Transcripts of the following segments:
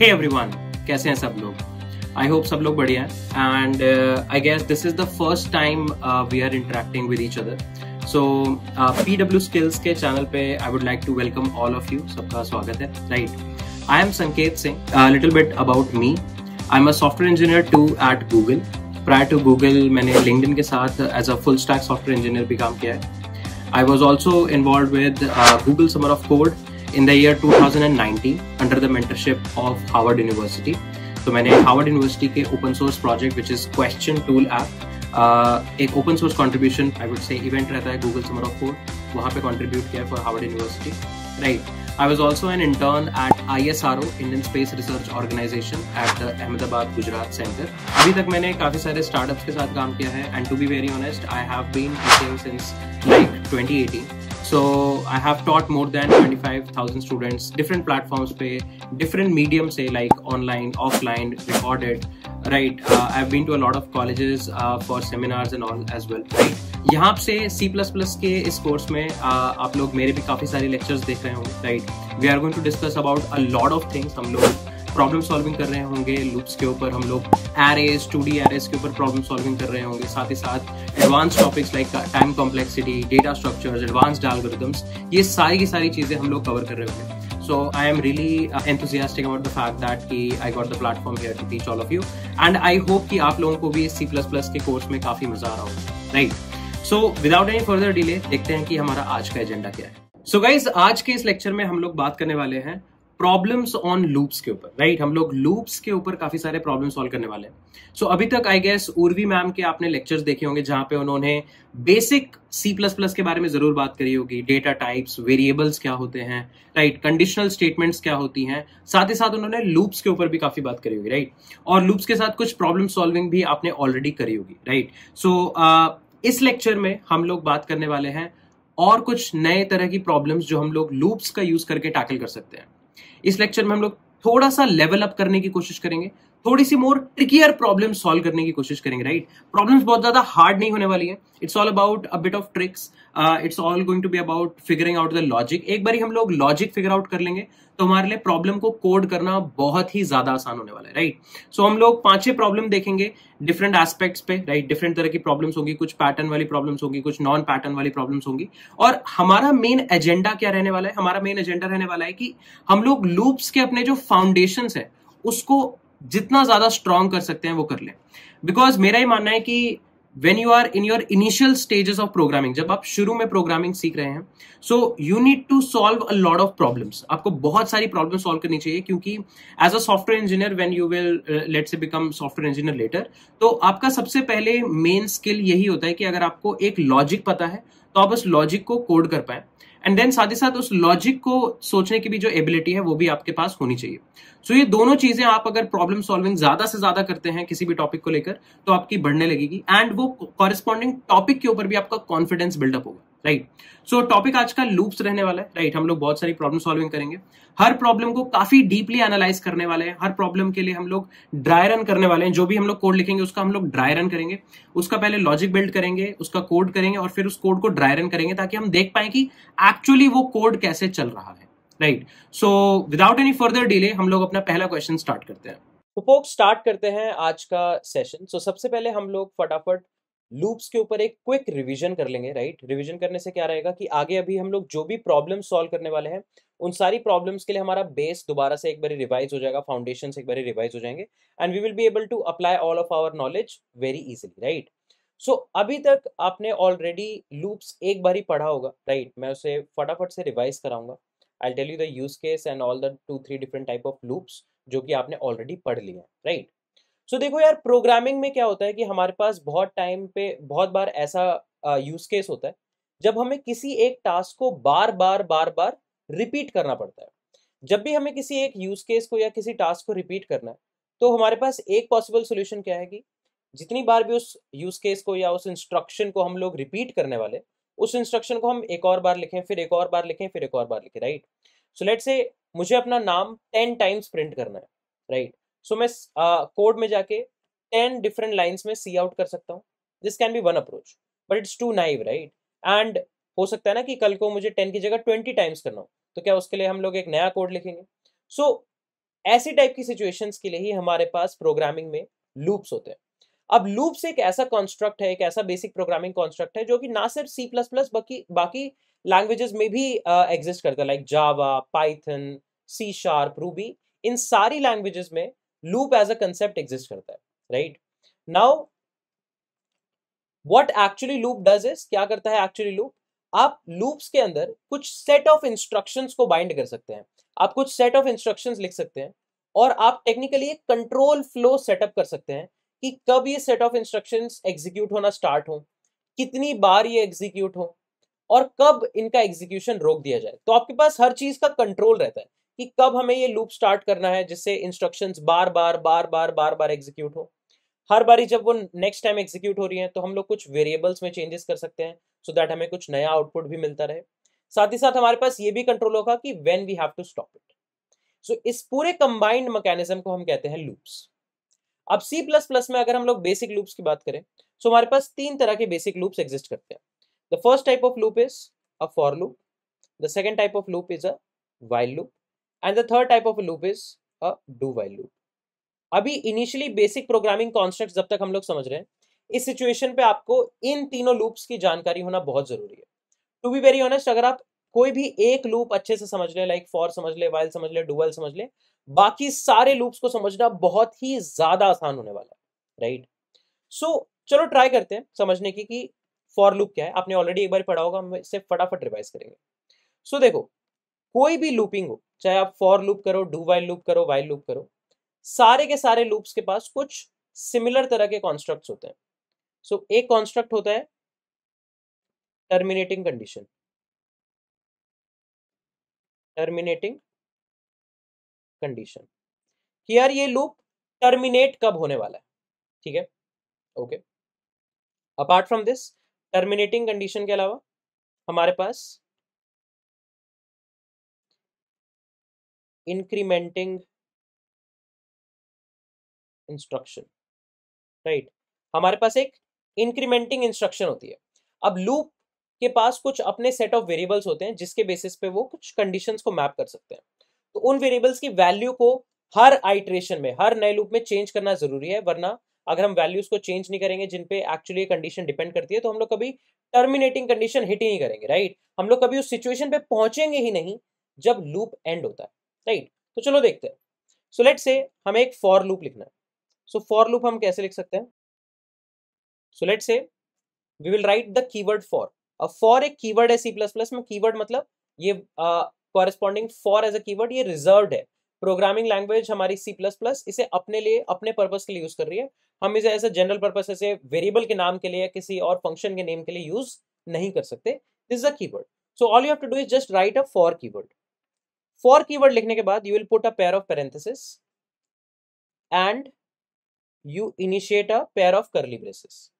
Hey everyone कैसे हैं सब लोग आई होप सब लोग बढ़िया हैं and I guess this is the first time we are interacting with each other so P W skills के चैनल पे I would like to welcome all of you सबका स्वागत है right I am Sanket Singh little bit about me I am a software engineer two at Google prior to Google मैंने LinkedIn के साथ as a full stack software engineer भी काम किया है आई was also involve with Google summer of code in the year 2019 under the mentorship of Howard University. तो मैंने Harvard university के open source project which is question tool app एक open source contribution I would say event रहता है Google summer of four वहाँ पे contribute किया for Harvard university right I was also an intern at I S R O Indian space research organisation at the Ahmedabad Gujarat centre अभी तक मैंने काफी सारे स्टार्टअप्स के साथ काम किया है and to be very honest I have been since like twenty eighteen so I have taught more than twenty five thousand students different platforms पे डिफरेंट मीडियम से like online offline recorded right I have been to a lot of colleges for seminars and all as well right यहाँ से C++ के इस course में आ, uh, आप लोग मेरे भी काफ़ी सारे लेक्चर्स देख रहे होंगे right we are going to discuss about a lot of things हम लोग प्रॉब्लम सॉल्विंग कर रहे होंगे लूप्स के ऊपर हम लोग एरेज टू डी एरेज के ऊपर प्रॉब्लम सॉल्विंग कर रहे होंगे साथ ही साथ advance topics like time complexity data structures advance algorithms ये सारी की सारी चीज़ें हम लोग कवर कर रहे होंगे so I am really enthusiastic about the fact that की I got the platform here to teach all of you and I hope कि आप लोगों को भी सी प्लस प्लस के कोर्स में काफी मजा आ रहा होगा right so without any further delay देखते हैं कि हमारा आज का एजेंडा क्या है सो so गाइज आज के इस लेक्चर में हम लोग बात करने वाले हैं प्रॉब्लम्स ऑन लूप्स के ऊपर राइट हम लोग लूप्स के ऊपर काफी सारे प्रॉब्लम सॉल्व करने वाले हैं सो so, अभी तक आई गेस उर्वी मैम के आपने लेक्चर्स देखे होंगे जहां पे उन्होंने बेसिक सी प्लस प्लस के बारे में जरूर बात करी होगी डेटा टाइप्स वेरिएबल्स क्या होते हैं राइट कंडीशनल स्टेटमेंट्स क्या होती हैं साथ ही साथ उन्होंने लूप्स के ऊपर भी काफी बात करी होगी राइट और लूप्स के साथ कुछ प्रॉब्लम सॉल्विंग भी आपने ऑलरेडी करी होगी राइट सो so, uh, इस लेक्चर में हम लोग बात करने वाले हैं और कुछ नए तरह की प्रॉब्लम्स जो हम लोग लूप्स का यूज करके टैकल कर सकते हैं इस लेक्चर में हम लोग थोड़ा सा लेवल अप करने की कोशिश करेंगे थोड़ी सी मोर ट्रिकियर प्रॉब्लम सॉल्व करने की कोशिश करेंगे राइट प्रॉब्लम्स बहुत ज्यादा हार्ड नहीं होने वाली है it's all about a bit of tricks it's all going to be about figuring out the logic एक बार हम लोग लॉजिक फिगर आउट कर लेंगे तो हमारे लिए प्रॉब्लम को कोड करना बहुत ही ज्यादा आसान होने वाला है राइट right? सो so, हम लोग पांचे प्रॉब्लम देखेंगे डिफरेंट एस्पेक्ट्स पे राइट right? डिफरेंट तरह की प्रॉब्लम्स होंगी कुछ पैटर्न वाली प्रॉब्लम्स होंगी कुछ नॉन पैटर्न वाली प्रॉब्लम्स होंगी और हमारा मेन एजेंडा क्या रहने वाला है हमारा मेन एजेंडा रहने वाला है कि हम लोग लूप्स के अपने जो फाउंडेशन है उसको जितना ज़्यादा स्ट्रांग कर सकते हैं वो कर लें बिकॉज मेरा ही मानना है कि when you are in your initial stages of programming जब आप शुरू में प्रोग्रामिंग सीख रहे हैं so you need to solve a lot of problems आपको बहुत सारी प्रॉब्लम सॉल्व करनी चाहिए क्योंकि as a software engineer when you will let's say become software engineer later तो आपका सबसे पहले मेन स्किल यही होता है कि अगर आपको एक लॉजिक पता है तो आप उस लॉजिक को कोड कर पाए एंड देन साथ ही साथ उस लॉजिक को सोचने की भी जो एबिलिटी है वो भी आपके पास होनी चाहिए सो so ये दोनों चीजें आप अगर प्रॉब्लम सॉल्विंग ज्यादा से ज्यादा करते हैं किसी भी टॉपिक को लेकर तो आपकी बढ़ने लगेगी एंड वो कॉरेस्पॉन्डिंग टॉपिक के ऊपर भी आपका कॉन्फिडेंस बिल्डअप होगा राइट सो टॉपिक आज का लूप्स रहने वाला है राइट right? हम लोग बहुत सारी प्रॉब्लम सॉल्विंग करेंगे हर प्रॉब्लम को काफी डीपली एनालाइज करने वाले हैं हर प्रॉब्लम के लिए हम लोग ड्राई रन करने वाले हैं जो भी हम लोग कोड लिखेंगे उसका हम लोग ड्राई रन करेंगे उसका पहले लॉजिक बिल्ड करेंगे उसका कोड करेंगे और फिर उस कोड को ड्राई रन करेंगे ताकि हम देख पाए कि एक्चुअली वो कोड कैसे चल रहा है right so without any further delay हम लोग अपना पहला क्वेश्चन स्टार्ट करते हैं तो फोक स्टार्ट करते हैं आज का सेशन सो so, सबसे पहले हम लोग फटाफट लूप्स के ऊपर एक क्विक रिवीजन कर लेंगे राइट रिवीजन करने से क्या रहेगा कि आगे अभी हम लोग जो भी प्रॉब्लम सॉल्व करने वाले हैं उन सारी प्रॉब्लम्स के लिए हमारा बेस दोबारा से एक बार रिवाइज हो जाएगा फाउंडेशन एक बार रिवाइज हो जाएंगे and we will be able to apply all of our knowledge very easily right so अभी तक आपने ऑलरेडी लूप्स एक बार ही पढ़ा होगा राइट right? मैं उसे फटाफट से रिवाइज कराऊंगा I tell you the use case and all the two three different type of loops जो कि आपने ऑलरेडी पढ़ लिया है राइट सो so, देखो यार प्रोग्रामिंग में क्या होता है कि हमारे पास बहुत टाइम पे बहुत बार ऐसा यूज केस होता है जब हमें किसी एक टास्क को बार बार बार बार रिपीट करना पड़ता है जब भी हमें किसी एक यूज केस को या किसी टास्क को रिपीट करना है तो हमारे पास एक पॉसिबल सोल्यूशन क्या है कि जितनी बार भी उस यूज केस को या उस इंस्ट्रक्शन को हम लोग रिपीट करने वाले उस इंस्ट्रक्शन को हम एक और बार लिखें फिर एक और बार लिखें फिर एक और बार लिखें राइट सो लेट से मुझे अपना नाम टेन टाइम्स प्रिंट करना है राइट right? सो मैं कोड में जाके टेन डिफरेंट लाइन्स में सी आउट कर सकता हूँ this can be one approach but it's too naive right and हो सकता है ना कि कल को मुझे टेन की जगह ट्वेंटी टाइम्स करना हो तो क्या उसके लिए हम लोग एक नया कोड लिखेंगे सो so, ऐसी टाइप की सिचुएशंस के लिए ही हमारे पास प्रोग्रामिंग में लूप्स होते हैं अब लूप्स एक ऐसा कॉन्स्ट्रक्ट है एक ऐसा बेसिक प्रोग्रामिंग कॉन्स्ट्रक्ट है जो कि ना सिर्फ सी प्लस प्लस बल्कि बाकी लैंग्वेजेस में भी एग्जिस्ट uh, करता है like Java Python C sharp Ruby इन सारी लैंग्वेजेस में loop as a concept exist करता है right now what actually loop does is क्या करता है एक्चुअली लूप आप लूप्स के अंदर कुछ सेट ऑफ इंस्ट्रक्शंस को बाइंड कर सकते हैं आप कुछ सेट ऑफ इंस्ट्रक्शंस लिख सकते हैं और आप टेक्निकली एक कंट्रोल फ्लो सेटअप कर सकते हैं कि कब ये सेट ऑफ इंस्ट्रक्शंस एग्जीक्यूट होना स्टार्ट हो कितनी बार ये एग्जीक्यूट हो और कब इनका एग्जीक्यूशन रोक दिया जाए तो आपके पास हर चीज का कंट्रोल रहता है कि कब हमें ये लूप स्टार्ट करना है जिससे इंस्ट्रक्शन बार बार बार बार बार बार एग्जीक्यूट हो हर बारी जब वो नेक्स्ट टाइम एग्जीक्यूट हो रही है तो हम लोग कुछ वेरिएबल्स में चेंजेस कर सकते हैं सो so दैट हमें कुछ नया आउटपुट भी मिलता रहे साथ ही साथ हमारे पास ये भी कंट्रोल होगा कि when we have to stop it so इस पूरे कंबाइंड मैकेनिज्म को हम कहते हैं लूप्स अब सी प्लस प्लस में अगर हम लोग बेसिक लूप्स की बात करें सो so हमारे पास तीन तरह के बेसिक लूप्स एग्जिस्ट करते हैं the first type of loop is a for loop the second type of loop is a while loop and the third type of loop is a do while loop अभी initially basic programming concept जब तक हम लोग समझ रहे हैं इस situation पे आपको इन तीनों लूप्स की जानकारी होना बहुत जरूरी है टू बी वेरी ऑनेस्ट अगर आप कोई भी एक लूप अच्छे से समझ ले लाइक फॉर समझ ले वाइल समझ ले डूवेल समझ ले बाकी सारे लूप्स को समझना बहुत ही ज्यादा आसान होने वाला है राइट सो चलो ट्राई करते हैं समझने की कि फॉर लूप क्या है आपने ऑलरेडी एक बार पढ़ा होगा हम इसे फटाफट रिवाइज करेंगे सो so, देखो कोई भी लूपिंग हो चाहे आप फॉर लूप करो डू वाइल लूप करो वाइल लूप करो सारे के सारे लूप्स के पास कुछ सिमिलर तरह के कॉन्स्ट्रक्ट होते हैं सो so, एक कॉन्स्ट्रक्ट होता है टर्मिनेटिंग कंडीशन टर्मिनेटिंग कंडीशन यार ये लूप टर्मिनेट कब होने वाला है ठीक है okay apart from this terminating condition के अलावा हमारे पास इंक्रीमेंटिंग इंस्ट्रक्शन राइट हमारे पास एक इंक्रीमेंटिंग इंस्ट्रक्शन होती है अब लूप के पास कुछ अपने सेट ऑफ वेरिएबल्स होते हैं जिसके बेसिस पे वो कुछ कंडीशंस को मैप कर सकते हैं तो उन वेरिएबल्स की वैल्यू को हर आइट्रेशन में हर नए लूप में चेंज करना जरूरी है वरना अगर हम वैल्यूज को चेंज नहीं करेंगे जिन पे एक्चुअली कंडीशन डिपेंड करती है तो हम लोग कभी टर्मिनेटिंग कंडीशन हिट ही नहीं करेंगे राइट हम लोग कभी उस सिचुएशन पे पहुंचेंगे ही नहीं जब लूप एंड होता है राइट तो चलो देखते हैं सो लेट से हमें एक फॉर लूप लिखना है सो फॉर लूप हम कैसे लिख सकते हैं so let say we will write the keyword for अब फॉर एक कीवर्ड है सी प्लस प्लस में कीवर्ड मतलब ये corresponding for as a keyword ये रिजर्व है प्रोग्रामिंग लैंग्वेज हमारी सी प्लस प्लस इसे अपने लिए अपने पर्पस के लिए यूज कर रही है हम इसे एज अ जनरल पर्पस ऐसे वेरिएबल के नाम के लिए या किसी और फंक्शन के नेम के लिए यूज नहीं कर सकते this is a keyword so all you have to do is just write a for keyword for keyword लिखने के बाद you will put a pair of parenthesis and you initiate a pair of curly braces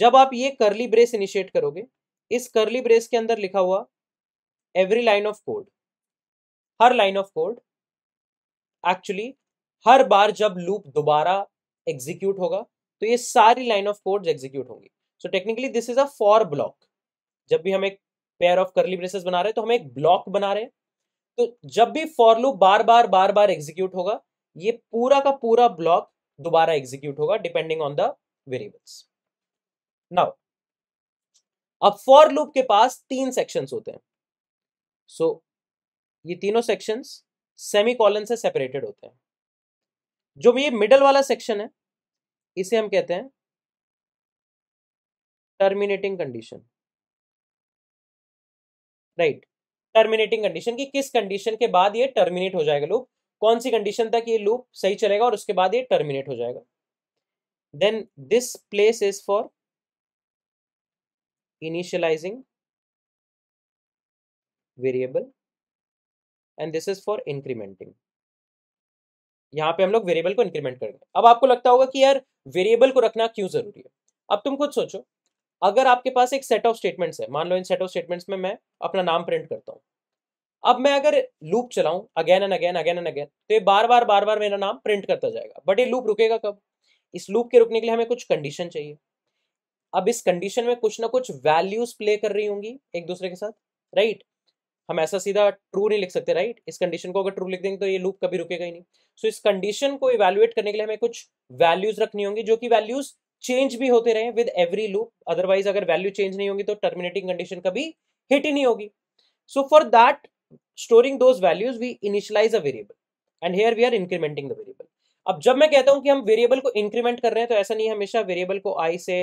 जब आप ये करली brace initiate करोगे इस करली ब्रेस के अंदर लिखा हुआ एवरी लाइन ऑफ कोड हर लाइन ऑफ कोड एक्चुअली हर बार जब लूप दोबारा एग्जीक्यूट होगा तो ये सारी लाइन ऑफ कोड एग्जीक्यूट होंगी so technically this is a for block जब भी हम एक पेयर ऑफ करली ब्रेसेस बना रहे हैं तो हम एक ब्लॉक बना रहे हैं तो जब भी फॉर लूप बार बार बार बार एग्जीक्यूट होगा ये पूरा का पूरा ब्लॉक दोबारा एग्जीक्यूट होगा depending on the variables now अब फॉर लूप के पास तीन सेक्शंस होते हैं सो so, ये तीनों सेक्शंस सेमी कॉलन से सेपरेटेड होते हैं जो ये मिडल वाला सेक्शन है इसे हम कहते हैं terminating condition right terminating condition की किस कंडीशन के बाद ये टर्मिनेट हो जाएगा लूप कौन सी कंडीशन तक ये लूप सही चलेगा और उसके बाद ये टर्मिनेट हो जाएगा then this place is for initializing variable and this is for incrementing यहाँ पे हम लोग वेरिएबल को इंक्रीमेंट करेंगे अब आपको लगता होगा कि यार वेरिएबल को रखना क्यों जरूरी है अब तुम खुद सोचो अगर आपके पास एक सेट ऑफ स्टेटमेंट्स है मान लो इन सेट ऑफ स्टेटमेंट्स में मैं अपना नाम प्रिंट करता हूँ अब मैं अगर लूप चलाऊं again and again again and again तो ये बार बार बार बार मेरा नाम प्रिंट करता जाएगा बट ये लूप रुकेगा कब इस लूप के रुकने के लिए हमें कुछ कंडीशन चाहिए अब इस कंडीशन में कुछ ना कुछ वैल्यूज प्ले कर रही होंगी एक दूसरे के साथ राइट हम ऐसा सीधा ट्रू नहीं लिख सकते राइट इस कंडीशन को अगर ट्रू लिख देंगे तो ये लूप कभी रुकेगा ही नहीं सो so, इस कंडीशन को इवेल्युएट करने के लिए हमें कुछ वैल्यूज रखनी होंगी जो कि वैल्यूज चेंज भी होते रहे विद एवरी लूप अदरवाइज अगर वैल्यू चेंज नहीं होगी तो टर्मिनेटिंग कंडीशन कभी हिट ही नहीं होगी so for that storing those values we initialize a variable and here we are incrementing the variable अब जब मैं कहता हूं कि हम वेरिएबल को इंक्रीमेंट कर रहे हैं तो ऐसा नहीं है हमेशा वेरिएबल को आई से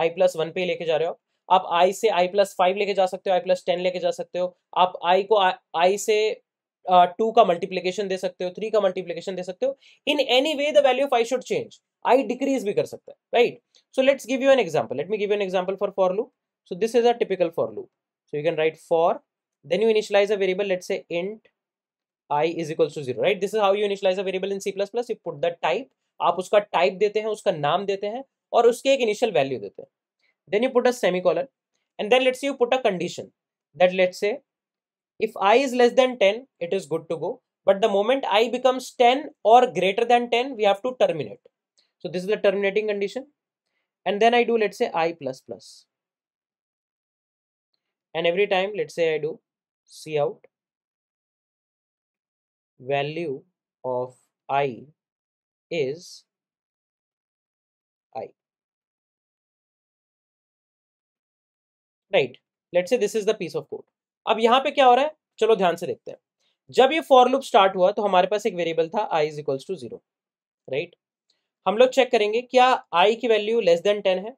आई प्लस वन पे लेके जा रहे हो आप आई से आई प्लस फाइव लेके जा सकते हो आई प्लस टेन लेके जा सकते हो आप आई को आई से टू uh, का मल्टीप्लीकेशन दे सकते हो थ्री का मल्टीप्लीकेशन दे सकते हो in any way the value of i should change i decrease भी कर सकता है right so let's give you an example let me give you an example for for loop so this is a typical for loop so you can write for then you initialize a variable let's say int i is equals to 0 right this is how you initialize a variable in c++ you put the type आप उसका type देते हैं उसका नाम देते हैं और उसके एक इनिशियल वैल्यू देते हैं then you put a semicolon and then let's you put a condition that let's say if i is less than 10 it is good to go but the moment i becomes 10 और greater than 10 we have to terminate so this is the terminating condition and then i do let's say i plus plus and every time let's say i do c out value of i is i right let's say this is the piece of code अब यहां पे क्या हो रहा है चलो ध्यान से देखते हैं जब ये फॉर लूप स्टार्ट हुआ तो हमारे पास एक वेरिएबल था i is equals to zero right हम लोग चेक करेंगे क्या आई की वैल्यू लेस देन टेन है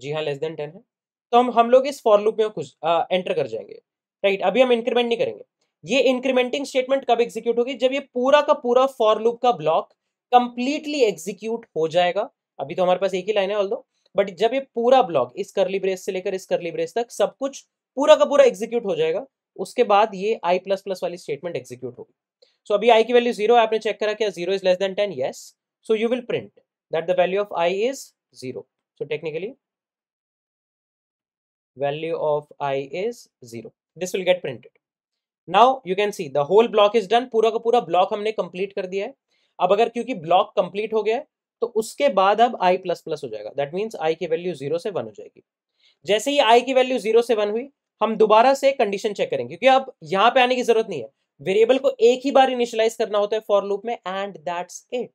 जी हाँ लेस देन टेन है तो हम हम लोग इस फॉर लूप में कुछ एंटर कर जाएंगे राइट अभी हम इंक्रीमेंट नहीं करेंगे ये इंक्रीमेंटिंग स्टेटमेंट कब एग्जीक्यूट होगी जब ये पूरा का पूरा फॉर लूप का ब्लॉक कंप्लीटली एग्जीक्यूट हो जाएगा अभी तो हमारे पास एक ही लाइन है ऑल्दो बट जब ये पूरा ब्लॉक इस करली ब्रेस से लेकर इस करली ब्रेस तक सब कुछ पूरा का पूरा एग्जीक्यूट हो जाएगा उसके बाद ये आई प्लस प्लस वाली स्टेटमेंट एग्जीक्यूट होगी सो so, अभी आई की वैल्यू जीरो आपने चेक करा क्या zero is less than ten yes So you will print that the value of i is 0. So technically value of i is 0. This will get printed. Now you can see the whole block is done. पूरा का पूरा block हमने complete कर दिया है अब अगर क्योंकि block complete हो गया है तो उसके बाद अब i प्लस प्लस हो जाएगा दैट मीन्स i की वैल्यू जीरो से वन हो जाएगी जैसे ही i की वैल्यू जीरो से वन हुई हम दोबारा से कंडीशन चेक करेंगे क्योंकि अब यहाँ पे आने की जरूरत नहीं है वेरिएबल को एक ही बार इनिशियलाइज करना होता है फॉर लूप में and that's it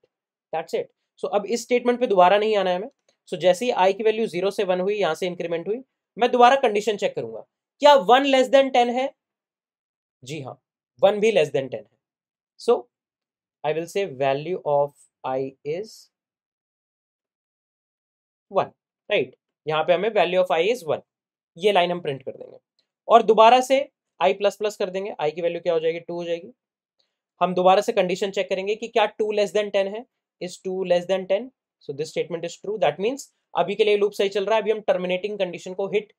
that's it so अब इस स्टेटमेंट पे दोबारा नहीं आना है हमें सो so, जैसे ही आई की वैल्यू जीरो से वन हुई यहां से इंक्रीमेंट हुई मैं दोबारा कंडीशन चेक करूंगा क्या वन लेस देन टेन है जी हाँ वन भी लेस देन टेन है so I will say value of i is one right यहाँ पे हमें value of i is one ये लाइन हम प्रिंट कर देंगे और दोबारा से आई प्लस प्लस कर देंगे आई की वैल्यू क्या हो जाएगी टू हो जाएगी हम दोबारा से कंडीशन चेक करेंगे कि क्या टू लेस देन टेन है is two less than ten so this statement is true that means अभी के लिए लूप सही चल रहा है अभी हम टर्मिनेटिंग कंडीशन को हिट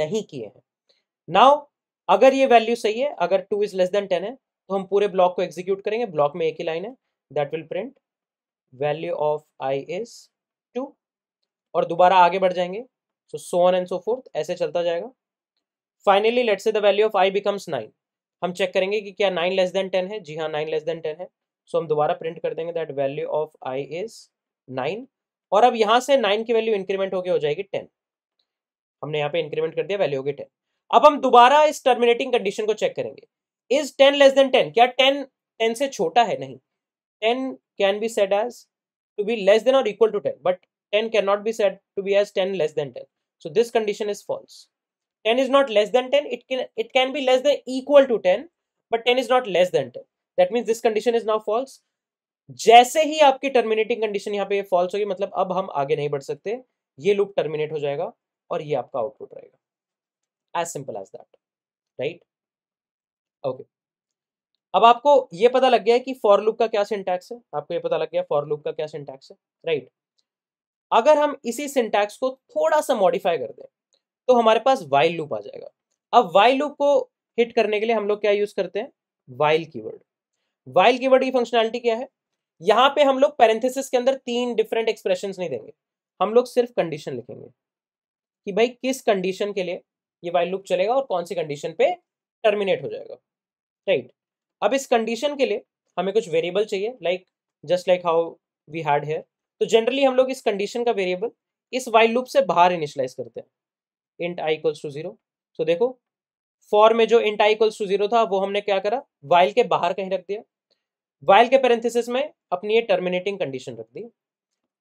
नहीं किए हैं नाउ अगर ये वैल्यू सही है अगर two is less than ten है तो हम पूरे ब्लॉक को एग्जीक्यूट करेंगे ब्लॉक में एक ही लाइन है that will print value of i is two और दोबारा आगे बढ़ जाएंगे so so on and so forth ऐसे चलता जाएगा finally let say the value of i becomes nine हम चेक करेंगे कि क्या नाइन लेस देन टेन है जी हाँ नाइन लेस देन टेन है सो हम दोबारा प्रिंट कर देंगे that value of i is nine और अब यहाँ से नाइन की वैल्यू इंक्रीमेंट होकर हो जाएगी टेन हमने यहाँ पे इंक्रीमेंट कर दिया वैल्यू होगी टेन अब हम दोबारा इस टर्मिनेटिंग कंडीशन को चेक करेंगे is ten less than ten क्या टेन टेन से छोटा है नहीं ten can be said as to be less than और equal to ten but ten can not be said to be as ten less than ten so this condition is false ten is not less than ten it can it can be less than equal to ten but ten is not less than ten that means this condition is now false जैसे ही आपकी terminating condition यहाँ पे false होगी मतलब अब हम आगे नहीं बढ़ सकते ये लूप टर्मिनेट हो जाएगा और ये आपका आउटपुट रहेगा as simple as that right okay अब आपको ये पता लग गया है कि फॉर लूप का क्या सिंटैक्स है आपको ये पता लग गया फॉर लूप का क्या सिंटैक्स है राइट right? अगर हम इसी सिंटैक्स को थोड़ा सा मॉडिफाई कर दें तो हमारे पास वाइल लूप आ जाएगा अब वाइल लूप को हिट करने के लिए हम लोग क्या यूज करते हैं वाइल कीवर्ड वाइल कीवर्ड की फंक्शनैलिटी क्या है यहाँ पे हम लोग पैरेंथेसिस के अंदर तीन डिफरेंट एक्सप्रेशन नहीं देंगे हम लोग सिर्फ कंडीशन लिखेंगे कि भाई किस कंडीशन के लिए ये वाइल लुक चलेगा और कौन सी कंडीशन पे टर्मिनेट हो जाएगा राइट right. अब इस कंडीशन के लिए हमें कुछ वेरिएबल चाहिए like just like how we had here तो जनरली हम लोग इस कंडीशन का वेरिएबल इस वाइल लुप से बाहर इनिशलाइज करते हैं int i equals to zero तो देखो फॉर में जो int i equals to zero था वो हमने क्या करा वाइल के बाहर कहीं रख दिया वाइल के पेरेंथिस में अपनी ये टर्मिनेटिंग कंडीशन रख दी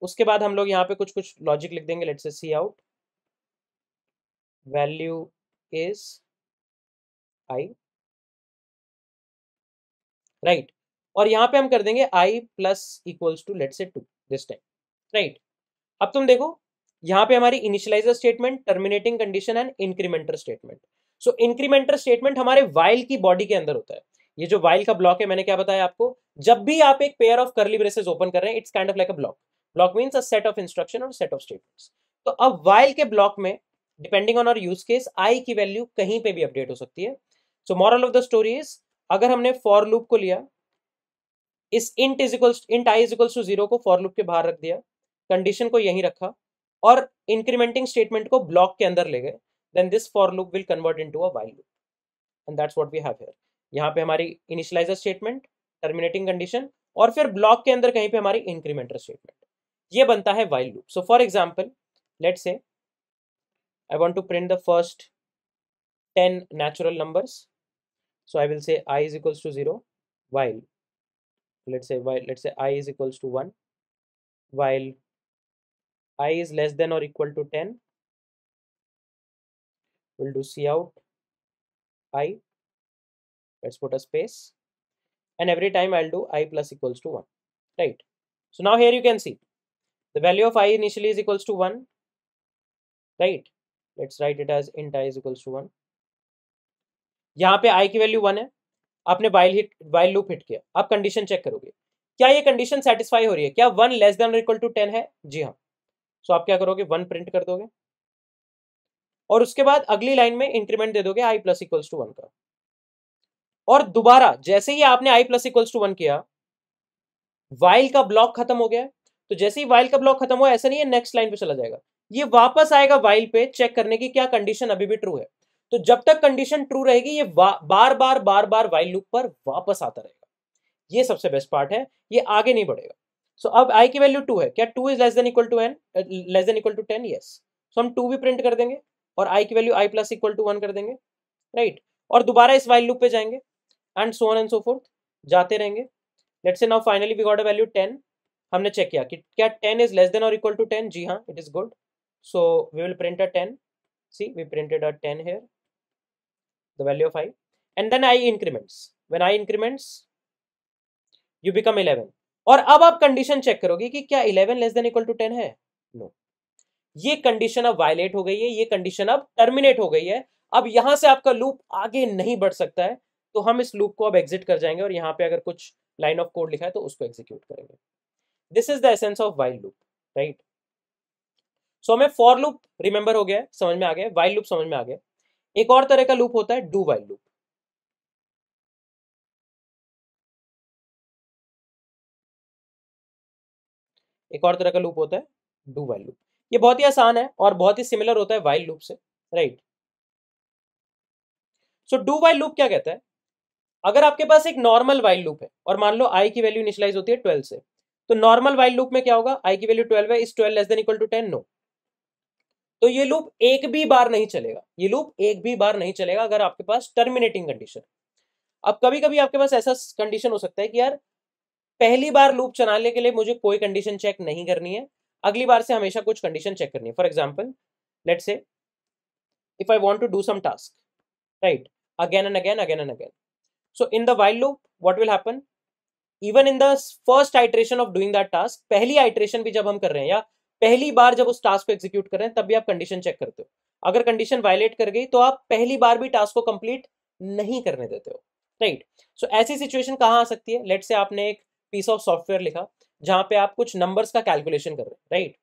उसके बाद हम लोग यहाँ पे कुछ कुछ लॉजिक लिख देंगे let's C out value is i right और यहाँ पे हम कर देंगे i plus equals to let's to this time right अब तुम देखो यहाँ पे हमारी initializer statement terminating condition and incrementer statement so incrementer statement हमारे वाइल की बॉडी के अंदर होता है ये जो वाइल का ब्लॉक है मैंने क्या बताया आपको जब भी आप एक pair of curly braces open कर रहे हैं it's kind of like a block block means a set of instruction और सेट ऑफ स्टेटमेंट्स तो अब वाइल के ब्लॉक में डिपेंडिंग ऑन और यूज केस आई की वैल्यू कहीं पे भी अपडेट हो सकती है so moral of the story is अगर हमने फॉर लूप को लिया इस int is equals int i is equals to zero को फॉर लूप के बाहर रख दिया कंडीशन को यहीं रखा और इंक्रीमेंटिंग स्टेटमेंट को ब्लॉक के अंदर ले गए then this for loop will convert in to a while loop and that's what we have here यहाँ पे हमारी इनिशियलाइजर स्टेटमेंट टर्मिनेटिंग कंडीशन और फिर ब्लॉक के अंदर कहीं पे हमारी इंक्रीमेंटल स्टेटमेंट ये बनता है while loop so for example let say I want to print the first ten natural numbers so I will say i is equals to zero while let say while let say i is equals to one while i is less than और equal to ten will do C out i let's put a space and every time I'll do i plus equals to 1 right so now here you can see the value of i initially is equals to 1 right let's write it as int i is equals to 1 yahan pe i ki value 1 hai aapne while hit while loop hit kiya aap condition check karoge kya ye condition satisfy ho rahi hai kya 1 less than or equal to 10 hai ji ha so aap kya karoge 1 print kar doge और उसके बाद अगली line में increment दे दोगे i plus equals to one का और दोबारा जैसे ही आपने i plus equals to one किया वाइल का ब्लॉक खत्म हो गया तो जैसे ही वाइल का ब्लॉक खत्म हुआ ऐसा नहीं है नेक्स्ट लाइन पे चला जाएगा ये वापस आएगा वाइल पे चेक करने की क्या कंडीशन अभी भी ट्रू है तो जब तक कंडीशन ट्रू रहेगी ये बार बार बार बार वाइल लूप पर वापस आता रहेगा ये सबसे बेस्ट पार्ट है ये आगे नहीं बढ़ेगा सो so, अब आई की वैल्यू टू है क्या two is less than equal to an less than equal to ten yes so हम टू भी प्रिंट कर देंगे और आई की value i plus equal to one कर देंगे राइट right? और दोबारा इस वाइल लूप पे जाएंगे and so on and so forth जाते रहेंगे let's say now finally we got a value ten हमने चेक किया कि क्या टेन इज लेस देन और इक्वल टू टेन जी हाँ it is good so we will print a 10 see we printed a 10 here the value of i and then i increments when i increments you become 11 और अब आप condition check करोगे कि क्या 11 less than equal to 10 है no no. ये condition अब violate हो गई है ये कंडीशन अब टर्मिनेट हो गई है अब यहां से आपका लूप आगे नहीं बढ़ सकता है तो हम इस लूप को अब एग्जिट कर जाएंगे और यहाँ पे अगर कुछ लाइन ऑफ कोड लिखा है तो उसको एग्जीक्यूट करेंगे this is the essence of while loop right so हमें फॉर लूप रिमेंबर हो गया समझ में आ गया वाइल्ड लूप समझ में आ गया एक और तरह का लूप होता है डू वाइल्ड लूप एक और तरह का लूप होता है डू वाइल लूप ये बहुत ही आसान है और बहुत ही सिमिलर होता है वाइल्ड लूप से right so do while loop क्या कहता है अगर आपके पास एक नॉर्मल वाइल लूप है और मान लो आई की वैल्यू इनिशलाइज होती है ट्वेल्व से तो नॉर्मल वाइल लूप में क्या होगा आई की वैल्यू ट्वेल्व है is twelve less than equal to ten no तो ये लूप एक भी बार नहीं चलेगा ये लूप एक भी बार नहीं चलेगा अगर आपके पास टर्मिनेटिंग कंडीशन अब कभी कभी आपके पास ऐसा कंडीशन हो सकता है कि यार पहली बार लूप चलाने के लिए मुझे कोई कंडीशन चेक नहीं करनी है अगली बार से हमेशा कुछ कंडीशन चेक करनी है for example let say if I want to do some task right again and again again and again so in the while loop what will happen even in the first iteration of doing that task पहली iteration भी जब हम कर रहे हैं या पहली बार जब उस टास्क को एग्जीक्यूट कर रहे हैं तब भी आप कंडीशन चेक करते हो अगर कंडीशन वायलेट कर गई तो आप पहली बार भी टास्क को कंप्लीट नहीं करने देते हो राइट सो ऐसी सिचुएशन कहाँ आ सकती है लेट से आपने एक पीस ऑफ सॉफ्टवेयर लिखा जहां पे आप कुछ नंबर्स का कैलकुलेशन कर रहे हैं राइट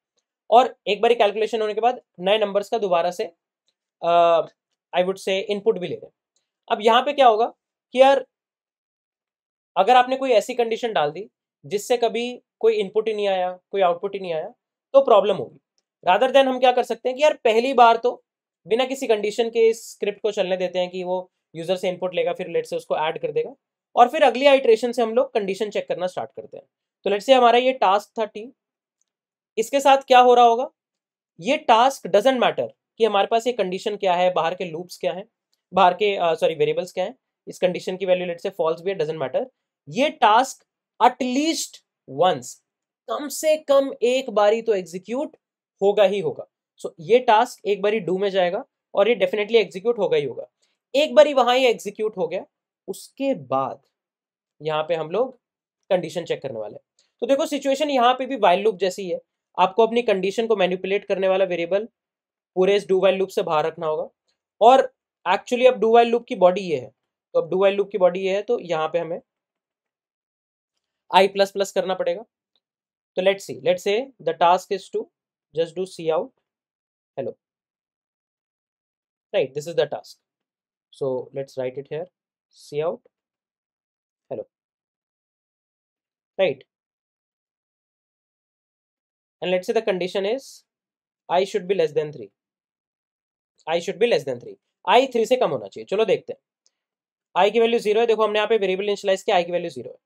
और एक बार कैलकुलेशन होने के बाद नए नंबर्स का दोबारा से आई वुड से इनपुट भी ले रहे हैं अब यहाँ पे क्या होगा कि यार अगर आपने कोई ऐसी कंडीशन डाल दी जिससे कभी कोई इनपुट ही नहीं आया कोई आउटपुट ही नहीं आया तो प्रॉब्लम होगी रादर देन हम क्या कर सकते हैं कि यार पहली बार तो बिना किसी कंडीशन के इस स्क्रिप्ट को चलने देते हैं कि वो यूजर से इनपुट लेगा फिर लेट से उसको ऐड कर देगा और फिर अगली आइट्रेशन से हम लोग कंडीशन चेक करना स्टार्ट करते हैं तो लेट से हमारा ये टास्क था टी इसके साथ क्या हो रहा होगा ये टास्क डजेंट मैटर कि हमारे पास ये कंडीशन क्या है बाहर के लूप्स क्या है बाहर के सॉरी uh, वेरिएबल्स क्या है इस कंडीशन की वैल्यू लेट से फॉल्स भी है डजेंट मैटर ये टास्क एटलीस्ट वंस कम से कम एक बारी तो एग्जीक्यूट होगा ही होगा सो so, ये टास्क एक बारी डू में जाएगा और ये डेफिनेटली एग्जीक्यूट होगा ही होगा एक बारी वहां ये एग्जीक्यूट हो गया उसके बाद यहाँ पे हम लोग कंडीशन चेक करने वाले तो देखो सिचुएशन यहाँ पे भी वाइल लूप जैसी है आपको अपनी कंडीशन को मैनिपुलेट करने वाला वेरिएबल पूरे इस डू वाइल लूप से बाहर रखना होगा और एक्चुअली अब डू वाइल लूप की बॉडी ये है तो अब डूवाइल लूप की बॉडी ये है तो यहाँ पे हमें आई प्लस प्लस करना पड़ेगा तो let see let say the task is to just do C out hello right this is the task so let's write it here c out hello right and let say the condition is i should be less than three i should be less than three i three से कम होना चाहिए चलो देखते हैं आई की value zero है देखो हमने यहाँ पे वेरिएबल इंशलाइज किया आई की वैल्यू जीरो है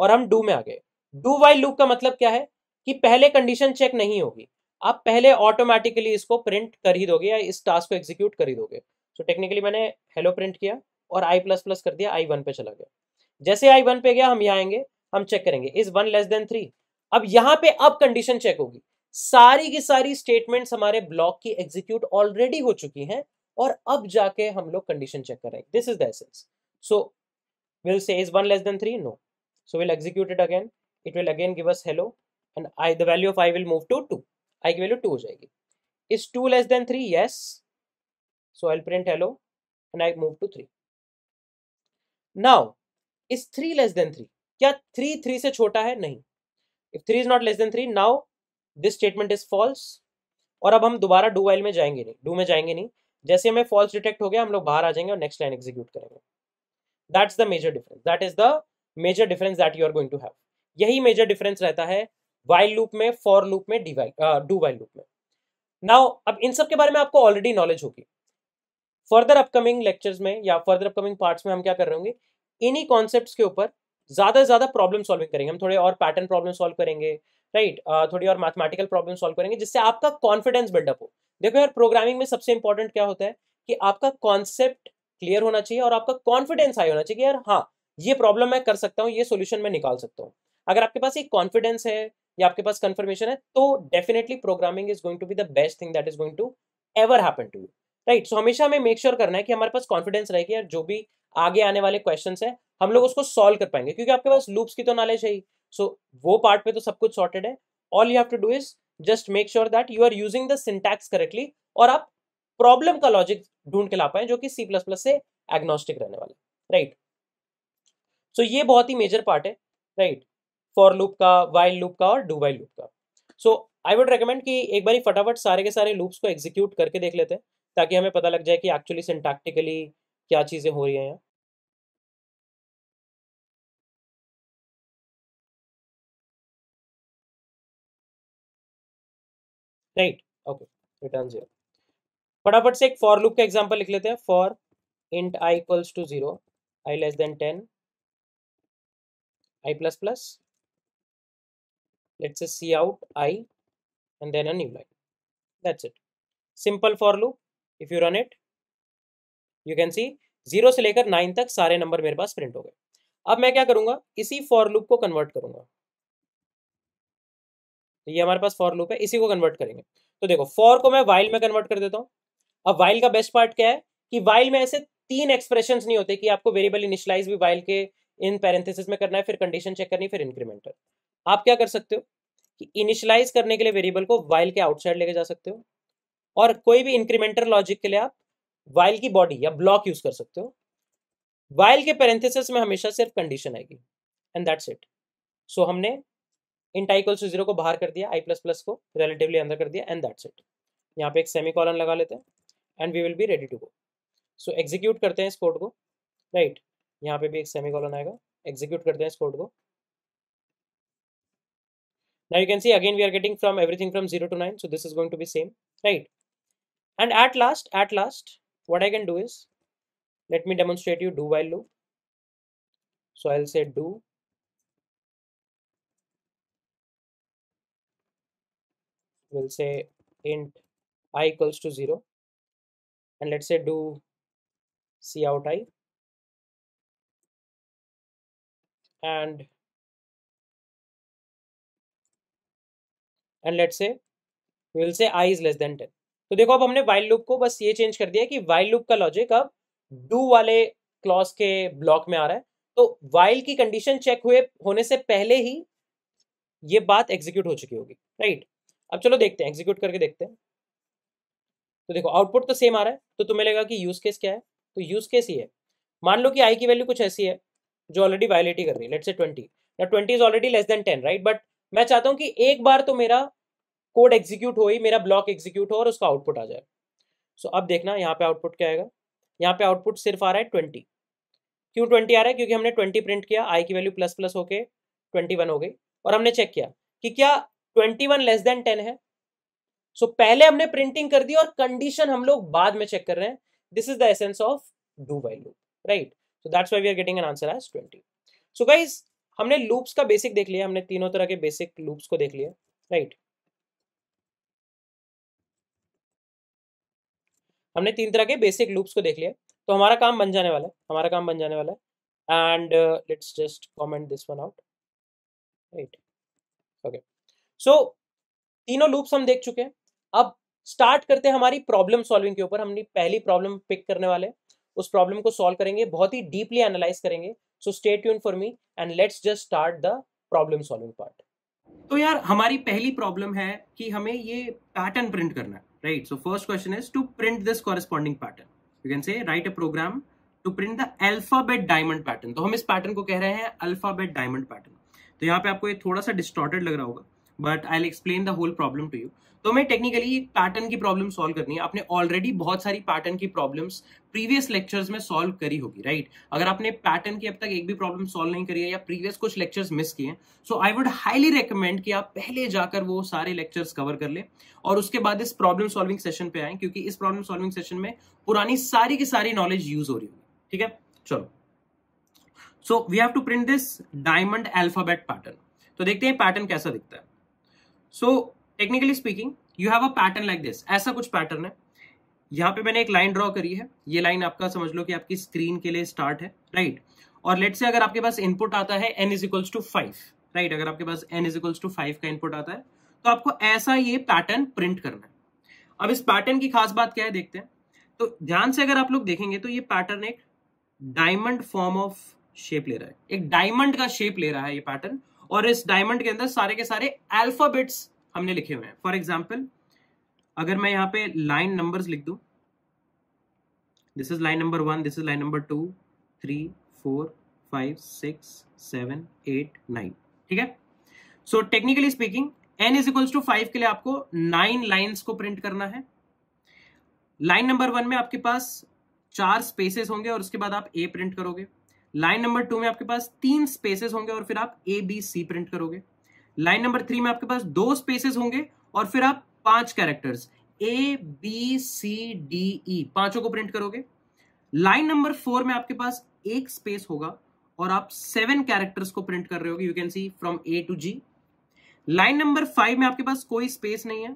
और हम डू में आ गए डू वाई लूप का मतलब क्या है कि पहले कंडीशन चेक नहीं होगी आप पहले ऑटोमेटिकली इसको प्रिंट कर ही दोगे या इस टास्क को एग्जीक्यूट कर ही दोगे सो टेक्निकली मैंने हेलो प्रिंट किया और आई प्लस प्लस कर दिया आई वन पे चला गया जैसे आई वन पे गया हम यहाँ आएंगे हम चेक करेंगे is one less than three अब यहाँ पे अब कंडीशन चेक होगी सारी की सारी स्टेटमेंट्स हमारे ब्लॉक की एग्जीक्यूट ऑलरेडी हो चुकी हैं और अब जाके हम लोग कंडीशन चेक करेंगे this is the essence So we'll say is 1 less than 3? No. So we'll execute it again. It will again give us hello and i the value of i will move to 2. i की value 2 ho jayegi Is 2 less than 3? Yes. So I'll print hello and I move to 3. Now is 3 less than 3? kya 3 3 se chota hai nahi If 3 is not less than 3, now this statement is false. और अब हम दोबारा do while में जाएंगे नहीं do में जाएंगे नहीं जैसे हमें फॉल्स डिटेक्ट हो गया हम लोग बाहर आ जाएंगे और नेक्स्ट लाइन एग्जीक्यूट करेंगे that's the major difference that is the major difference that you are going to have यही मेजर डिफरेंस रहता है वाइल्ड लूप में फॉर लूप में डू वाइल लूप में नाउ अब इन सब के बारे में आपको ऑलरेडी नॉलेज होगी फर्दर अपकमिंग लेक्चर्स में या फर्दर अपकमिंग पार्ट्स में हम क्या कर रहे होंगे इन्हीं कॉन्सेप्ट के ऊपर ज़्यादा से ज़्यादा प्रॉब्लम सॉल्विंग करेंगे हम थोड़े और पैटर्न प्रॉब्लम सॉल्व करेंगे राइट right? Uh, थोड़ी और मैथमेटिकल प्रॉब्लम सॉल्व करेंगे जिससे आपका कॉन्फिडेंस बिल्डअप हो देखो यार प्रोग्रामिंग में सबसे इंपॉर्टेंट क्या होता है कि आपका कॉन्सेप्ट क्लियर होना चाहिए और आपका कॉन्फिडेंस हाई होना चाहिए यार हाँ ये प्रॉब्लम मैं कर सकता हूँ ये सोल्यूशन मैं निकाल सकता हूँ अगर आपके पास एक कॉन्फिडेंस है या आपके पास कंफर्मेशन है तो definitely programming is going to be the best thing that is going to ever happen to you right so हमेशा हमें मेक श्योर sure करना है कि हमारे पास कॉन्फिडेंस रहे कि यार जो भी आगे आने वाले क्वेश्चन है हम लोग उसको सॉल्व कर पाएंगे क्योंकि आपके पास लूप्स की तो नॉलेज है ही सो so, वो पार्ट पे तो सब कुछ सॉर्टेड है all you have to do is just make sure that you are using the syntax correctly और आप प्रॉब्लम का लॉजिक ढूंढ के ला पाए जो कि सी प्लस प्लस से एग्नोस्टिक रहने वाला राइट सो ये बहुत ही मेजर पार्ट है राइट फॉर लूप का वाइल लूप का और डू वाइल लूप का सो आई वुड रिकमेंड कि एक बार फटाफट सारे के सारे लूप्स को एग्जीक्यूट करके देख लेते हैं ताकि हमें पता लग जाए कि एक्चुअली सिंटैक्टिकली क्या चीज़ें हो रही हैं यहाँ right okay return फटाफट से एक फॉर लूप का एग्जाम्पल लिख लेते हैं for int i equals to zero i less than ten i plus plus let's C out i and then then a that's it simple for simple if you run it you can see zero से लेकर nine तक सारे number मेरे पास print हो गए अब मैं क्या करूंगा इसी फॉर लूप को कन्वर्ट करूंगा ये हमारे पास फॉर लूप है इसी को कन्वर्ट करेंगे तो देखो फॉर को मैं वाइल में कन्वर्ट कर देता हूं अब वाइल का बेस्ट पार्ट क्या है कि वाइल में ऐसे तीन एक्सप्रेशन नहीं होते कि आपको वेरिएबल इनिशलाइज भी वाइल के इन पैरेंथेसिस में करना है फिर कंडीशन चेक करनी फिर इंक्रीमेंटल आप क्या कर सकते हो कि इनिशलाइज करने के लिए वेरिएबल को वाइल के आउटसाइड लेके जा सकते हो और कोई भी इंक्रीमेंटल लॉजिक के लिए आप वाइल की बॉडी या ब्लॉक यूज कर सकते हो वाइल के पैरेंथेसिस में हमेशा सिर्फ कंडीशन आएगी एंड दैट्स इट सो हमने इन टाइकल्स जीरो को बाहर कर दिया आई प्लस प्लस को रिलेटिवली अंदर कर दिया एंड दैट्स इट यहाँ पे एक सेमी कॉलन लगा लेते हैं And we will be ready to go. So execute करते हैं इस कोड को right. यहाँ पे भी एक सेमी कॉलन आएगा एग्जीक्यूट करते हैं इस कोड को now you can see again we are getting from everything from 0 to 9 so this is going to be same right and at last at last what i can do is let me demonstrate you do while loop so i'll say do we'll say int i equals to 0 and let's say do c out i and and say say will say i is less than 10 तो देखो अब हमने wild loop को बस ये change कर दिया कि वाइल्ड लूप का लॉजिक अब डू वाले क्लॉज के ब्लॉक में आ रहा है तो वाइल्ड की कंडीशन चेक हुए होने से पहले ही ये बात एग्जीक्यूट हो चुकी होगी राइट अब चलो देखते हैं एग्जीक्यूट करके देखते हैं तो देखो आउटपुट तो सेम आ रहा है तो तुम्हें लगेगा कि यूज केस क्या है तो यूज केस ही है मान लो कि आई की वैल्यू कुछ ऐसी है जो ऑलरेडी वायलेट ही कर रही है लेट से ट्वेंटी या twenty is already less than ten right but मैं चाहता हूँ कि एक बार तो मेरा कोड एग्जीक्यूट हो ही मेरा ब्लॉक एग्जीक्यूट हो और उसका आउटपुट आ जाए सो so, अब देखना यहाँ पे आउटपुट क्या आएगा यहाँ पे आउटपुट सिर्फ आ रहा है ट्वेंटी क्यों ट्वेंटी आ रहा है क्योंकि हमने ट्वेंटी प्रिंट किया आई की वैल्यू प्लस प्लस होके ट्वेंटी वन हो गई और हमने चेक किया कि क्या twenty one less than ten है सो so, पहले हमने प्रिंटिंग कर दी और कंडीशन हम लोग बाद में चेक कर रहे हैं this is the essence of do while loop right so that's why we are getting an answer as twenty so guys हमने लूप्स का बेसिक देख लिया हमने तीनों तरह के बेसिक लूप्स को देख लिया राइट right? हमने तीन तरह के बेसिक लूप्स को देख लिया तो हमारा काम बन जाने वाला है हमारा काम बन जाने वाला है and let's just comment this one out right okay so तीनों लूप्स हम देख चुके हैं अब स्टार्ट करते हैं हमारी प्रॉब्लम सॉल्विंग के ऊपर हमने पहली प्रॉब्लम पिक करने वाले उस प्रॉब्लम को सॉल्व करेंगे बहुत ही डीपली एनालाइज करेंगे so stay tune for me and let's just start the problem solving part तो यार हमारी पहली प्रॉब्लम है कि हमें ये पैटर्न प्रिंट करना है right so first question is to print this corresponding pattern you can say write a program to print the alphabet diamond pattern तो हम इस पैटर्न को कह रहे हैं अल्फाबेट डायमंड पैटर्न तो यहाँ पे आपको ये थोड़ा सा डिस्टॉर्टेड लग रहा होगा but I explain the whole problem to you तो हमें टेक्निकली पैटर्न की प्रॉब्लम सॉल्व करनी है आपने ऑलरेडी बहुत सारी पैटर्न की प्रॉब्लम्स प्रीवियस लेक्चर्स में सॉल्व करी होगी राइट right? अगर आपने पैटर्न की अब तक एक भी प्रॉब्लम सॉल्व नहीं करी है या प्रीवियस कुछ लेक्चर्स मिस किए so I would highly recommend कि आप पहले जाकर वो सारे लेक्चर्स कवर कर लें और उसके बाद इस प्रॉब्लम सॉल्विंग सेशन पे आए क्योंकि इस प्रॉब्लम सॉल्विंग सेशन में पुरानी सारी की सारी नॉलेज यूज हो रही होगी ठीक है चलो so we have to print this diamond alphabet pattern तो देखते हैं पैटर्न कैसा दिखता है so so, technically speaking you have a pattern like this ऐसा कुछ पैटर्न है यहाँ पे मैंने एक लाइन ड्रॉ करी है ये लाइन आपका समझ लो कि आपकी स्क्रीन के लिए स्टार्ट है राइट right? और लेट से अगर आपके पास इनपुट आता है n is equals to five right अगर आपके पास n is equals to five का इनपुट आता है तो आपको ऐसा ये पैटर्न प्रिंट करना है अब इस पैटर्न की खास बात क्या है देखते हैं तो ध्यान से अगर आप लोग देखेंगे तो ये पैटर्न एक डायमंड फॉर्म ऑफ शेप ले रहा है एक डायमंड का शेप ले रहा है ये पैटर्न और इस डायमंड के अंदर सारे के सारे अल्फाबेट्स हमने लिखे हुए हैं फॉर एग्जाम्पल अगर मैं यहाँ पे लाइन नंबर्स लिख दूँ this is line number one this is line number two three four five six seven eight nine ठीक है so technically speaking n is equals to five के लिए आपको नाइन लाइन्स को प्रिंट करना है लाइन नंबर वन में आपके पास चार स्पेसेस होंगे और उसके बाद आप ए प्रिंट करोगे लाइन नंबर टू में आपके पास तीन स्पेसेस होंगे और फिर आप ए बी सी प्रिंट करोगे लाइन नंबर थ्री में आपके पास दो स्पेसेस होंगे और फिर आप पांच characters A B C D E पांचों को प्रिंट करोगे लाइन नंबर फोर में आपके पास एक स्पेस होगा और आप सेवन कैरेक्टर्स को प्रिंट कर रहे होगे you can see from A to G line number five में आपके पास कोई स्पेस नहीं है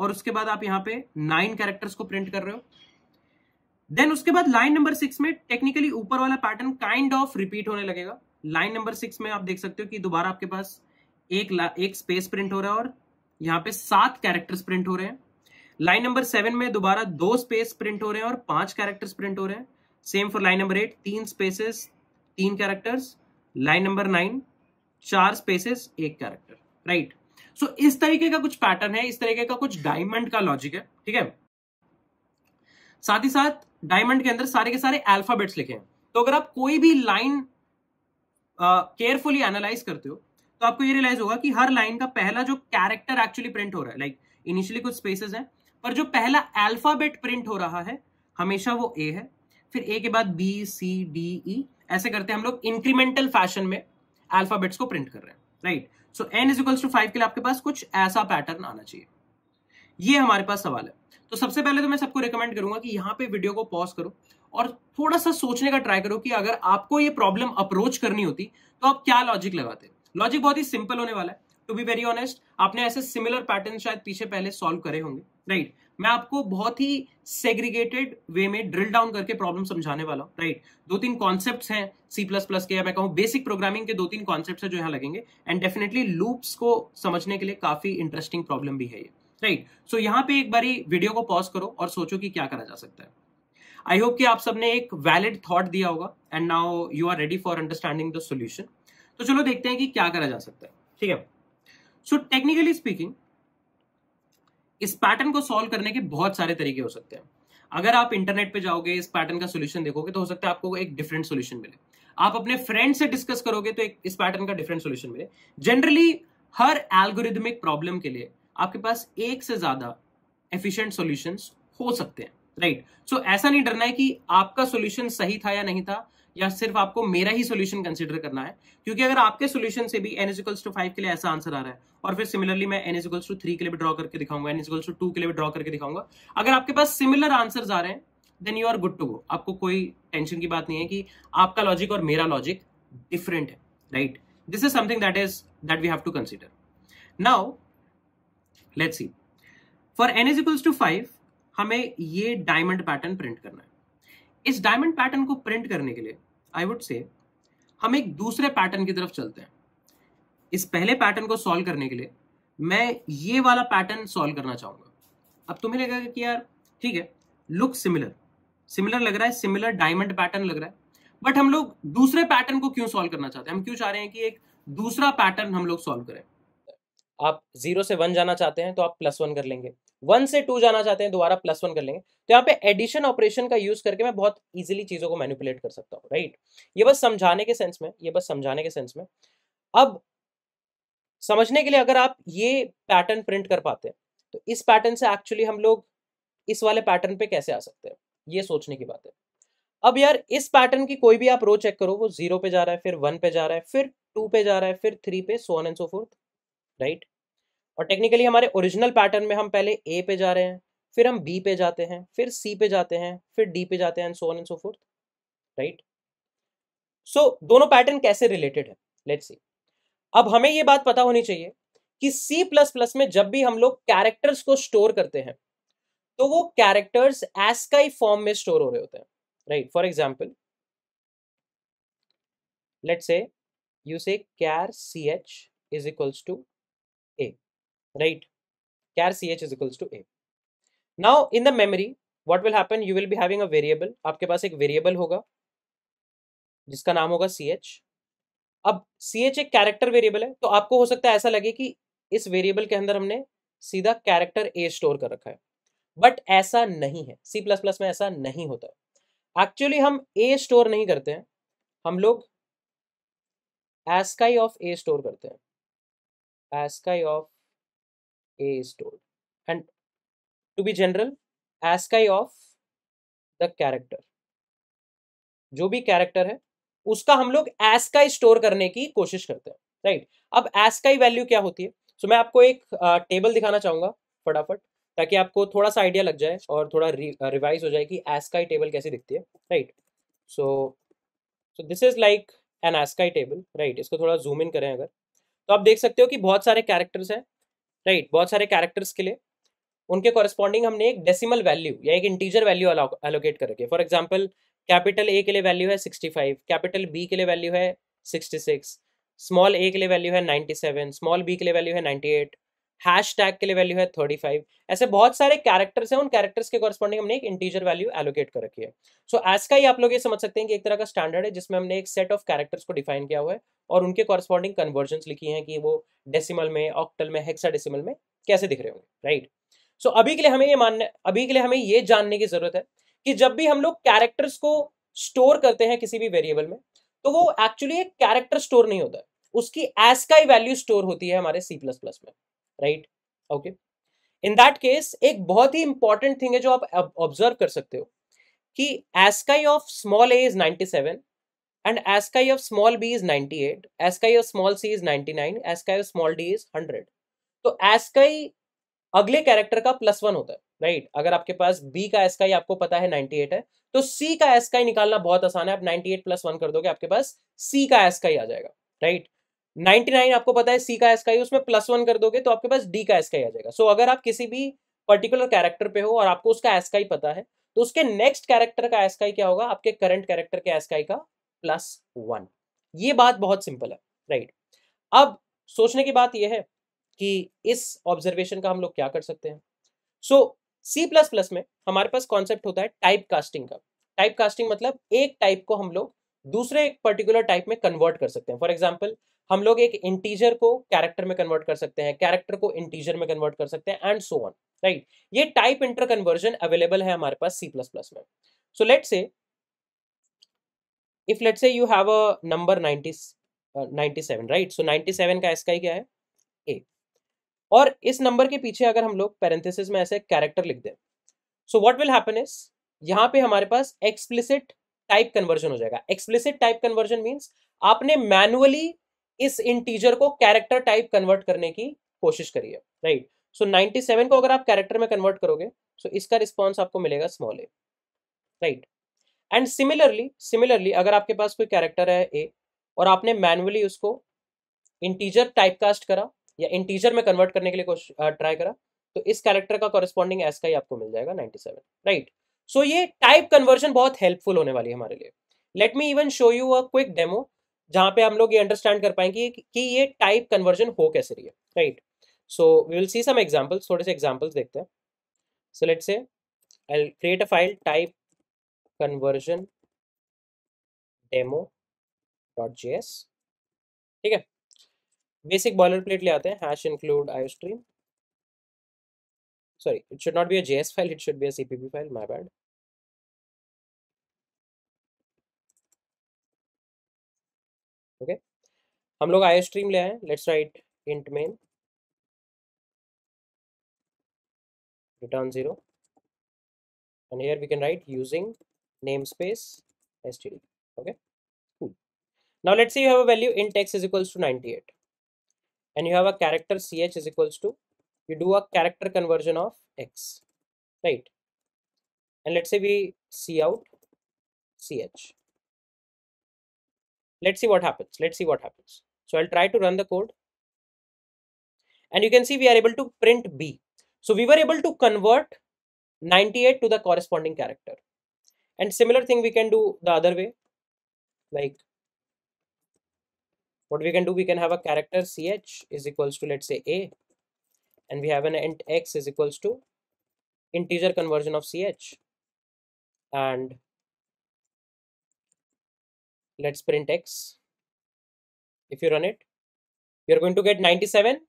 और उसके बाद आप यहाँ पे नाइन कैरेक्टर्स को प्रिंट कर रहे हो देन उसके बाद लाइन नंबर सिक्स में टेक्निकली ऊपर वाला पैटर्न काइंड ऑफ रिपीट होने लगेगा लाइन नंबर सिक्स में आप देख सकते हो कि दोबारा आपके पास एक एक स्पेस प्रिंट हो रहा है और यहाँ पे सात कैरेक्टर्स प्रिंट हो रहे हैं लाइन नंबर सेवन में दोबारा दो स्पेस प्रिंट हो रहे हैं और पांच कैरेक्टर्स प्रिंट हो रहे हैं same for line number eight तीन स्पेसेस तीन कैरेक्टर्स लाइन नंबर नाइन चार स्पेसेस एक कैरेक्टर राइट सो इस तरीके का कुछ पैटर्न है इस तरीके का कुछ डायमंड का लॉजिक है ठीक है साथ ही साथ डायमंड के अंदर सारे के सारे अल्फाबेट्स लिखे हैं तो अगर आप कोई भी लाइन केयरफुली एनालाइज करते हो तो आपको ये रियलाइज होगा कि हर लाइन का पहला जो कैरेक्टर एक्चुअली प्रिंट हो रहा है लाइक like, इनिशियली कुछ स्पेसेस हैं पर जो पहला अल्फाबेट प्रिंट हो रहा है हमेशा वो ए है फिर ए के बाद बी सी डी ई ऐसे करते हैं हम लोग इंक्रीमेंटल फैशन में अल्फाबेट्स को प्रिंट कर रहे हैं right so n is equals to five के लिए आपके पास कुछ ऐसा पैटर्न आना चाहिए ये हमारे पास सवाल है तो सबसे पहले तो मैं सबको रिकमेंड करूंगा कि यहाँ पे वीडियो को पॉज करो और थोड़ा सा सोचने का ट्राई करो कि अगर आपको ये प्रॉब्लम अप्रोच करनी होती तो आप क्या लॉजिक लगाते लॉजिक बहुत ही सिंपल होने वाला है टू बी वेरी ऑनेस्ट आपने ऐसे सिमिलर पैटर्न शायद पीछे पहले सॉल्व करे होंगे राइट right. मैं आपको बहुत ही सेग्रीगेटेड वे में ड्रिल डाउन करके प्रॉब्लम समझाने वाला हूँ राइट right. दो तीन कॉन्सेप्ट्स हैं सी प्लस प्लस के या मैं कहूँ बेसिक प्रोग्रामिंग के दो तीन कॉन्सेप्ट्स हैं जो यहाँ लगेंगे एंड डेफिनेटली लूप्स को समझने के लिए काफी इंटरेस्टिंग प्रॉब्लम भी है ये राइट सो यहाँ पे एक बारी वीडियो को पॉज करो और सोचो कि क्या करा जा सकता है आई होप कि आप सबने एक वैलिड थॉट दिया होगा and now you are ready for understanding the solution तो चलो देखते हैं कि क्या करा जा सकता है ठीक है सो टेक्निकली स्पीकिंग इस पैटर्न को सॉल्व करने के बहुत सारे तरीके हो सकते हैं अगर आप इंटरनेट पे जाओगे इस पैटर्न का सोल्यूशन देखोगे तो हो सकता है आपको एक डिफरेंट सोल्यूशन मिले आप अपने फ्रेंड से डिस्कस करोगे तो एक इस पैटर्न का डिफरेंट सोल्यूशन मिले जनरली हर एल्गोरिदमिक प्रॉब्लम के लिए आपके पास एक से ज्यादा एफिशिएंट सॉल्यूशंस हो सकते हैं राइट right? सो so, ऐसा नहीं डरना है कि आपका सॉल्यूशन सही था या नहीं था या सिर्फ आपको मेरा ही सोल्यूशन कंसिडर करना है क्योंकि अगर आपके सोल्यूशन से भी एन टू फाइव के लिए ऐसा आंसर आ रहा है और फिर सिमिलरली मैं एन टू थ्री के लिए भी ड्रॉ करके दिखाऊंगा एन टू टू के लिए भी ड्रॉ करके दिखाऊंगा अगर आपके पास सिमिलर आंसर आ रहे हैं then you are good to go आपको कोई टेंशन की बात नहीं है कि आपका लॉजिक और मेरा लॉजिक डिफरेंट है right this is something that is that we have to consider now let's see for n equals to five हमें ये डायमंड पैटर्न प्रिंट करना है इस डायमंड पैटर्न को प्रिंट करने के लिए आई वुड से हम एक दूसरे पैटर्न की तरफ चलते हैं इस पहले पैटर्न को सॉल्व करने के लिए मैं ये वाला पैटर्न सॉल्व करना चाहूंगा अब तुम्हें लगेगा कि यार ठीक है लुक सिमिलर सिमिलर लग रहा है सिमिलर डायमंड पैटर्न लग रहा है बट हम लोग दूसरे पैटर्न को क्यों सॉल्व करना चाहते हैं हम क्यों चाह रहे हैं कि एक दूसरा पैटर्न हम लोग सॉल्व करें आप जीरो से वन जाना चाहते हैं तो आप प्लस वन कर लेंगे वन से टू जाना चाहते हैं दोबारा प्लस वन कर लेंगे तो यहाँ पे एडिशन ऑपरेशन का यूज करके मैं बहुत इजीली चीजों को मैनिपुलेट कर सकता हूँ राइट ये बस समझाने के सेंस में ये बस समझाने के सेंस में अब समझने के लिए अगर आप ये पैटर्न प्रिंट कर पाते हैं तो इस पैटर्न से एक्चुअली हम लोग इस वाले पैटर्न पे कैसे आ सकते हैं ये सोचने की बात है अब यार इस पैटर्न की कोई भी आप रो चेक करो वो जीरो पे जा रहा है फिर वन पे जा रहा है फिर टू पे जा रहा है फिर थ्री पे so on and so forth right और टेक्निकली हमारे ओरिजिनल पैटर्न में हम पहले ए पे जा रहे हैं फिर हम बी पे जाते हैं फिर सी पे जाते हैं फिर डी पे जाते हैं so on and so forth right so दोनों पैटर्न कैसे रिलेटेड है लेट सी अब हमें ये बात पता होनी चाहिए कि C++ प्लस प्लस में जब भी हम लोग कैरेक्टर्स को स्टोर करते हैं तो वो कैरेक्टर्स एसकाई फॉर्म में स्टोर हो रहे होते हैं right for example let say you say char c h is equals to right char ch is equals to a now in the memory what will happen you will be having a variable आपके पास एक variable होगा जिसका नाम होगा ch अब ch एक character variable है तो आपको हो सकता है ऐसा लगे कि इस वेरिएबल के अंदर हमने सीधा कैरेक्टर ए स्टोर कर रखा है बट ऐसा नहीं है सी प्लस प्लस में ऐसा नहीं होता है एक्चुअली हम ए स्टोर नहीं करते हैं हम लोग एस्काई ऑफ ए स्टोर करते हैं ASCII of A is told. And to be general, ASCII of the character. जो भी कैरेक्टर है उसका हम लोग एस्काई स्टोर करने की कोशिश करते हैं राइट अब एस्काई वैल्यू क्या होती है सो so, मैं आपको एक आ, टेबल दिखाना चाहूंगा फटाफट ताकि आपको थोड़ा सा आइडिया लग जाए और थोड़ा रि, रिवाइज हो जाए कि एस्काई टेबल कैसी दिखती है right so so this is like an ASCII table right इसको थोड़ा जूम इन करें अगर तो आप देख सकते हो कि बहुत सारे कैरेक्टर्स हैं राइट बहुत सारे कैरेक्टर्स के लिए उनके कॉरेस्पॉन्डिंग हमने एक डेसिमल वैल्यू या एक इंटीजर वैल्यू एलोकेट करके फॉर एग्जाम्पल कैपिटल ए के लिए वैल्यू है सिक्सटी फाइव कैपिटल बी के लिए वैल्यू है सिक्सटी सिक्स स्मॉल ए के लिए वैल्यू है नाइन्टी सेवन स्मॉल बी के लिए वैल्यू है नाइन्टी एट हैश टैग के लिए वैल्यू है थर्टी फाइव ऐसे बहुत सारे कैरेक्टर्स हैं उन कैरेक्टर्स के कॉरस्पॉन्डिंग हमने एक इंटीजर वैल्यू एलोकेट कर रखी है सो so, एस का ही आप लोग ये समझ सकते हैं कि एक तरह का स्टैंडर्ड है जिसमें हमने एक सेट ऑफ कैरेक्टर्स को डिफाइन किया हुआ है और उनके कॉरस्पॉन्डिंग कन्वर्जन लिखी हैं कि वो डेसिमल में ऑक्टल में हेक्सा डेसिमल में कैसे दिख रहे होंगे राइट सो अभी के लिए हमें ये मानने अभी के लिए हमें ये जानने की जरूरत है कि जब भी हम लोग कैरेक्टर्स को स्टोर करते हैं किसी भी वेरिएबल में तो वो एक्चुअली एक कैरेक्टर स्टोर नहीं होता है उसकी S ASCII value store होती है हमारे सी प्लस प्लस में right okay in that case एक बहुत ही इंपॉर्टेंट थिंग है जो आप ऑब्जर्व कर सकते हो कि ASCII of small a is 97 and ASCII of small b is 98, ASCII of small c is 99, ASCII of small d is 100. तो एसकाई अगले कैरेक्टर का प्लस वन होता है राइट right? अगर आपके पास बी का एसकाई आपको पता है 98 है तो सी का एसकाई निकालना बहुत आसान है आप 98 प्लस वन कर दोगे आपके पास सी का एसकाई आ जाएगा राइट 99 आपको पता है सी का एस का ही उसमें प्लस वन कर दोगे तो आपके पास डी का एस का ही आ जाएगा सो so, अगर आप किसी भी पर्टिकुलर कैरेक्टर पे हो और आपको उसका एस का ही पता है तो उसके नेक्स्ट कैरेक्टर का एस का ही क्या होगा आपके करंट कैरेक्टर के एस का ही का प्लस वन ये बात बहुत सिंपल है राइट अब सोचने की बात यह है कि इस ऑब्जर्वेशन का हम लोग क्या कर सकते हैं सो सी प्लस प्लस में हमारे पास कॉन्सेप्ट होता है टाइप कास्टिंग का टाइप कास्टिंग मतलब एक टाइप को हम लोग दूसरे एक पर्टिकुलर टाइप में कन्वर्ट कर सकते हैं फॉर एग्जाम्पल हम लोग एक इंटीजर को कैरेक्टर में कन्वर्ट कर सकते हैं कैरेक्टर को इंटीजर में कन्वर्ट कर सकते हैं एंड सो ऑन राइट ये टाइप इंटर कन्वर्जन अवेलेबल है हमारे पास सी प्लस प्लस में so let say if let say you have a number ninety seven right so ninety seven का इसका ही क्या है ए और इस नंबर के पीछे अगर हम लोग पैरेंथेसिस में ऐसे कैरेक्टर लिख दें so what will happen is यहाँ पे हमारे पास एक्सप्लिसिट टाइप कन्वर्जन हो जाएगा एक्सप्लिसिट टाइप कन्वर्जन मीन्स आपने मैनुअली इस इंटीजर को कैरेक्टर टाइप कन्वर्ट करने की कोशिश करिए राइट सो 97 को अगर आप कैरेक्टर में कन्वर्ट करोगे सो so इसका रिस्पॉन्स आपको मिलेगा small a right and similarly similarly अगर आपके पास कोई कैरेक्टर है ए और आपने मैनुअली उसको इंटीजर टाइप कास्ट करा या इंटीजर में कन्वर्ट करने के लिए ट्राई करा तो इस कैरेक्टर का कॉरेस्पॉन्डिंग एस का ही आपको मिल जाएगा 97 राइट सो ये टाइप कन्वर्जन बहुत हेल्पफुल होने वाली है हमारे लिए let me even show you a quick demo जहां पे हम लोग ये अंडरस्टैंड कर पाएंगे कि, कि ये टाइप कन्वर्जन हो कैसे रही है right so we will see some examples थोड़े से एग्जांपल्स देखते हैं so let's say I create I'll create a file type conversion demo.js ठीक है बेसिक बॉयलर प्लेट ले आते हैं hash include stream sorry it should not be a JS file it should be a CPP file my bad okay हम लोग i stream ले आए let's write int main return zero and here we can write using namespace S T D okay now let's you have a value int x is equals to ninety and you have a character c h is equals to you do a character conversion of x right and let's we cout c h let's see what happens let's see what happens so i'll try to run the code and you can see we are able to print b so we were able to convert 98 to the corresponding character and similar thing we can do the other way like what we can do we can have a character ch is equals to let's say a and we have an int x is equals to integer conversion of ch and let's print x if you run it you are going to get 97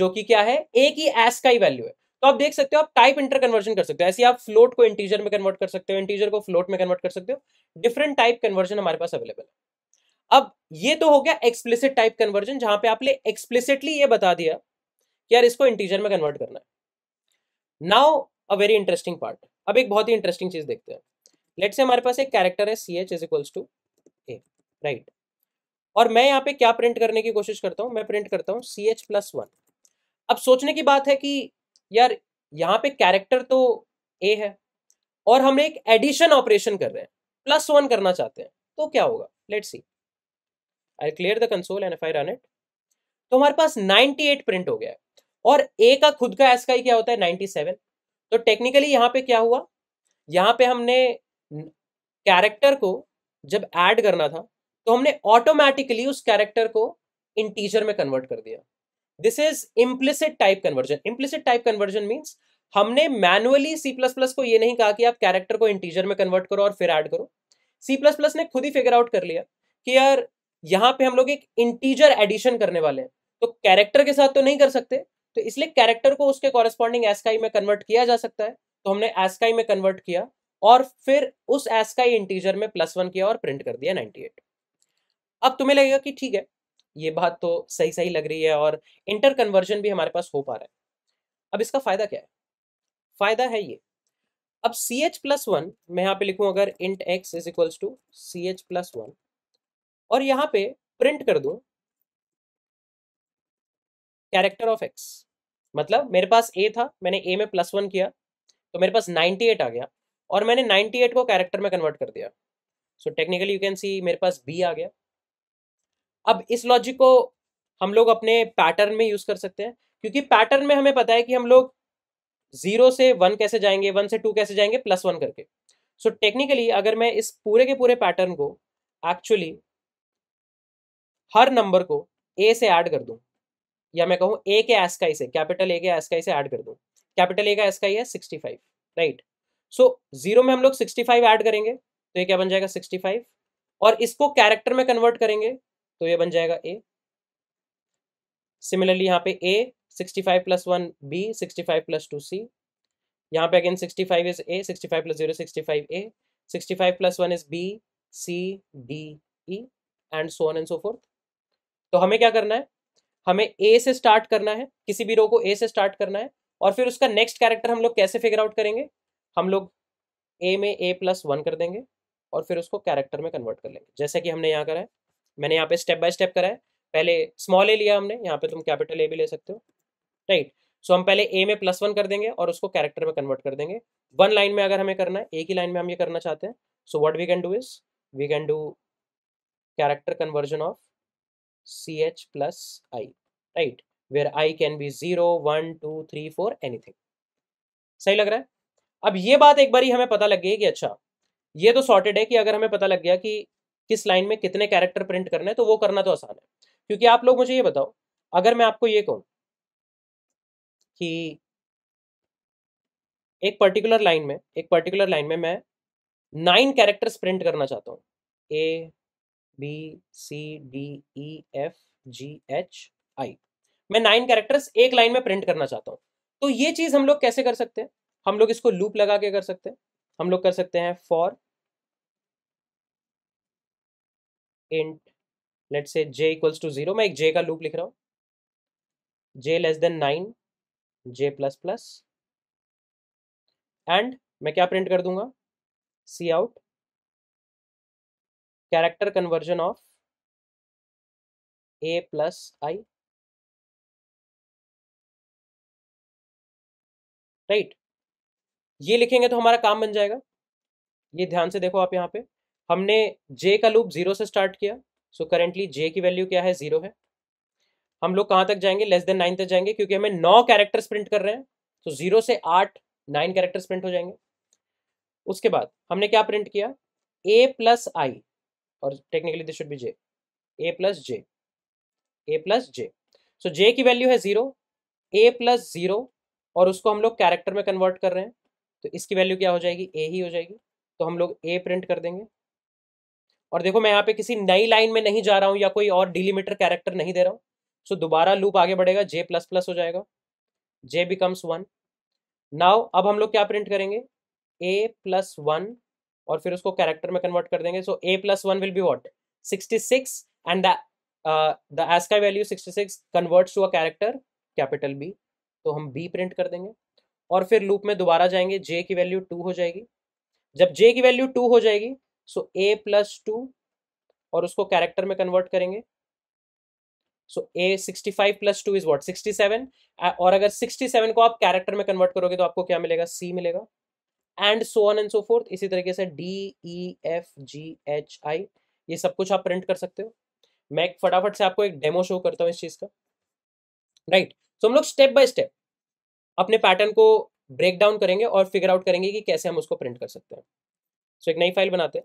jo ki kya hai a ki ASCII value है तो आप देख सकते हो आप type inter conversion कर सकते हो ऐसे आप फ्लोट को इंटीजर में कन्वर्ट कर सकते हो इंटीजर को फ्लोट में कन्वर्ट कर सकते हो डिफरेंट टाइप कन्वर्जन हमारे पास अवेलेबल है अब ये तो हो गया एक्सप्लिसिट टाइप कन्वर्जन जहां पे आपने एक्सप्लिसिटली ये बता दिया कि यार इसको इंटीजर में कन्वर्ट करना है now a very interesting part अब एक बहुत ही इंटरेस्टिंग चीज देखते हैं लेट से हमारे पास एक कैरेक्टर है c h is equals to right और मैं यहाँ पे क्या प्रिंट करने की कोशिश करता हूँ मैं प्रिंट करता हूँ सी एच प्लस वन अब सोचने की बात है कि यार यहाँ पे कैरेक्टर तो ए है और हम एक एडिशन ऑपरेशन कर रहे हैं प्लस वन करना चाहते हैं तो क्या होगा let see I clear the console and if I run it तो हमारे पास 98 प्रिंट हो गया है और ए का खुद का एस का ही क्या होता है 97 तो टेक्निकली यहाँ पे क्या हुआ यहाँ पे हमने कैरेक्टर को जब ऐड करना था तो हमने ऑटोमेटिकली उस कैरेक्टर को इंटीजर में कन्वर्ट कर दिया this is implicit type conversion implicit type conversion means हमने मैनुअली सी प्लस प्लस को ये नहीं कहा कि आप कैरेक्टर को इंटीजर में कन्वर्ट करो और फिर ऐड करो सी प्लस प्लस ने खुद ही फिगर आउट कर लिया कि यार यहाँ पे हम लोग एक इंटीजर एडिशन करने वाले हैं तो कैरेक्टर के साथ तो नहीं कर सकते तो इसलिए कैरेक्टर को उसके कॉरेस्पॉन्डिंग एसकाई में कन्वर्ट किया जा सकता है तो हमने एसकाई में कन्वर्ट किया और फिर उस एसकाई इंटीजर में प्लस वन किया और प्रिंट कर दिया नाइनटी एट अब तुम्हें लगेगा कि ठीक है ये बात तो सही सही लग रही है और इंटर कन्वर्जन भी हमारे पास हो पा रहा है अब इसका फ़ायदा क्या है फ़ायदा है ये अब सी एच प्लस वन मैं यहाँ पे लिखूँ अगर int x is equals to c h plus one और यहाँ पे प्रिंट कर दूँ कैरेक्टर ऑफ एक्स मतलब मेरे पास ए था मैंने ए में प्लस वन किया तो मेरे पास एट आ गया और मैंने एट को कैरेक्टर में कन्वर्ट कर दिया so technically you can see मेरे पास बी आ गया अब इस लॉजिक को हम लोग अपने पैटर्न में यूज कर सकते हैं क्योंकि पैटर्न में हमें पता है कि हम लोग जीरो से वन कैसे जाएंगे वन से टू कैसे जाएंगे प्लस वन करके सो so, टेक्निकली अगर मैं इस पूरे के पूरे पैटर्न को एक्चुअली हर नंबर को ए से ऐड कर दूं या मैं कहूं ए के एस्काई से कैपिटल ए के एसकाई से ऐड कर दूं कैपिटल ए का एसकाई है sixty five right so zero में हम लोग सिक्सटी फाइव ऐड करेंगे तो ये क्या बन जाएगा सिक्सटी फाइव और इसको कैरेक्टर में कन्वर्ट करेंगे तो ये बन जाएगा ए सिमिलरली यहाँ पे a sixty five plus one b sixty five plus two c यहाँ पे again sixty five is a sixty five plus zero sixty five a sixty five plus one is b C D e and so on and so forth तो हमें क्या करना है हमें ए से start करना है किसी भी रो को ए से स्टार्ट करना है और फिर उसका नेक्स्ट कैरेक्टर हम लोग कैसे फिगर आउट करेंगे हम लोग ए में ए प्लस वन कर देंगे और फिर उसको कैरेक्टर में कन्वर्ट कर लेंगे जैसे कि हमने यहाँ करा है मैंने यहाँ पे स्टेप बाय स्टेप करा है पहले स्मॉल ए लिया हमने यहाँ पे तुम कैपिटल ए भी ले सकते हो राइट सो so, हम पहले ए में प्लस वन कर देंगे और उसको कैरेक्टर में कन्वर्ट कर देंगे वन लाइन में अगर हमें करना है एक ही लाइन में हम ये करना चाहते हैं so what we can do is we can do character conversion of c h plus i right where i can be zero one two three four anything सही लग रहा है अब ये बात एक बार ही हमें पता लग गई कि अच्छा ये तो सॉर्टेड है कि अगर हमें पता लग गया कि किस लाइन में कितने कैरेक्टर प्रिंट करना है तो वो करना तो आसान है क्योंकि आप लोग मुझे ये बताओ अगर मैं आपको ये कहूँ कि एक पर्टिकुलर लाइन में एक पर्टिकुलर लाइन में मैं नाइन कैरेक्टर्स प्रिंट करना चाहता हूँ a B C D e f g h i मैं नाइन कैरेक्टर्स एक लाइन में प्रिंट करना चाहता हूँ तो ये चीज़ हम लोग कैसे कर सकते हैं हम लोग इसको लूप लगा के कर सकते हैं हम लोग कर सकते हैं फॉर इंट लेट से जे इक्वल्स टू जीरो मैं एक जे का लूप लिख रहा हूँ j less than nine j plus plus and मैं क्या प्रिंट कर दूंगा cout character conversion of a plus i right ये लिखेंगे तो हमारा काम बन जाएगा ये ध्यान से देखो आप यहां पे हमने जे का लूप जीरो से स्टार्ट किया सो करेंटली जे की वैल्यू क्या है जीरो है हम लोग कहाँ तक जाएंगे लेस देन नाइन तक जाएंगे क्योंकि हमें नौ कैरेक्टर्स प्रिंट कर रहे हैं तो जीरो से आठ नाइन कैरेक्टर्स प्रिंट हो जाएंगे उसके बाद हमने क्या प्रिंट किया ए प्लस आई और technically this should be j a plus j a plus j so j की वैल्यू है जीरो ए प्लस जीरो और उसको हम लोग कैरेक्टर में कन्वर्ट कर रहे हैं तो इसकी वैल्यू क्या हो जाएगी ए ही हो जाएगी तो हम लोग ए प्रिंट कर देंगे और देखो मैं यहाँ पे किसी नई लाइन में नहीं जा रहा हूँ या कोई और डिलीमीटर कैरेक्टर नहीं दे रहा हूँ सो दोबारा लूप आगे बढ़ेगा जे प्लस प्लस हो जाएगा जे बिकम्स वन नाउ अब हम लोग क्या प्रिंट करेंगे ए प्लस वन और फिर उसको कैरेक्टर में कन्वर्ट कर देंगे so a plus one will be what sixty six and the का value sixty six converts to a character capital B तो हम बी प्रिंट कर देंगे और फिर लूप में दोबारा जाएंगे जे की वैल्यू टू हो जाएगी जब जे की वैल्यू टू हो जाएगी सो ए प्लस टू और उसको कैरेक्टर में कन्वर्ट करेंगे so a sixty five plus two is what sixty seven और अगर सिक्सटी सेवन को आप कैरेक्टर में कन्वर्ट करोगे तो आपको क्या मिलेगा सी मिलेगा and so on and so forth इसी तरीके से d e f g h i ये सब कुछ आप प्रिंट कर सकते हो मैं एक फटाफट से आपको एक डेमो शो करता हूँ इस चीज़ का राइट right. सो so, हम लोग स्टेप बाय स्टेप अपने पैटर्न को ब्रेक डाउन करेंगे और फिगर आउट करेंगे कि कैसे हम उसको प्रिंट कर सकते हैं सो एक नई फाइल बनाते हैं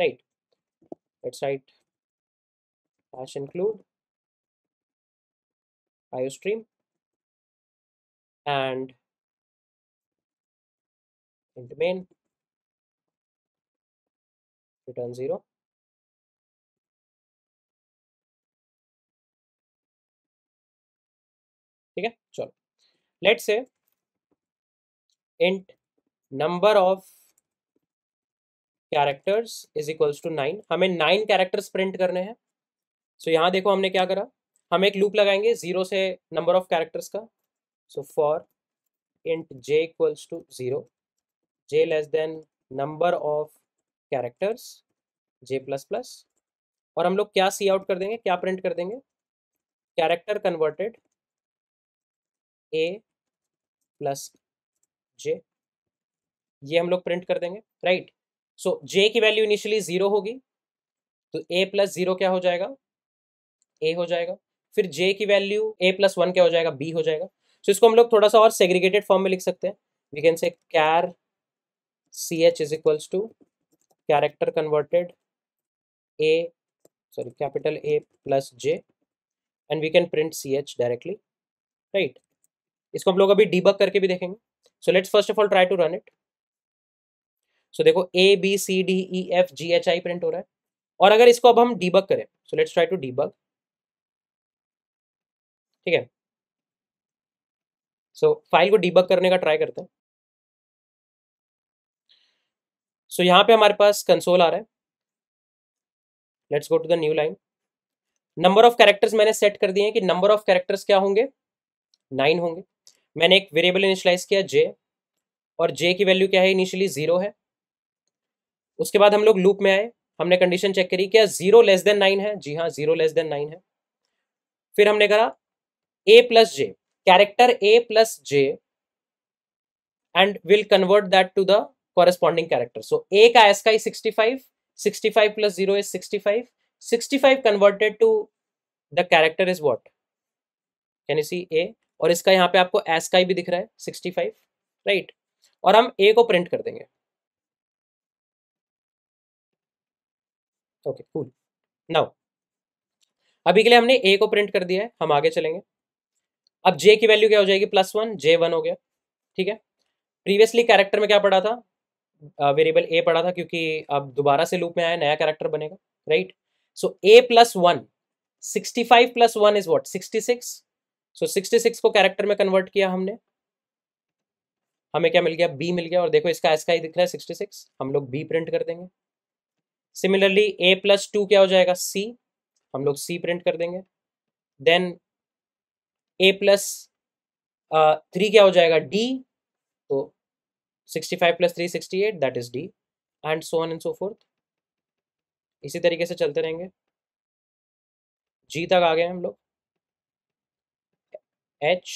right let's write hash include iostream and int main return zero ठीक है चलो let's say int number of characters is equals to nine हमें नाइन कैरेक्टर्स प्रिंट करने हैं सो so, यहाँ देखो हमने क्या करा हम एक लूप लगाएंगे जीरो से नंबर ऑफ कैरेक्टर्स का so for int j equals to zero j less than number of characters j plus plus और हम लोग क्या सी आउट कर देंगे क्या प्रिंट कर देंगे character converted a plus j ये हम लोग प्रिंट कर देंगे राइट सो जे की वैल्यू इनिशियली जीरो होगी तो ए प्लस जीरो क्या हो जाएगा ए हो जाएगा फिर जे की वैल्यू ए प्लस वन क्या हो जाएगा बी हो जाएगा सो so, इसको हम लोग थोड़ा सा और सेग्रीगेटेड फॉर्म में लिख सकते हैं we can say char c h is equals to character converted a sorry capital A plus j and we can print c h directly right इसको हम लोग अभी डीबग करके भी देखेंगे so let's first of all try to run it so देखो a B C D e f g h i print हो रहा है और अगर इसको अब हम डीबग करें so let's try to debug ठीक है सो so, फाइल को डीबग करने का ट्राई करते हैं सो so, यहाँ पे हमारे पास कंसोल आ रहा है let's go to the new line number of characters मैंने सेट कर दिए हैं कि नंबर ऑफ कैरेक्टर्स क्या होंगे नाइन होंगे मैंने एक वेरिएबल इनिशलाइज किया जे और जे की वैल्यू क्या है इनिशियली जीरो है उसके बाद हम लोग लूप में आए हमने कंडीशन चेक करी क्या जीरो लेस देन नाइन है जी हाँ जीरो लेस देन नाइन है फिर हमने करा a plus j character a plus j and will convert that to the corresponding character so a का एस का sixty five sixty five plus zero is sixty five sixty five converted to the character is what can you see a और इसका यहाँ पे आपको S का भी दिख रहा है सिक्सटी फाइव राइट और हम ए को प्रिंट कर देंगे ओके कूल नाउ अभी के लिए हमने ए को प्रिंट कर दिया है हम आगे चलेंगे अब जे की वैल्यू क्या हो जाएगी प्लस वन जे वन हो गया ठीक है प्रीवियसली कैरेक्टर में क्या पढ़ा था वेरिएबल ए पढ़ा था क्योंकि अब दोबारा से लूप में आया नया कैरेक्टर बनेगा right so a plus one sixty five plus one is what sixty six so sixty six को कैरेक्टर में कन्वर्ट किया हमने हमें क्या मिल गया बी मिल गया और देखो इसका एस का ही दिख रहा है सिक्सटी सिक्स हम लोग बी प्रिंट कर देंगे सिमिलरली ए प्लस टू क्या हो जाएगा सी हम लोग सी प्रिंट कर देंगे देन ए प्लस थ्री क्या हो जाएगा डी तो sixty five plus three sixty eight that is d and so on and so forth इसी तरीके से चलते रहेंगे जी तक आ गए हम लोग एच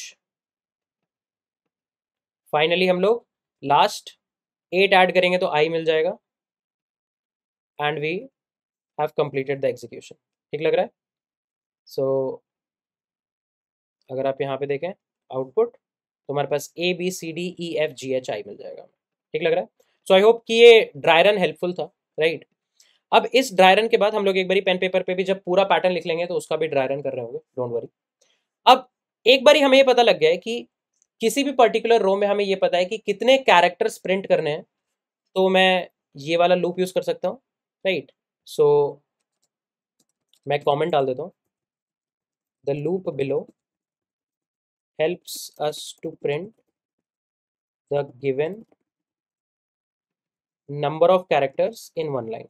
फाइनली हम लोग लास्ट एट ऐड करेंगे तो आई मिल जाएगा and we have completed the execution ठीक लग रहा है सो so, अगर आप यहाँ पे देखें आउटपुट तो हमारे पास a B C D e f g h i मिल जाएगा ठीक लग रहा है सो आई होप कि ये ड्राई रन हेल्पफुल था राइट right? अब इस ड्राई रन के बाद हम लोग एक बार पेन पेपर पे भी जब पूरा पैटर्न लिख लेंगे तो उसका भी ड्राई रन कर रहे होंगे डोंट वरी अब एक बार हमें ये पता लग गया है कि किसी भी पर्टिकुलर रो में हमें ये पता है कि कितने कैरेक्टर्स प्रिंट करने हैं तो मैं ये वाला लूप यूज़ कर सकता हूँ राइट सो मैं कमेंट डाल देता हूँ the loop below helps us to print the given number of characters in one line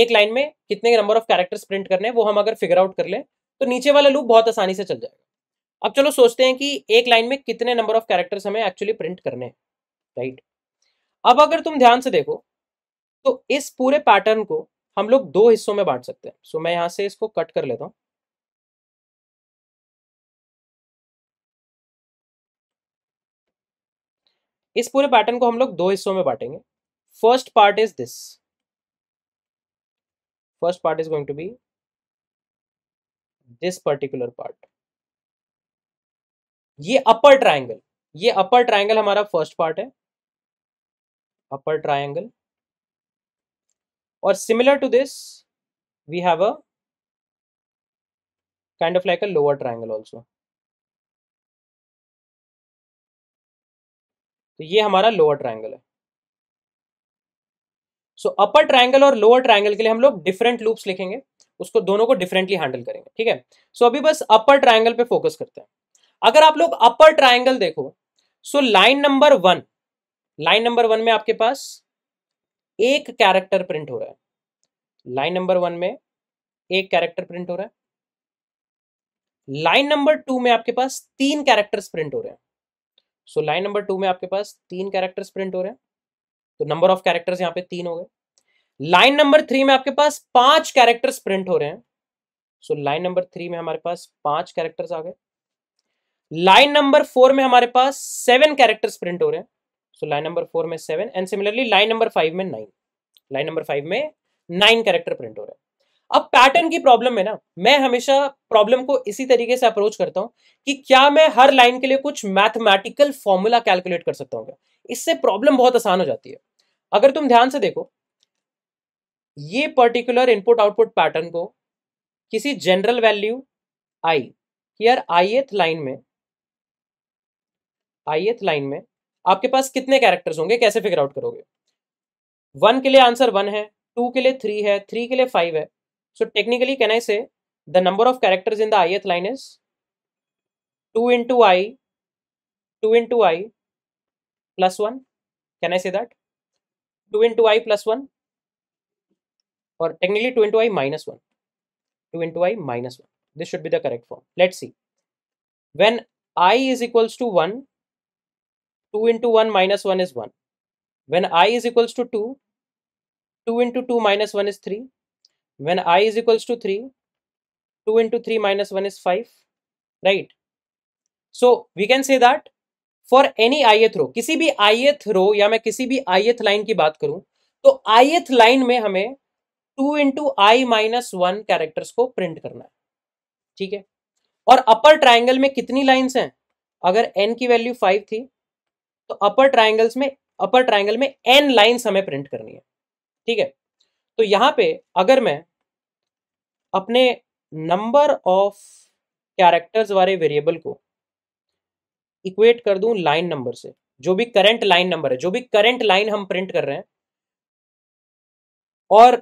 एक लाइन में कितने नंबर ऑफ कैरेक्टर्स प्रिंट करने हैं वो हम अगर फिगर आउट कर ले तो नीचे वाला लूप बहुत आसानी से चल जाएगा अब चलो सोचते हैं कि एक लाइन में कितने नंबर ऑफ कैरेक्टर्स हमें एक्चुअली प्रिंट करने हैं राइट अब अगर तुम ध्यान से देखो तो इस पूरे पैटर्न को हम लोग दो हिस्सों में बांट सकते हैं सो मैं यहां से इसको कट कर लेता हूं इस पूरे पैटर्न को हम लोग दो हिस्सों में बांटेंगे first part is this first part is going to be this particular part ये अपर ट्राइंगल ये अपर ट्राइंगल हमारा फर्स्ट पार्ट है अपर ट्राइंगल और similar to this we have a kind of like a lower triangle also तो ये हमारा lower triangle है so upper triangle और लोअर ट्राइंगल के लिए हम लोग डिफरेंट लूप्स लिखेंगे उसको दोनों को डिफरेंटली हैंडल करेंगे ठीक है सो so, अभी बस अपर ट्राइंगल पे फोकस करते हैं अगर आप लोग अपर ट्राइंगल देखो so line number one line number one में आपके पास एक कैरेक्टर प्रिंट हो रहा है लाइन नंबर वन में एक कैरेक्टर प्रिंट हो रहा है लाइन नंबर टू में आपके पास तीन कैरेक्टर्स प्रिंट हो रहे हैं सो लाइन नंबर टू में आपके पास तीन कैरेक्टर्स प्रिंट हो रहे हैं तो नंबर ऑफ कैरेक्टर्स यहाँ पे तीन हो गए लाइन नंबर थ्री में आपके पास पांच कैरेक्टर्स प्रिंट हो रहे हैं सो लाइन नंबर थ्री में हमारे पास पांच कैरेक्टर्स आ गए लाइन नंबर फोर में हमारे पास सेवन कैरेक्टर्स प्रिंट हो रहे हैं सो लाइन नंबर फोर में seven and similarly line number five में नाइन लाइन नंबर फाइव में नाइन कैरेक्टर प्रिंट हो रहे हैं अब पैटर्न की प्रॉब्लम है ना मैं हमेशा प्रॉब्लम को इसी तरीके से अप्रोच करता हूं कि क्या मैं हर लाइन के लिए कुछ मैथमेटिकल फॉर्मूला कैलकुलेट कर सकता हूँ इससे प्रॉब्लम बहुत आसान हो जाती है अगर तुम ध्यान से देखो ये पर्टिकुलर इनपुट आउटपुट पैटर्न को किसी general value i i ith line में आईएथ लाइन में आपके पास कितने कैरेक्टर्स होंगे कैसे फिगर आउट करोगे वन के लिए आंसर वन है टू के लिए थ्री है थ्री के लिए फाइव है सो टेक्निकली कैन आई से the number of characters in the ith line is 2 two i two into i plus 1 can i say that 2 into i plus one or technically 2 into i minus 1 2 into i minus 1 this should be the correct form let's see when i is equals to 1 2 into 1 minus 1 is 1 when i is equals to 2 2 into 2 minus 1 is 3 when i is equals to 3 2 into 3 minus 1 is 5 right so we can say that for any ith row किसी भी ith row या मैं किसी भी ith line की बात करूं तो ith line में हमें two into i minus one characters को प्रिंट करना है ठीक है और अपर ट्राइंगल में कितनी लाइन्स हैं अगर एन की वैल्यू फाइव थी तो अपर ट्राइंगल्स में अपर ट्राइंगल में एन लाइन्स हमें प्रिंट करनी है ठीक है तो यहां पे अगर मैं अपने नंबर ऑफ कैरेक्टर्स वाले वेरिएबल को इक्वेट कर दूं लाइन नंबर से जो भी करंट लाइन नंबर है जो भी करंट लाइन हम प्रिंट कर रहे हैं और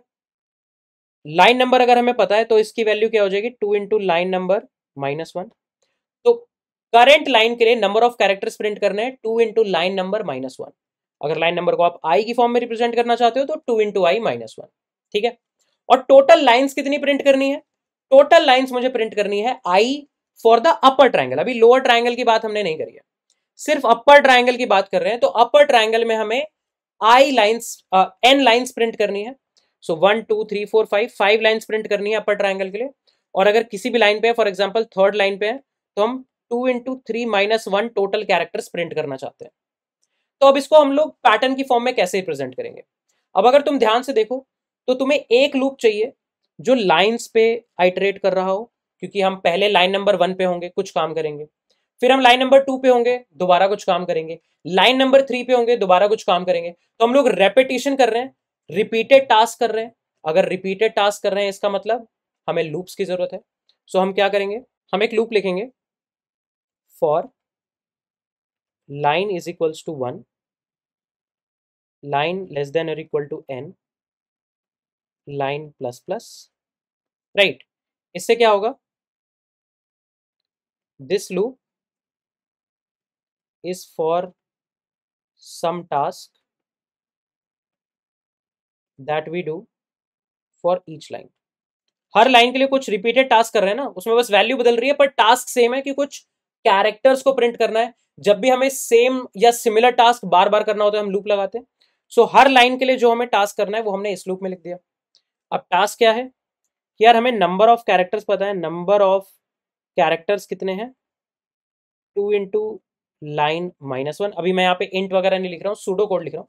लाइन नंबर अगर हमें पता है तो इसकी वैल्यू क्या हो जाएगी two into line number minus one तो करंट लाइन के लिए नंबर ऑफ कैरेक्टर्स प्रिंट करने हैं two into line number minus one अगर लाइन नंबर को आप आई की फॉर्म में रिप्रेजेंट करना चाहते हो तो two into i minus one ठीक है और टोटल लाइन्स कितनी प्रिंट करनी है टोटल लाइन्स मुझे प्रिंट करनी है i for the upper triangle अभी लोअर ट्राइंगल की बात हमने नहीं करी है सिर्फ अपर ट्राइंगल की बात कर रहे हैं तो अपर ट्राइंगल में हमें i lines n lines print करनी है so one two three four five five lines print करनी है अपर ट्राइंगल के लिए और अगर किसी भी लाइन पे फॉर एग्जाम्पल थर्ड लाइन पे है तो हम two into three minus one total characters print करना चाहते हैं तो अब इसको हम लोग पैटर्न की फॉर्म में कैसे रिप्रेजेंट करेंगे अब अगर तुम ध्यान से देखो तो तुम्हें एक लूप चाहिए जो लाइन्स पे आइटरेट कर रहा हो क्योंकि हम पहले लाइन नंबर वन पे होंगे कुछ काम करेंगे फिर हम लाइन नंबर टू पे होंगे दोबारा कुछ काम करेंगे लाइन नंबर थ्री पे होंगे दोबारा कुछ काम करेंगे तो हम लोग रेपिटेशन कर रहे हैं रिपीटेड टास्क कर रहे हैं अगर रिपीटेड टास्क कर रहे हैं इसका मतलब हमें लूप्स की ज़रूरत है सो so हम क्या करेंगे हम एक लूप लिखेंगे for line is equals to one line less than और equal to n line plus plus right इससे क्या होगा this loop is for some task that we do for each line हर लाइन के लिए कुछ रिपीटेड टास्क कर रहे हैं ना उसमें बस वैल्यू बदल रही है पर टास्क सेम है कि कुछ कैरेक्टर्स को प्रिंट करना है जब भी हमें सेम या सिमिलर टास्क बार बार करना होता है हम लूप लगाते हैं सो so, हर लाइन के लिए जो हमें टास्क करना है वो हमने इस लूप में लिख दिया अब टास्क क्या है कि यार हमें नंबर ऑफ कैरेक्टर्स पता है नंबर ऑफ कैरेक्टर्स कितने हैं two into line minus one अभी मैं यहाँ पे इंट वगैरह नहीं लिख रहा हूँ सूडो कोड लिख रहा हूँ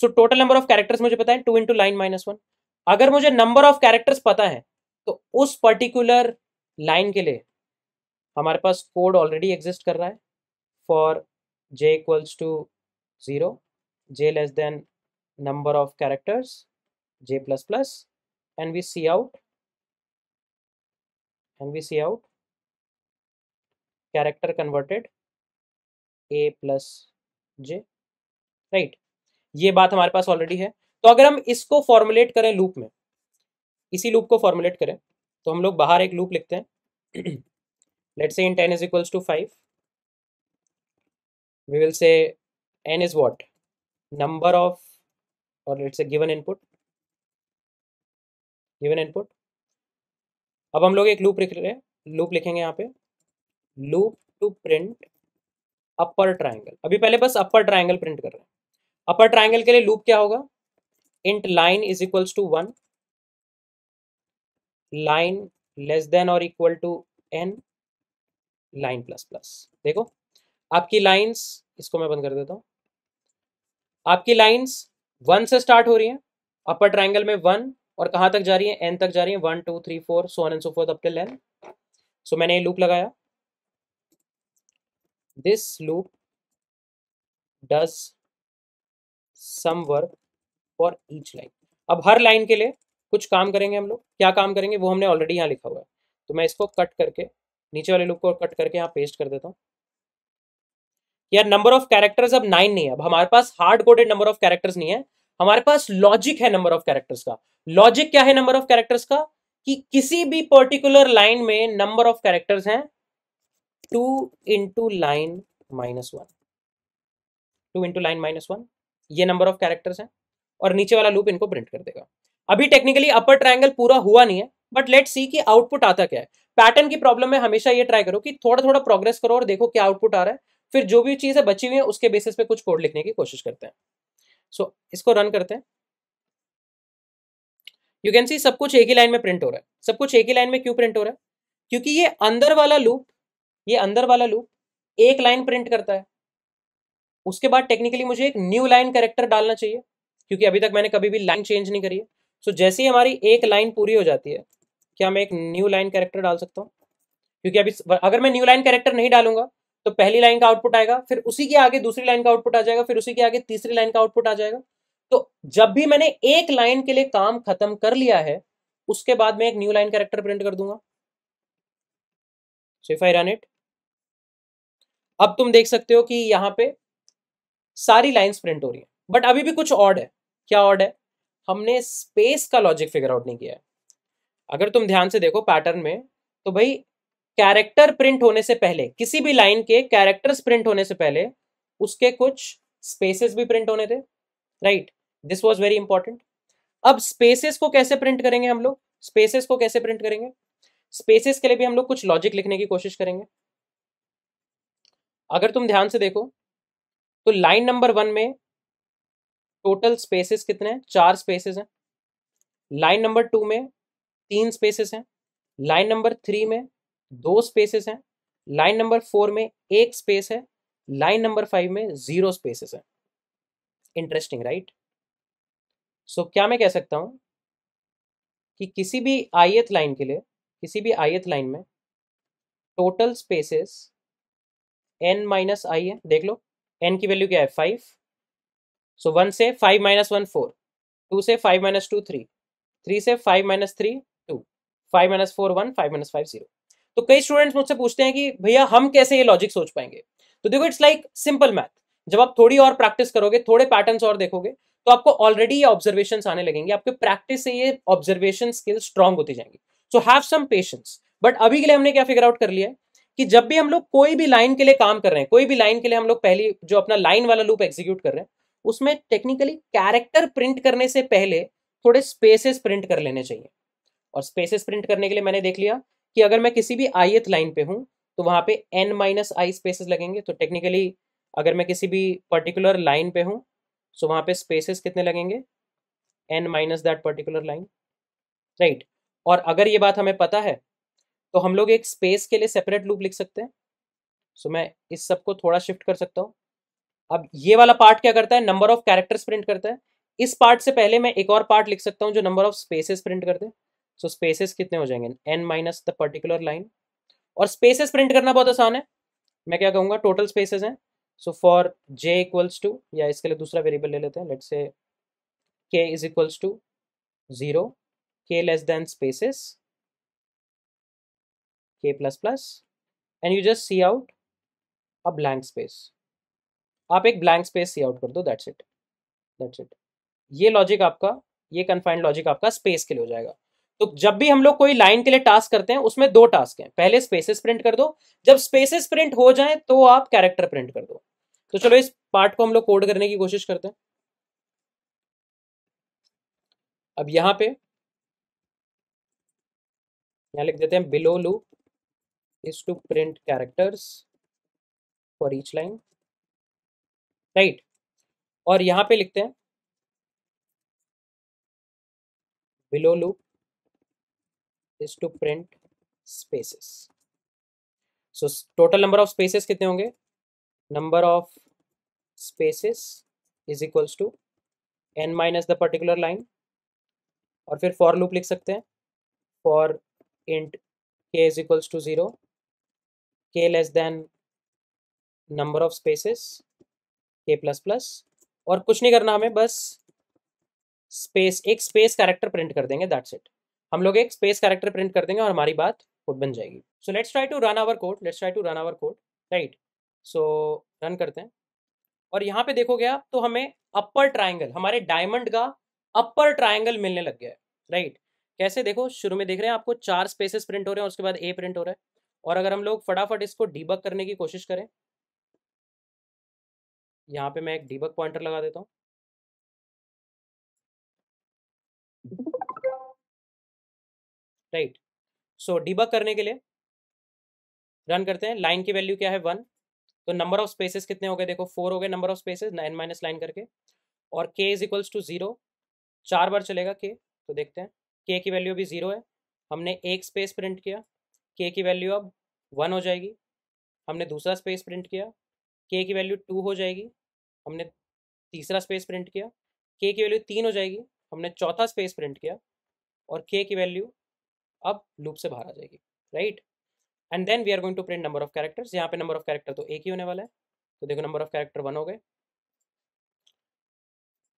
so total number of characters मुझे पता है two into line minus one अगर मुझे नंबर ऑफ कैरेक्टर्स पता है तो उस पर्टिकुलर लाइन के लिए हमारे पास कोड ऑलरेडी एग्जिस्ट कर रहा है for j equals to zero j less than number of characters j plus plus and we cout and we cout character converted a plus j right ये बात हमारे पास already है तो अगर हम इसको फॉर्मुलेट करें लूप में इसी लूप को फॉर्मुलेट करें तो हम लोग बाहर एक लूप लिखते हैं late say int n is equals to five we will say n is what number of और let's a given input given input अब हम लोग एक लूप लिख रहे हैं लूप लिखेंगे यहाँ पे loop to print upper triangle अभी पहले बस अपर ट्राइंगल प्रिंट कर रहे हैं अपर ट्राइंगल के लिए लूप क्या होगा int line is equals to one line less than और equal to n line plus plus देखो आपकी लाइंस इसको मैं बंद कर देता हूं आपकी लाइंस वन से स्टार्ट हो रही है अपर ट्राइंगल में वन और कहां तक जा रही है एन तक जा रही है one two three four so and so forth up to n so मैंने ये लूप लगाया this loop does some work for each line अब हर लाइन के लिए कुछ काम करेंगे हम लोग क्या काम करेंगे वो हमने ऑलरेडी यहाँ लिखा हुआ है तो मैं इसको कट करके नीचे वाले लुक को कट करके यहाँ पेस्ट कर देता हूँ यार नंबर ऑफ कैरेक्टर्स अब नाइन नहीं है अब हमारे पास hard coded number of characters नहीं है हमारे पास लॉजिक है नंबर ऑफ कैरेक्टर्स का लॉजिक क्या है नंबर ऑफ कैरेक्टर्स का कि किसी भी पर्टिकुलर लाइन में नंबर ऑफ कैरेक्टर्स हैं two into line minus one two into line minus one ये नंबर ऑफ कैरेक्टर्स हैं और नीचे वाला लूप इनको प्रिंट कर देगा अभी टेक्निकली अपर ट्राइंगल पूरा हुआ नहीं है बट लेट सी कि आउटपुट आता क्या है पैटर्न की प्रॉब्लम में हमेशा ये ट्राई करो कि थोड़ा थोड़ा प्रोग्रेस करो और देखो क्या आउटपुट आ रहा है फिर जो भी चीज़ें बची हुई है उसके बेसिस पे कुछ कोड लिखने की कोशिश करते हैं सो so, इसको रन करते हैं यू कैन सी सब कुछ एक ही लाइन में प्रिंट हो रहा है सब कुछ एक ही लाइन में क्यों प्रिंट हो रहा है क्योंकि ये अंदर वाला लूप ये अंदर वाला लूप एक लाइन प्रिंट करता है उसके बाद टेक्निकली मुझे एक न्यू लाइन करेक्टर डालना चाहिए क्योंकि अभी तक मैंने कभी भी लाइन चेंज नहीं करी है सो so, जैसे ही हमारी एक लाइन पूरी हो जाती है क्या मैं एक न्यू लाइन करेक्टर डाल सकता हूँ क्योंकि अभी अगर मैं न्यू लाइन करेक्टर नहीं डालूंगा तो पहली लाइन का आउटपुट आएगा फिर उसी के आगे दूसरी लाइन का आउटपुट आ जाएगा फिर उसी के आगे तीसरी लाइन का आउटपुट आ जाएगा तो जब भी मैंने एक लाइन के लिए काम खत्म कर लिया है उसके बाद मैं एक न्यू लाइन करेक्टर प्रिंट कर दूंगा so if I run it अब तुम देख सकते हो कि यहां पे सारी लाइन्स प्रिंट हो रही हैं बट अभी भी कुछ ऑड है क्या ऑड है हमने स्पेस का लॉजिक फिगर आउट नहीं किया है अगर तुम ध्यान से देखो पैटर्न में तो भाई कैरेक्टर प्रिंट होने से पहले किसी भी लाइन के कैरेक्टर्स प्रिंट होने से पहले उसके कुछ स्पेसेस भी प्रिंट होने थे right this was very important अब स्पेसेस को कैसे प्रिंट करेंगे हम लोग स्पेसेस को कैसे प्रिंट करेंगे स्पेसेस के लिए भी हम लोग कुछ लॉजिक लिखने की कोशिश करेंगे अगर तुम ध्यान से देखो तो लाइन नंबर वन में टोटल स्पेसेस कितने हैं चार स्पेसेस हैं लाइन नंबर टू में तीन स्पेसेस हैं लाइन नंबर थ्री में दो स्पेसेस हैं लाइन नंबर फोर में एक स्पेस है लाइन नंबर फाइव में जीरो स्पेसेस हैं इंटरेस्टिंग राइट सो क्या मैं कह सकता हूं कि किसी भी आयत लाइन के लिए किसी भी आयत लाइन में total spaces n minus i है देख लो एन की वैल्यू क्या है फाइव सो वन से five minus one four two से five minus two three three से five minus three two five minus four one five minus five zero तो कई स्टूडेंट्स मुझसे पूछते हैं कि भैया हम कैसे ये लॉजिक सोच पाएंगे तो देखो इट्स लाइक सिंपल मैथ जब आप थोड़ी और प्रैक्टिस करोगे थोड़े पैटर्न और देखोगे तो आपको ऑलरेडी ये ऑब्जर्वेशन आने लगेंगे आपके प्रैक्टिस से ये ऑब्जर्वेशन स्किल्स स्ट्रांग होती जाएंगी so have some patience but अभी के लिए हमने क्या फिगर आउट कर लिया है कि जब भी हम लोग कोई भी लाइन के लिए काम कर रहे हैं कोई भी लाइन के लिए हम लोग पहली जो अपना लाइन वाला लूप एग्जीक्यूट कर रहे हैं उसमें टेक्निकली कैरेक्टर प्रिंट करने से पहले थोड़े स्पेसेस प्रिंट कर लेने चाहिए और स्पेसेस प्रिंट करने के लिए मैंने देख लिया कि अगर मैं किसी भी आईएथ लाइन पे हूँ तो वहाँ पे एन माइनस आई स्पेसेस लगेंगे तो टेक्निकली अगर मैं किसी भी पर्टिकुलर लाइन पे हूँ तो वहाँ पे स्पेसेस कितने लगेंगे n minus that particular line right और अगर ये बात हमें पता है तो हम लोग एक स्पेस के लिए सेपरेट लूप लिख सकते हैं सो so, मैं इस सब को थोड़ा शिफ्ट कर सकता हूँ अब ये वाला पार्ट क्या करता है नंबर ऑफ कैरेक्टर्स प्रिंट करता है इस पार्ट से पहले मैं एक और पार्ट लिख सकता हूँ जो नंबर ऑफ स्पेसेस प्रिंट करते हैं सो स्पेसेस कितने हो जाएंगे n minus the particular line और स्पेसेस प्रिंट करना बहुत आसान है मैं क्या कहूँगा टोटल स्पेसेस हैं so for j equals to या इसके लिए दूसरा वेरिएबल ले लेते हैं late say k is equals to zero k less than spaces k++ plus plus, and you just see out a blank space. आप एक blank space see out कर दो that's it. That's it. ये logic आपका ये confined logic आपका space के लिए हो जाएगा तो जब भी हम लोग कोई लाइन के लिए टास्क करते हैं उसमें दो टास्क हैं पहले स्पेसेस प्रिंट कर दो जब स्पेसेस प्रिंट हो जाए तो आप कैरेक्टर प्रिंट कर दो तो चलो इस पार्ट को हम लोग कोड करने की कोशिश करते हैं अब यहां पे यहां लिख देते हैं below loop is to print characters for each line right और यहां पे लिखते हैं below loop is to print spaces so total number of spaces कितने होंगे number of spaces is equals to n minus the particular line और फिर for loop लिख सकते हैं for int k is equals to zero k less than number of spaces k plus plus और कुछ नहीं करना हमें बस स्पेस एक स्पेस कैरेक्टर प्रिंट कर देंगे दैट्स इट हम लोग एक स्पेस कैरेक्टर प्रिंट कर देंगे और हमारी बात कोड बन जाएगी so let's try to run our code let's try to run our code right so run करते हैं और यहाँ पे देखोगे आप तो हमें अपर ट्राइंगल हमारे डायमंड का अपर ट्राइंगल मिलने लग गया है राइट कैसे देखो शुरू में देख रहे हैं आपको चार स्पेसेस प्रिंट हो रहे हैं और उसके बाद ए प्रिंट हो रहा है और अगर हम लोग फटाफट इसको डीबक करने की कोशिश करें यहाँ पे मैं एक डीबक पॉइंटर लगा देता हूँ राइट सो डीबक करने के लिए रन करते हैं लाइन की वैल्यू क्या है वन तो नंबर ऑफ स्पेसेस कितने हो गए देखो फोर हो गए number of spaces nine minus line करके और के इज इक्वल्स टू जीरो चार बार चलेगा के तो देखते हैं के की वैल्यू अभी जीरो है हमने एक स्पेस प्रिंट किया के की वैल्यू अब वन हो जाएगी हमने दूसरा स्पेस प्रिंट किया के की वैल्यू टू हो जाएगी हमने तीसरा स्पेस प्रिंट किया के की वैल्यू तीन हो जाएगी हमने चौथा स्पेस प्रिंट किया और के की वैल्यू अब लूप से बाहर आ जाएगी right and then we are going to print number of characters यहाँ पे नंबर ऑफ कैरेक्टर तो एक ही होने वाला है तो देखो नंबर ऑफ कैरेक्टर वन हो गए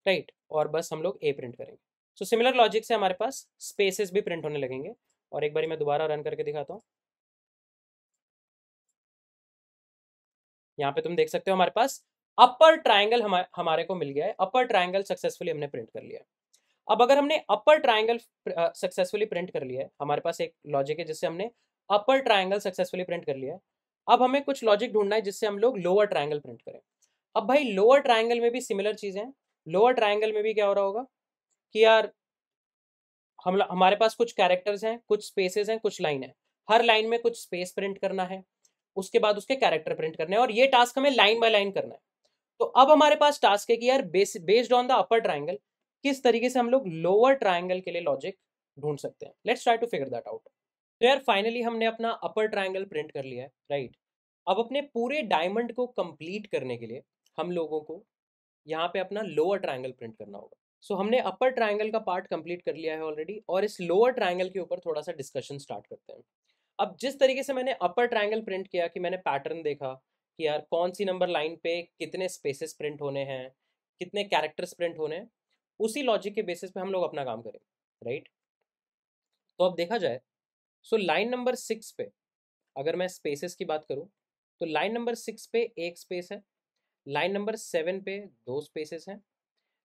राइट और बस हम लोग ए प्रिंट करेंगे सो सिमिलर लॉजिक से हमारे पास स्पेसेस भी प्रिंट होने लगेंगे और एक बारी मैं दोबारा रन करके दिखाता हूँ यहाँ पे तुम देख सकते हो हमारे पास अपर ट्राइंगल हमारे हमारे को मिल गया है अपर ट्राइंगल सक्सेसफुली हमने प्रिंट कर लिया है अब अगर हमने अपर ट्राइंगल सक्सेसफुली प्रिंट कर लिया है हमारे पास एक लॉजिक है जिससे हमने अपर ट्राइंगल सक्सेसफुली प्रिंट कर लिया है अब हमें कुछ लॉजिक ढूंढना है जिससे हम लोग लोअर ट्राइंगल प्रिंट करें अब भाई लोअर ट्राइंगल में भी सिमिलर चीज़ें हैं लोअर ट्राइंगल में भी क्या हो रहा होगा कि यार हम हमारे पास कुछ कैरेक्टर्स हैं कुछ स्पेसेस हैं कुछ लाइन है हर लाइन में कुछ स्पेस प्रिंट करना है उसके बाद उसके कैरेक्टर प्रिंट करने हैं और ये टास्क हमें लाइन बाय लाइन करना है तो अब हमारे पास टास्क है कि यार based on the upper triangle किस तरीके से हम लोग लोअर ट्राइंगल के लिए लॉजिक ढूंढ सकते हैं let's try to figure that out तो यार फाइनली हमने अपना अपर ट्राइंगल प्रिंट कर लिया है राइट right? अब अपने पूरे डायमंड को कंप्लीट करने के लिए हम लोगों को यहाँ पे अपना लोअर ट्राइंगल प्रिंट करना होगा सो so, हमने अपर ट्राइंगल का पार्ट कंप्लीट कर लिया है ऑलरेडी और इस लोअर ट्राइंगल के ऊपर थोड़ा सा डिस्कशन स्टार्ट करते हैं अब जिस तरीके से मैंने अपर ट्राइंगल प्रिंट किया कि मैंने पैटर्न देखा कि यार कौन सी नंबर लाइन पे कितने स्पेसेस प्रिंट होने हैं कितने कैरेक्टर्स प्रिंट होने हैं उसी लॉजिक के बेसिस पे हम लोग अपना काम करें राइट तो अब देखा जाए सो लाइन नंबर सिक्स पे अगर मैं स्पेसेस की बात करूँ तो लाइन नंबर सिक्स पे एक स्पेस है लाइन नंबर सेवन पे दो स्पेसेस हैं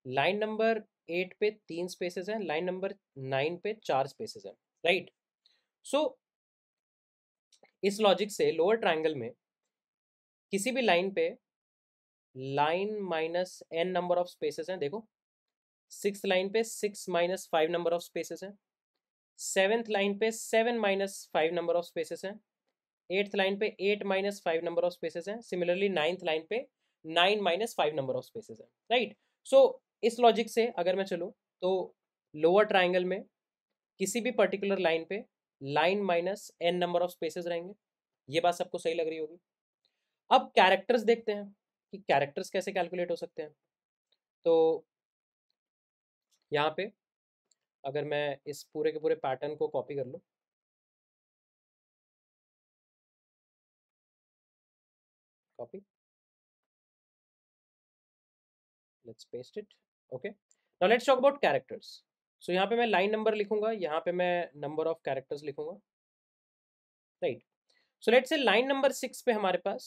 लाइन नंबर एट पे तीन स्पेसेस हैं लाइन नंबर नाइन पे चार स्पेसेस हैं राइट सो इस लॉजिक से लोअर ट्राइंगल में किसी भी लाइन पे line minus n number of spaces हैं देखो सिक्स लाइन पे six minus five number of spaces हैं सेवेंथ लाइन पे seven minus five number of spaces हैं एट्थ लाइन पे eight minus five number of spaces हैं similarly ninth line पे nine minus five number of spaces हैं right so इस logic से अगर मैं चलूँ तो लोअर ट्राइंगल में किसी भी पर्टिकुलर लाइन पे line minus n number of spaces रहेंगे ये बात सबको सही लग रही होगी अब कैरेक्टर्स देखते हैं कि कैरेक्टर्स कैसे कैलकुलेट हो सकते हैं तो यहाँ पे अगर मैं इस पूरे के पूरे पैटर्न को कॉपी कर लूँ copy let's paste it okay now let's talk about characters so यहाँ पे मैं लाइन नंबर लिखूंगा यहाँ पे मैं नंबर ऑफ कैरेक्टर्स लिखूंगा right so let's say line number six पे हमारे पास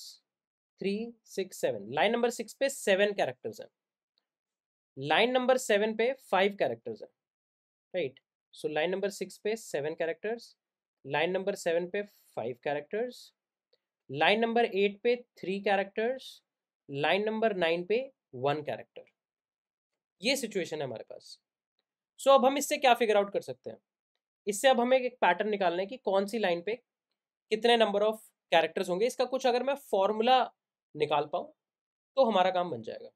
three six seven line number six पे सेवन कैरेक्टर्स हैं लाइन नंबर सेवन पे फाइव कैरेक्टर्स हैं right so line number six पे seven characters line number seven पे five characters line number eight पे three characters line number nine पे one character ये situation है हमारे पास सो so, अब हम इससे क्या फिगर आउट कर सकते हैं इससे अब हमें एक पैटर्न निकालना है कि कौन सी लाइन पे कितने नंबर ऑफ कैरेक्टर्स होंगे इसका कुछ अगर मैं फॉर्मूला निकाल पाऊँ तो हमारा काम बन जाएगा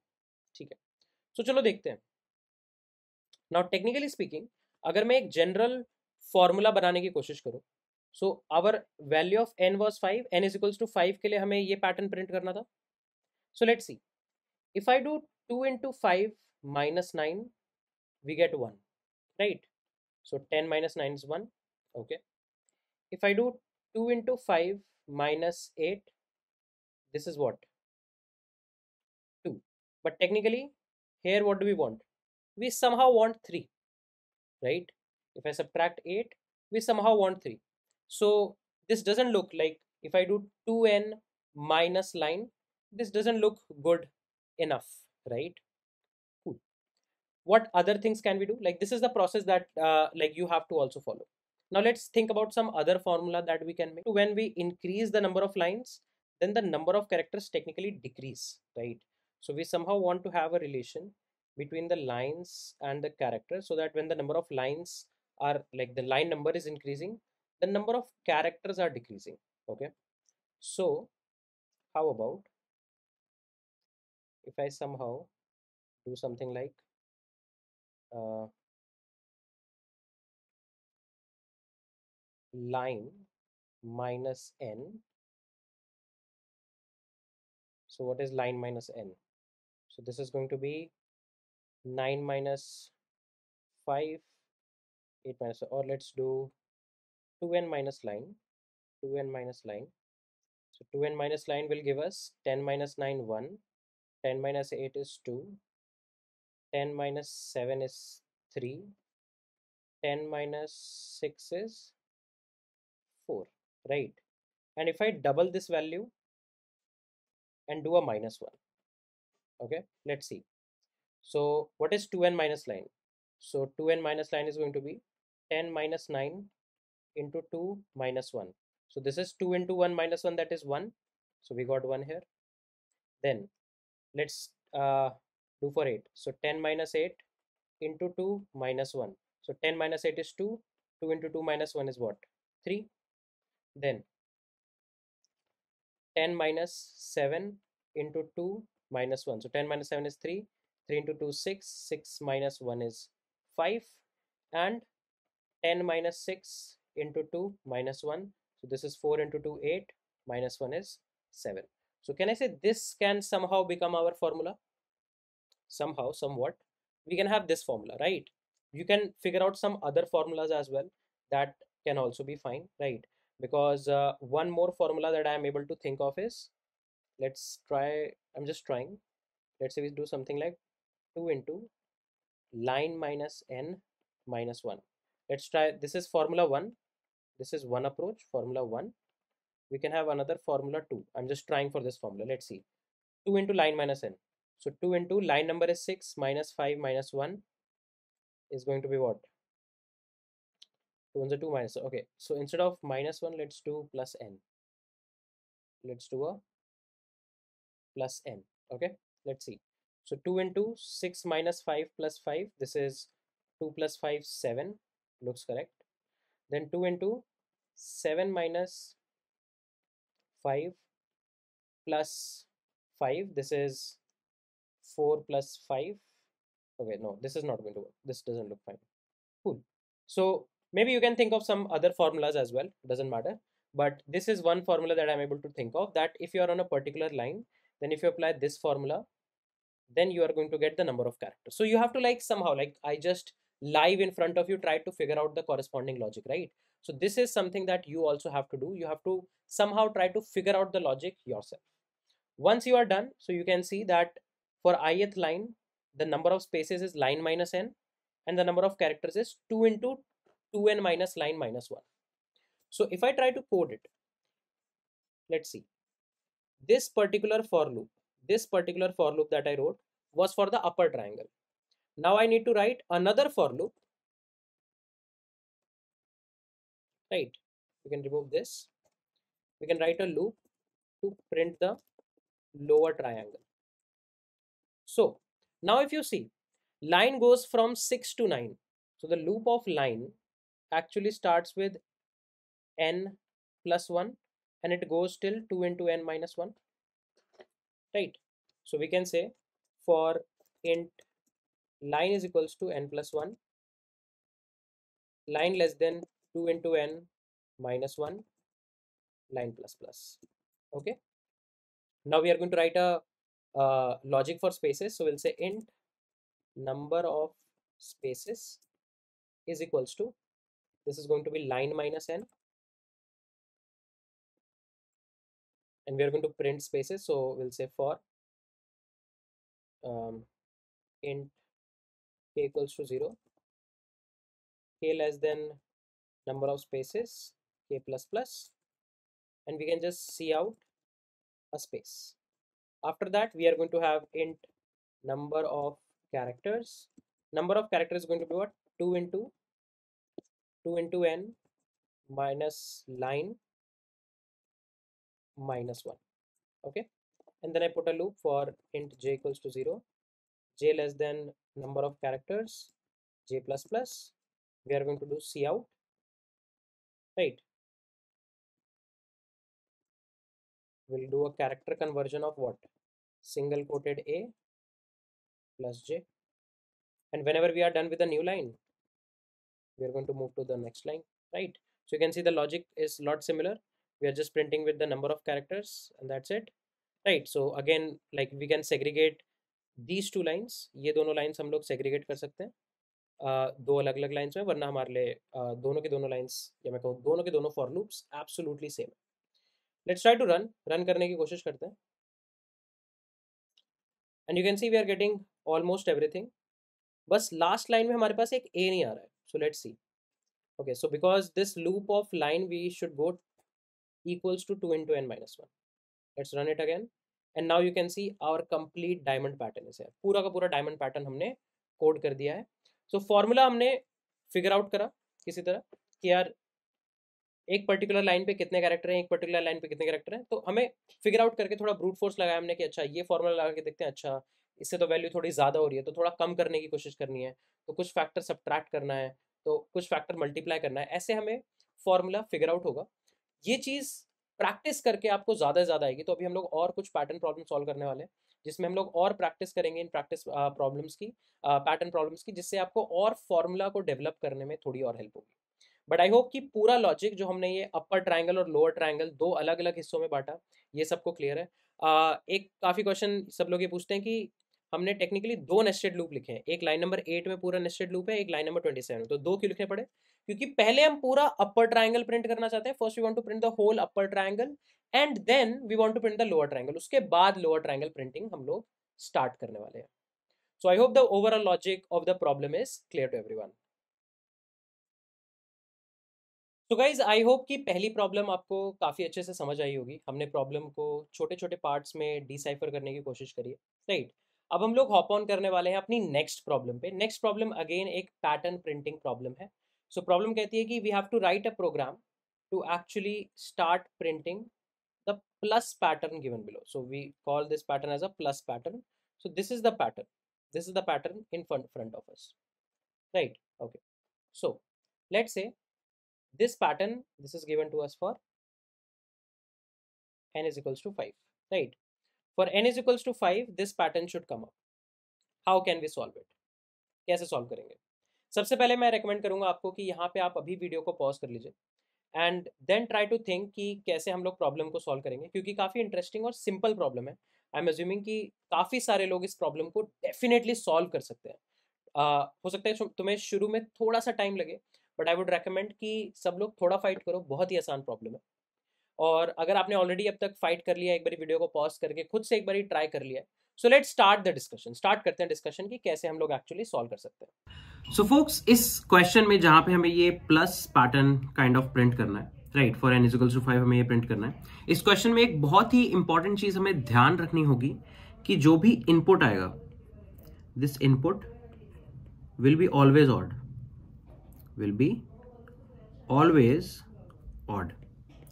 ठीक है सो so, चलो देखते हैं नाउ टेक्निकली स्पीकिंग अगर मैं एक जनरल फॉर्मूला बनाने की कोशिश करूँ so our value of n was five n is equals to five के लिए हमें ये पैटर्न प्रिंट करना था so let see if I do two into five minus 9 we get 1 right so 10 minus 9 is 1 okay if I do 2 into 5 minus 8 this is what 2 but technically here what do we want we somehow want 3 right if I subtract 8 we somehow want 3 so this doesn't look like if I do 2n minus line this doesn't look good enough right what other things can we do like this is the process that uh, like you have to also follow now let's think about some other formula that we can make when we increase the number of lines then the number of characters technically decrease right so we somehow want to have a relation between the lines and the characters so that when the number of lines are like the line number is increasing the number of characters are decreasing okay so how about if I somehow do something like uh, line minus n so what is line minus n so this is going to be 9 minus 5 8 minus or let's do 2n minus line 2n minus line so 2n minus line will give us 10 minus 9 1 10 minus 8 is 2 10 minus 7 is 3 10 minus 6 is 4 right and if I double this value and do a minus 1 okay let's see so what is 2n minus minus line? so 2n minus minus line is going to be 10 minus 9 into 2 minus 1 so this is 2 into 1 minus 1 that is 1 so we got 1 here then let's uh, do for 8 so 10 minus 8 into 2 minus 1 so 10 minus 8 is 2 2 into 2 minus 1 is what 3 then 10 minus 7 into 2 minus 1 so 10 minus 7 is 3 3 into 2 6 6 minus 1 is 5 and 10 minus 6 into 2 minus 1 so this is 4 into 2 8 minus 1 is 7 so can i say this can somehow become our formula somehow somewhat we can have this formula right you can figure out some other formulas as well that can also be fine right because uh, one more formula that i am able to think of is let's try i'm just trying let's say we do something like 2 into line minus n minus 1 let's try this is formula 1 this is one approach formula 1 we can have another formula 2 i'm just trying for this formula let's see 2 into line minus n so 2 into line number is 6 minus 5 minus 1 is going to be what? 2 into 2 minus okay so instead of minus 1 let's do plus n let's do a plus n okay let's see so 2 into 6 minus 5 plus 5 this is 2 plus 5 7 looks correct then 2 into 7 minus 5 plus 5 this is 4 plus 5 okay no this is not going to work this doesn't look fine cool so maybe you can think of some other formulas as well doesn't matter but this is one formula that i'm able to think of that if you are on a particular line then if you apply this formula then you are going to get the number of characters so you have to like somehow like i just live in front of you try to figure out the corresponding logic right so this is something that you also have to do you have to somehow try to figure out the logic yourself once you are done so you can see that for ith line, the number of spaces is line minus n and the number of characters is 2 into 2n minus line minus 1. So if I try to code it, let's see. This particular for loop, this particular for loop that I wrote was for the upper triangle. Now I need to write another for loop. Right, we can remove this. We can write a loop to print the lower triangle. So now if you see, line goes from 6 to 9. So the loop of line actually starts with n plus 1 and it goes till 2 into n minus 1. Right. So we can say for int line is equals to n plus 1, line less than 2 into n minus 1, line plus plus. Okay. Now we are going to write a uh, logic for spaces so we'll say int number of spaces is equals to this is going to be line minus n and we are going to print spaces so we'll say for um, int k equals to 0 k less than number of spaces k plus plus and we can just see out a space after that we are going to have int number of characters number of characters is going to be what 2 into 2 into n minus line minus 1 okay and then i put a loop for int j equals to 0 j less than number of characters j plus plus we are going to do c out right we'll do a character conversion of what single quoted a plus j and whenever we are done with the new line we are going to move to the next line right so you can see the logic is lot similar we are just printing with the number of characters and that's it right so again like we can segregate these two lines ये दोनों lines हम लोग segregate कर सकते हैं uh, दो अलग अलग lines में वरना हमारे लिए uh, दोनों के दोनों lines या मैं कहूँ दोनों के दोनों for loops absolutely same let's try to run run करने की कोशिश करते हैं and you can see we are getting almost everything बस लास्ट लाइन में हमारे पास एक ए नहीं आ रहा है so let's see okay so because this loop of line we should go equals to two into n minus one let's run it again and now you can see our complete diamond pattern इस पूरा का पूरा diamond pattern हमने code कर दिया है so so, formula हमने figure out करा किसी तरह कि यार एक पर्टिकुलर लाइन पे कितने कैरेक्टर हैं एक पर्टिकुलर लाइन पे कितने कैरेक्टर हैं तो हमें फिगर आउट करके थोड़ा ब्रूट फोर्स लगाया हमने कि अच्छा ये फॉर्मूला लगा के देखते हैं अच्छा इससे तो वैल्यू थोड़ी ज़्यादा हो रही है तो थोड़ा कम करने की कोशिश करनी है तो कुछ फैक्टर सब्ट्रैक्ट करना है तो कुछ फैक्टर मल्टीप्लाई करना है ऐसे हमें फॉर्मूला फिगर आउट होगा ये चीज़ प्रैक्टिस करके आपको ज़्यादा से ज़्यादा आएगी तो अभी हम लोग और कुछ पैटर्न प्रॉब्लम सॉल्व करने वाले हैं जिसमें हम लोग और प्रैक्टिस करेंगे इन प्रैक्टिस प्रॉब्लम्स की पैटर्न प्रॉब्लम्स की जिससे आपको और फॉर्मूला को डेवलप करने में थोड़ी और हेल्प होगी बट आई होप कि पूरा लॉजिक जो हमने ये अपर ट्राइंगल और लोअर ट्राइंगल दो अलग अलग हिस्सों में बांटा ये सबको क्लियर है आ, एक काफ़ी क्वेश्चन सब लोग ये पूछते हैं कि हमने टेक्निकली दो नेस्टेड लूप लिखे हैं एक लाइन नंबर एट में पूरा नेस्टेड लूप है एक लाइन नंबर ट्वेंटी सेवन तो दो क्यों लिखने पड़े क्योंकि पहले हम पूरा अपर ट्राइंगल प्रिंट करना चाहते हैं first we want to print the whole upper triangle and then we want to print the lower triangle उसके बाद लोअर ट्राइंगल प्रिंटिंग हम लोग स्टार्ट करने वाले हैं so I hope the overall logic of the problem is clear to one तो guys I hope कि पहली प्रॉब्लम आपको काफ़ी अच्छे से समझ आई होगी हमने प्रॉब्लम को छोटे छोटे पार्ट्स में डिसाइफर करने की कोशिश करी है राइट अब हम लोग हॉप ऑन करने वाले हैं अपनी नेक्स्ट प्रॉब्लम पे नेक्स्ट प्रॉब्लम अगेन एक पैटर्न प्रिंटिंग प्रॉब्लम है सो so, प्रॉब्लम कहती है कि we have to write a program to actually start printing the plus pattern given below so we call this pattern as a plus pattern so this is the pattern this is the pattern in front front of us right okay so let's this pattern this is given to us for n is equals to 5 right for n is equals to 5 this pattern should come up how can we solve it कैसे solve करेंगे सबसे पहले मैं recommend करूंगा आपको कि यहाँ पे आप अभी वीडियो को पॉज कर लीजिए and then try to think कि कैसे हम लोग प्रॉब्लम को सॉल्व करेंगे क्योंकि काफ़ी इंटरेस्टिंग और सिंपल प्रॉब्लम है आई एम एज्यूमिंग कि काफ़ी सारे लोग इस प्रॉब्लम को डेफिनेटली सॉल्व कर सकते हैं uh, हो सकता है तुम्हें शुरू में थोड़ा सा टाइम लगे बट आई वुड रेकमेंड कि सब लोग थोड़ा फाइट करो बहुत ही आसान प्रॉब्लम है और अगर आपने ऑलरेडी अब तक फाइट कर लिया एक बार वीडियो को पॉज करके खुद से एक बार ट्राई कर लिया so let start the discussion start करते हैं डिस्कशन की कैसे हम लोग एक्चुअली सॉल्व कर सकते हैं सो फोक्स इस क्वेश्चन में जहाँ पे हमें ये plus pattern kind of print करना है right for n is equal to five हमें ये प्रिंट करना है इस क्वेश्चन में एक बहुत ही इंपॉर्टेंट चीज हमें ध्यान रखनी होगी कि जो भी इनपुट आएगा this input will be always odd will be always odd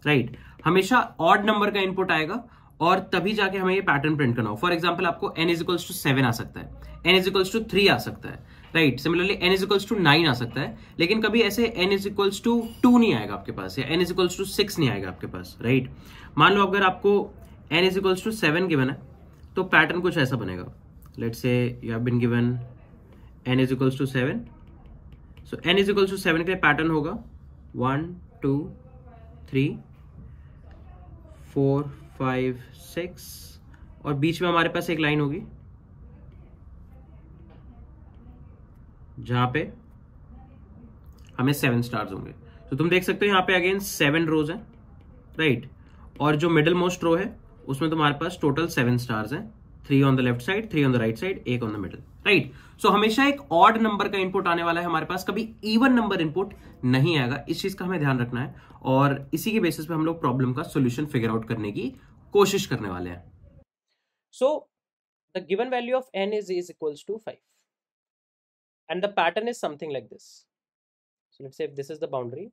right right. हमेशा ऑड नंबर का इनपुट आएगा और तभी जाके हमें ये पैटर्न प्रिंट करना हो फॉर एग्जाम्पल आपको n is equals to seven आ सकता है n is equals to three आ सकता है right similarly n is equals to nine आ सकता है लेकिन कभी ऐसे n is equals to two नहीं आएगा आपके पास या n is equals to six नहीं आएगा आपके पास राइट मान लो अगर आपको n is equals to seven given है तो पैटर्न कुछ ऐसा बनेगा let's say you have been given n is equals to seven so n is equals to seven के लिए पैटर्न होगा one two three four five six और बीच में हमारे पास एक लाइन होगी जहां पे हमें सेवन स्टार्स होंगे तो तुम देख सकते हो यहां पे अगेन सेवन रोज है राइट और जो मिडल मोस्ट रो है उसमें तुम्हारे पास टोटल सेवन स्टार्स हैं three on the left side three on the right side एक on the middle right so so, हमेशा एक ऑड नंबर का इनपुट आने वाला है हमारे पास कभी इवन नंबर इनपुट नहीं आएगा इस चीज का हमें ध्यान रखना है और इसी के बेसिस पे हम लोग प्रॉब्लम का सोल्यूशन फिगर आउट करने की कोशिश करने वाले हैं so the given value of n is is equals to five and the pattern is something like this so let's say this is the boundary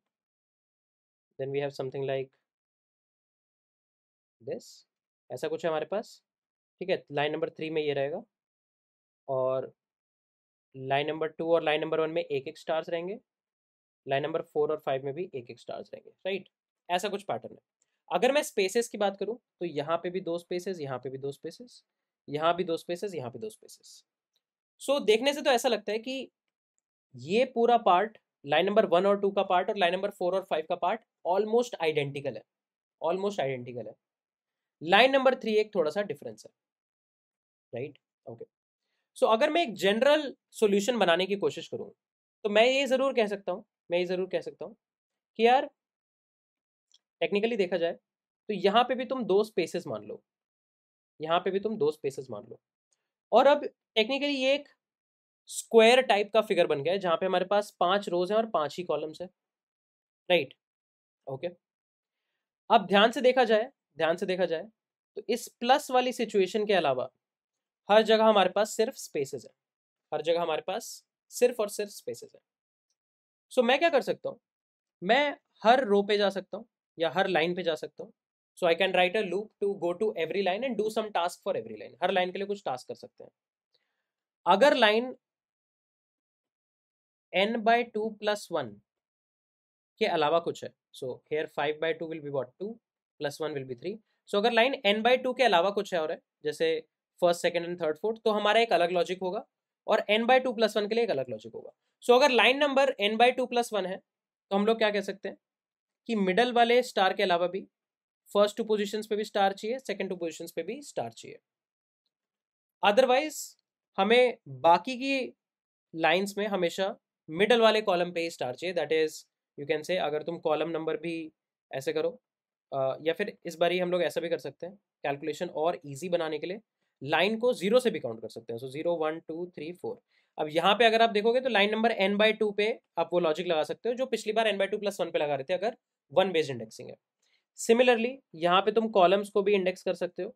then we have something like this ऐसा कुछ है हमारे पास ठीक है line number three में ये रहेगा और लाइन नंबर टू और लाइन नंबर वन में एक एक स्टार्स रहेंगे लाइन नंबर फोर और फाइव में भी एक एक स्टार्स रहेंगे राइट ऐसा कुछ पैटर्न है अगर मैं स्पेसेस की बात करूं तो यहाँ पे भी दो स्पेसेस यहाँ पे भी दो स्पेसेस यहाँ भी दो स्पेसेस यहाँ पे दो स्पेसेस सो so, देखने से तो ऐसा लगता है कि ये पूरा पार्ट लाइन नंबर वन और टू का पार्ट और लाइन नंबर फोर और फाइव का पार्ट ऑलमोस्ट आइडेंटिकल है ऑलमोस्ट आइडेंटिकल है लाइन नंबर थ्री एक थोड़ा सा डिफरेंस है राइट ओके सो so, अगर मैं एक जनरल सोल्यूशन बनाने की कोशिश करूँ तो मैं ये ज़रूर कह सकता हूँ मैं ये ज़रूर कह सकता हूँ कि यार टेक्निकली देखा जाए तो यहाँ पे भी तुम दो स्पेसेस मान लो यहाँ पे भी तुम दो स्पेसेस मान लो और अब टेक्निकली ये एक स्क्वायर टाइप का फिगर बन गया है जहाँ पे हमारे पास पांच रोज हैं और पांच ही कॉलम्स हैं राइट ओके अब ध्यान से देखा जाए ध्यान से देखा जाए तो इस प्लस वाली सिचुएशन के अलावा हर जगह हमारे पास सिर्फ स्पेसेस है हर जगह हमारे पास सिर्फ और सिर्फ स्पेसेस है सो so, मैं क्या कर सकता हूँ मैं हर रो पे जा सकता हूँ या हर लाइन पे जा सकता हूँ so I can write a loop to go to every line and do some task for every line हर लाइन के लिए कुछ टास्क कर सकते हैं अगर line n by two plus one के अलावा कुछ है so here five by two will be what two plus one will be three so अगर लाइन एन बाय टू के अलावा कुछ है और है जैसे first second and third fourth तो हमारा एक अलग लॉजिक होगा और n by two plus one के लिए एक अलग लॉजिक होगा सो so, अगर line number n by two plus one है तो हम लोग क्या कह सकते हैं कि मिडल वाले स्टार के अलावा भी फर्स्ट टू पोजिशन पे भी स्टार चाहिए सेकेंड टू पोजिशन पे भी स्टार चाहिए अदरवाइज हमें बाकी की लाइन्स में हमेशा मिडल वाले कॉलम पे ही स्टार चाहिए that is you can say अगर तुम कॉलम नंबर भी ऐसे करो या फिर इस बार ही हम लोग ऐसा भी कर सकते हैं कैलकुलेशन और इजी बनाने के लिए लाइन को जीरो से भी काउंट कर सकते हैं so zero one two three four अब यहाँ पे अगर आप देखोगे तो line number n by two पे आप वो लॉजिक लगा सकते हो जो पिछली बार n by two plus one पे लगा रहे थे अगर वन बेस्ड इंडेक्सिंग है सिमिलरली यहाँ पे तुम कॉलम्स को भी इंडेक्स कर सकते हो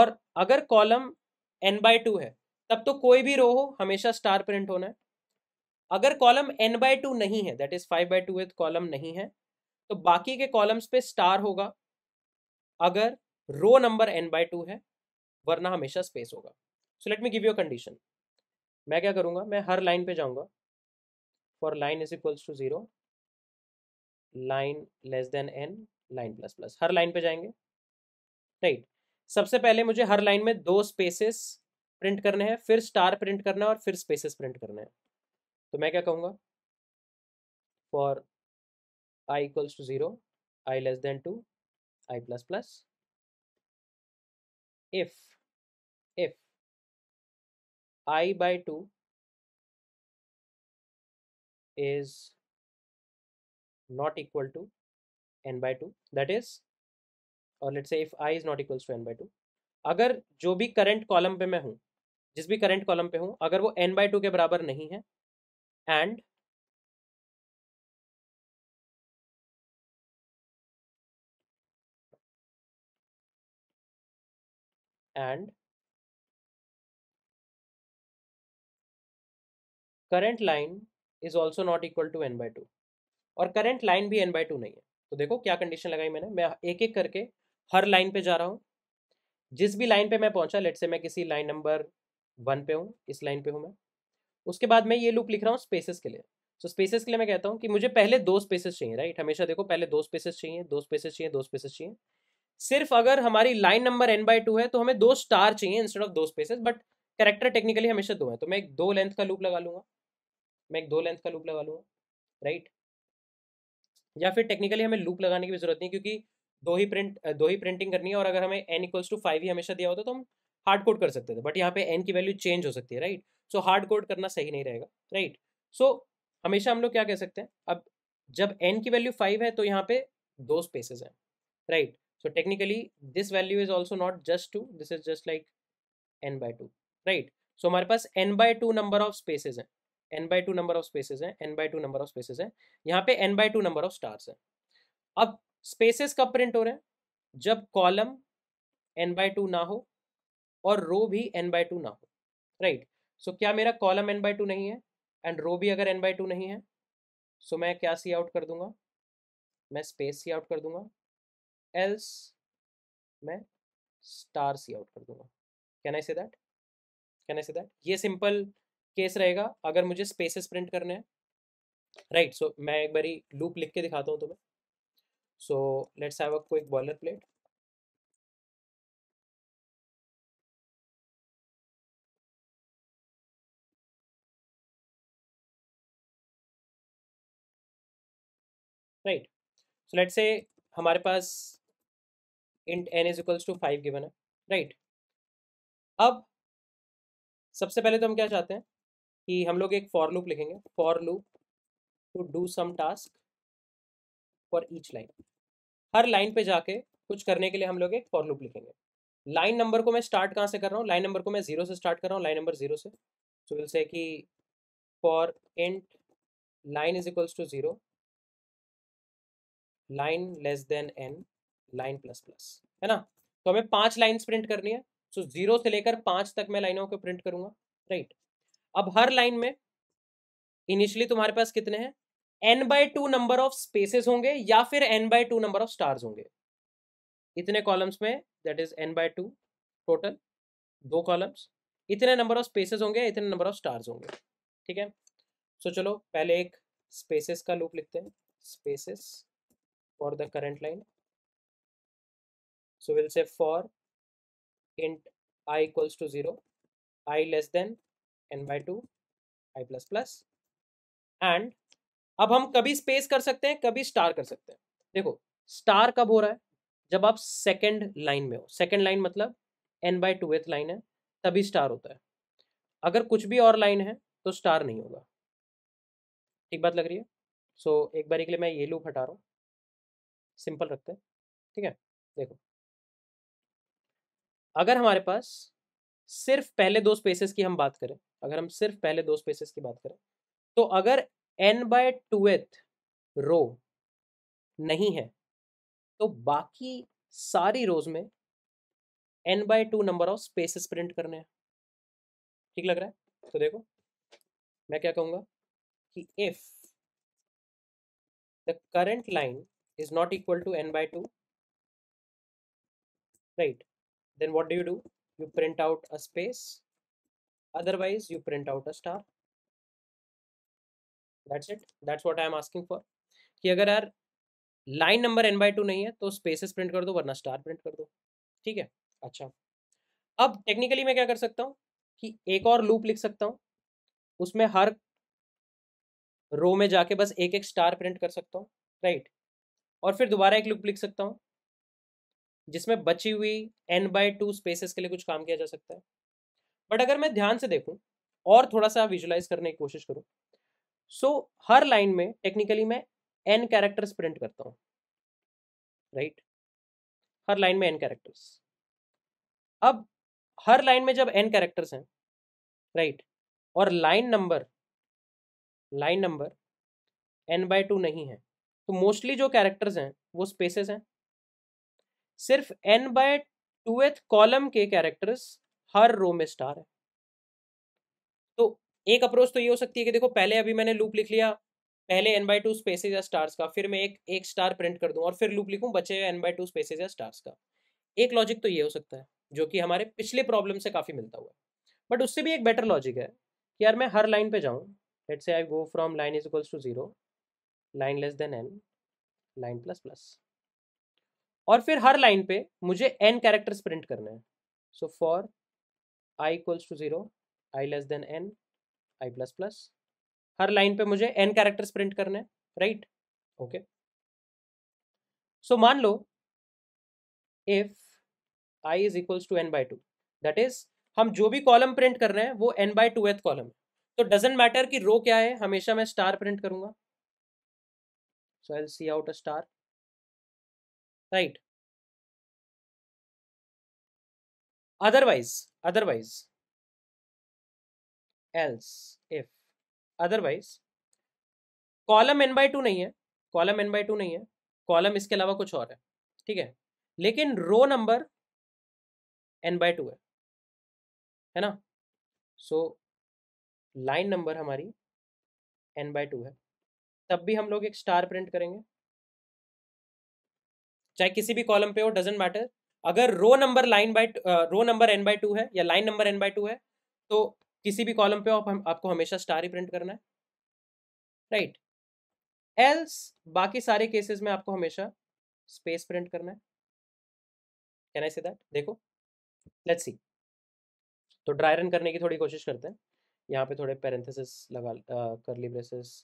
और अगर कॉलम एन बाई टू है तब तो कोई भी रो हो हमेशा स्टार प्रिंट होना है अगर कॉलम एन बाई टू नहीं है that is five by two with column नहीं है तो बाकी के कॉलम्स पे स्टार होगा अगर row number n by two है वरना हमेशा स्पेस होगा so let me give you condition मैं क्या करूँगा मैं हर लाइन पे जाऊँगा for line is equals to zero line less than n line plus plus हर लाइन पे जाएंगे राइट सबसे पहले मुझे हर लाइन में दो स्पेसेस प्रिंट करने हैं फिर स्टार प्रिंट करना है और फिर स्पेसेस प्रिंट करने हैं तो मैं क्या कहूँगा for i equals to zero i less than two i plus plus if if i by 2 is not equal to n by 2 that is और let say if i is not equals to n by two अगर जो भी current column पे मैं हूँ जिस भी current column पे हूँ अगर वो एन बाई टू के बराबर नहीं है and and current line is also not equal to n by two और करंट लाइन भी एन बाई टू नहीं है तो देखो क्या कंडीशन लगाई मैंने मैं एक एक करके हर लाइन पे जा रहा हूँ जिस भी लाइन पे मैं पहुंचा लेट से मैं किसी लाइन नंबर वन पे हूँ इस लाइन पे हूँ मैं उसके बाद मैं ये लुक लिख रहा हूँ स्पेसेस के लिए सो so, स्पेसेस के लिए मैं कहता हूँ कि मुझे पहले दो स्पेसेस चाहिए राइट हमेशा देखो पहले दो स्पेसेस चाहिए दो स्पेसेस चाहिए दो स्पेसेस चाहिए सिर्फ अगर हमारी line number n by two है तो हमें दो स्टार चाहिए इंस्टेड ऑफ दो स्पेसेस बट करेक्टर टेक्निकली हमेशा दो है तो मैं एक दो लेंथ का लूप लगा लूंगा मैं एक दो लेंथ का लूप लगा लूंगा राइट या फिर टेक्निकली हमें लूप लगाने की जरूरत नहीं क्योंकि दो ही प्रिंट दो ही प्रिंटिंग करनी है और अगर हमें एन इक्वल्स टू फाइव ही हमेशा दिया होता तो हम हार्ड कोड कर सकते थे बट यहाँ पे एन की वैल्यू चेंज हो सकती है राइट सो हार्ड कोड करना सही नहीं रहेगा राइट सो so, हमेशा हम लोग क्या कह सकते हैं अब जब एन की वैल्यू फाइव है तो यहाँ पे दो स्पेसेस हैं right so technically this value is also not just 2 this is just like n by 2 right so हमारे पास n by 2 number of spaces हैं n by 2 number of spaces हैं n by 2 number of spaces हैं यहाँ पे n by 2 number of stars हैं अब spaces कब print हो रहे हैं जब column n by 2 ना हो और row भी n by 2 ना हो right so क्या मेरा column n by 2 नहीं है and रो भी अगर n by 2 नहीं है so मैं क्या see out कर दूंगा मैं space see out कर दूंगा एल्स मैं स्टार सी आउट कर दूंगा can I say that can I say that ये सिंपल केस रहेगा अगर मुझे स्पेसेस प्रिंट करने हैं राइट right, सो so, मैं एक बारी लूप लिख के दिखाता हूँ तुम्हें so let's have a quick boilerplate right so let's say हमारे पास int n is equals to five given है राइट अब सबसे पहले तो हम क्या चाहते हैं कि हम लोग एक फॉर लूप लिखेंगे for loop to do some task for each line हर लाइन पे जाके कुछ करने के लिए हम लोग एक फॉर लूप लिखेंगे लाइन नंबर को मैं स्टार्ट कहाँ से कर रहा हूँ लाइन नंबर को मैं जीरो से स्टार्ट कर रहा हूँ लाइन नंबर जीरो से सो विल से कि for int line is equals to zero line less than n line plus plus है ना तो हमें पांच लाइन्स प्रिंट करनी है सो जीरो से लेकर पांच तक मैं लाइनों को प्रिंट करूंगा राइट अब हर लाइन में इनिशियली तुम्हारे पास कितने हैं n by two number of spaces होंगे या फिर n by two number of stars होंगे इतने कॉलम्स में that is n by two total दो कॉलम्स इतने नंबर ऑफ स्पेसेस होंगे इतने नंबर ऑफ स्टार्स होंगे ठीक है सो so चलो पहले एक स्पेसेस का लूप लिखते हैं spaces for the current line so we'll say for int i equals to 0 i less than n by 2 i plus plus and अब हम कभी स्पेस कर सकते हैं कभी स्टार कर सकते हैं देखो स्टार कब हो रहा है जब आप सेकंड लाइन में हो सेकंड लाइन मतलब एन बाई टू लाइन है तभी स्टार होता है अगर कुछ भी और लाइन है तो स्टार नहीं होगा ठीक बात लग रही है सो so, एक बार के लिए मैं ये लूप हटा रहा हूँ सिंपल रखते हैं ठीक है देखो अगर हमारे पास सिर्फ पहले दो स्पेसेस की हम बात करें अगर हम सिर्फ पहले दो स्पेसेस की बात करें तो अगर एन बाय टूथ रो नहीं है तो बाकी सारी रोज में n by two number of spaces print करने हैं ठीक लग रहा है तो देखो मैं क्या कहूँगा कि if the current line is not equal to n by two right then what do you do you print out a space otherwise you print out a star that's it that's what i am asking for ki agar यार line number n by 2 nahi hai to spaces print kar do warna star print kar do theek hai acha अब technically मैं क्या कर सकता हूँ कि एक और लूप लिख सकता हूँ उसमें हर रो में जाके बस एक एक स्टार प्रिंट कर सकता हूँ राइट और फिर दोबारा एक लूप लिख सकता हूँ जिसमें बची हुई एन बाई टू स्पेसेस के लिए कुछ काम किया जा सकता है बट अगर मैं ध्यान से देखूं और थोड़ा सा विजुलाइज करने की कोशिश करूँ सो so, हर लाइन में टेक्निकली मैं एन कैरेक्टर्स प्रिंट करता हूं राइट right? हर लाइन में एन कैरेक्टर्स अब हर लाइन में जब एन कैरेक्टर्स हैं राइट right? और line number line number n by two नहीं है तो मोस्टली जो कैरेक्टर्स हैं वो स्पेसेस हैं सिर्फ एन बाय टूएथ कॉलम के कैरेक्टर्स हर रो में स्टार है तो एक अप्रोच तो ये हो सकती है कि देखो पहले अभी मैंने लूप लिख लिया पहले एन बाई टू स्पेसेज या स्टार्स का फिर मैं एक एक स्टार प्रिंट कर दूं और फिर लूप लिखूं बचे एन बाई टू स्पेसेज या स्टार्स का एक लॉजिक तो ये हो सकता है जो कि हमारे पिछले प्रॉब्लम से काफ़ी मिलता हुआ है बट उससे भी एक बेटर लॉजिक है कि यार मैं हर लाइन पे जाऊँ let's i go from line is equals to zero line less than n line plus plus और फिर हर लाइन पे मुझे एन कैरेक्टर्स प्रिंट करना है so for i equals to zero i less than n i plus plus हर line पे मुझे N characters print करना है राइट ओके सो मान लो if i is equals to n by two that is हम जो भी कॉलम प्रिंट कर रहे हैं वो n by two th column तो डजेंट मैटर कि रो क्या है हमेशा मैं स्टार प्रिंट करूंगा so I cout a star right otherwise otherwise else if otherwise column n by two नहीं है कॉलम एन बाई टू नहीं है कॉलम इसके अलावा कुछ और है ठीक है लेकिन row number n by two है है ना सो लाइन नंबर हमारी एन बाई टू है तब भी हम लोग एक स्टार प्रिंट करेंगे चाहे किसी भी कॉलम पे हो डजेंट मैटर अगर row number line by row number n by two है या line number n by two है तो किसी भी कॉलम पे आप हम, आपको हमेशा स्टार ही प्रिंट करना है राइट right. एल्स बाकी सारे केसेस में आपको हमेशा स्पेस प्रिंट करना है कैन आई से दैट देखो लेट्स सी तो ड्राई रन करने की थोड़ी कोशिश करते हैं यहाँ पे थोड़े पेरेंथेसिस लगा करली ब्रेसेस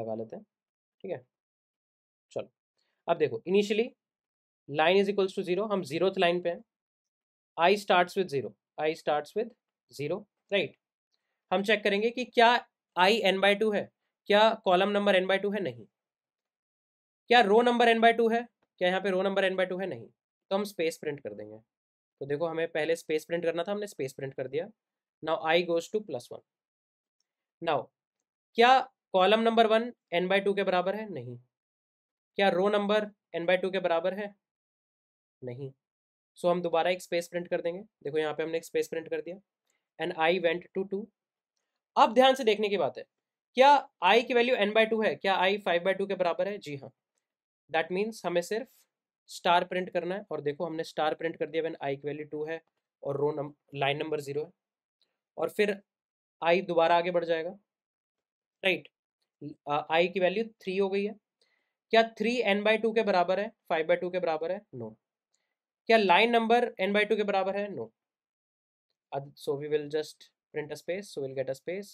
लगा लेते हैं ठीक है चलो अब देखो initially line is equals to zero हम जीरो लाइन पे हैं i starts with zero i starts with zero right हम चेक करेंगे कि क्या आई एन बाई टू है क्या column number n by two है नहीं क्या row number n by two है क्या यहाँ पे row number n by two है नहीं तो हम स्पेस प्रिंट कर देंगे तो देखो हमें पहले स्पेस प्रिंट करना था हमने स्पेस प्रिंट कर दिया now i goes to plus one now क्या column number one n by two के बराबर है नहीं क्या row number n by two के बराबर है नहीं सो so, हम दोबारा एक स्पेस प्रिंट कर देंगे देखो यहाँ पे हमने एक स्पेस प्रिंट कर दिया and i went to two अब ध्यान से देखने की बात है क्या आई की वैल्यू एन बाई टू है क्या आई फाइव बाई टू के बराबर है जी हाँ दैट मीन्स हमें सिर्फ स्टार प्रिंट करना है और देखो हमने स्टार प्रिंट कर दिया वैन आई की वैल्यू टू है और row number line number zero है और फिर आई दोबारा आगे बढ़ जाएगा राइट आई की वैल्यू थ्री हो गई है क्या थ्री एन बाई टू के बराबर है फाइव बाई टू के बराबर है नो no. क्या line number n by two के बराबर है no so we will just print a space so will get a space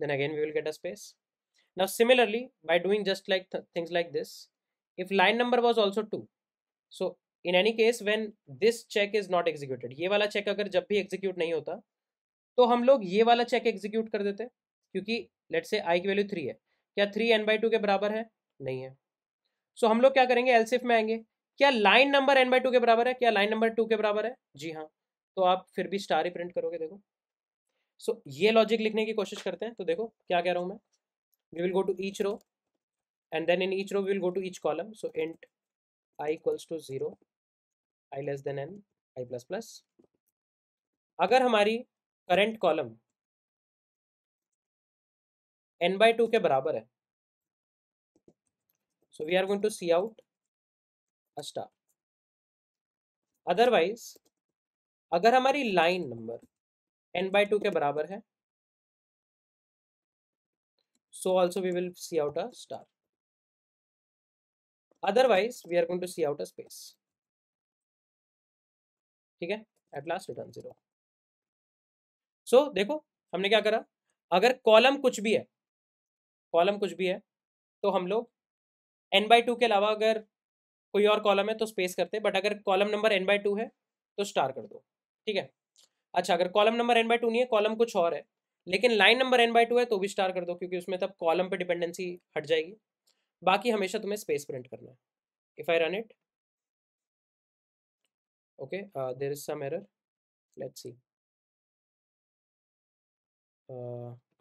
then again we will get a space now similarly by doing just like things like this if line number was also two so in any case when this check is not executed ये वाला check अगर जब भी execute नहीं होता तो हम लोग ये वाला चेक एग्जीक्यूट कर देते क्योंकि लेट से आई की वैल्यू थ्री है क्या थ्री एन बाई टू के बराबर है नहीं है सो so, हम लोग क्या करेंगे एलसीफ में आएंगे क्या line number n by two के बराबर है क्या लाइन नंबर टू के बराबर है जी हाँ तो आप फिर भी स्टार ही प्रिंट करोगे देखो सो so, ये लॉजिक लिखने की कोशिश करते हैं तो देखो क्या कह रहा हूँ मैं we will go to each row and then in each row we will go to each column so int i equals to zero i less than n i plus plus अगर हमारी current column n by two के बराबर है so we are going to cout star otherwise अगर हमारी line number n by two के बराबर है so also we will cout a star otherwise we are going to cout a space ठीक है at last return zero so देखो हमने क्या करा अगर कॉलम कुछ भी है कॉलम कुछ भी है तो हम लोग एन बाई टू के अलावा अगर कोई और कॉलम है तो स्पेस करते बट अगर कॉलम नंबर एन बाई है तो स्टार कर दो ठीक है अच्छा अगर कॉलम नंबर एन बाई नहीं है कॉलम कुछ और है लेकिन लाइन नंबर एन बाई है तो भी स्टार कर दो क्योंकि उसमें तब कॉलम पे डिपेंडेंसी हट जाएगी बाकी हमेशा तुम्हें स्पेस प्रिंट करना है if I run it okay there is some error let's see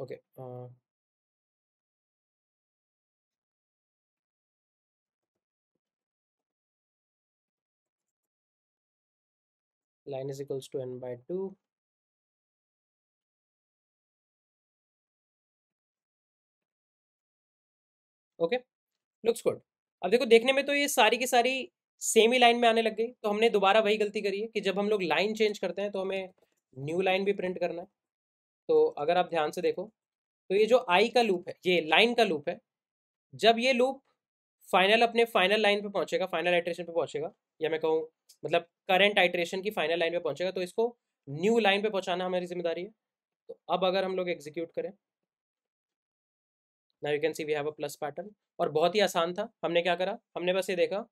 okay line is equals to n by 2 okay looks good अब देखो देखने में तो ये सारी की सारी सेम ही लाइन में आने लग गई तो हमने दोबारा वही गलती करी है कि जब हम लोग लाइन चेंज करते हैं तो हमें न्यू लाइन भी प्रिंट करना है तो अगर आप ध्यान से देखो तो ये जो आई का लूप है ये लाइन का लूप है जब ये लूप फाइनल अपने फाइनल लाइन पे पहुंचेगा फाइनल आइट्रेशन पे पहुंचेगा या मैं कहूँ मतलब करंट आइट्रेशन की फाइनल लाइन पे पहुंचेगा तो इसको न्यू लाइन पे पहुंचाना हमारी जिम्मेदारी है तो अब अगर हम लोग एग्जीक्यूट करें ना you can see we have a plus pattern और बहुत ही आसान था हमने क्या करा हमने बस ये देखा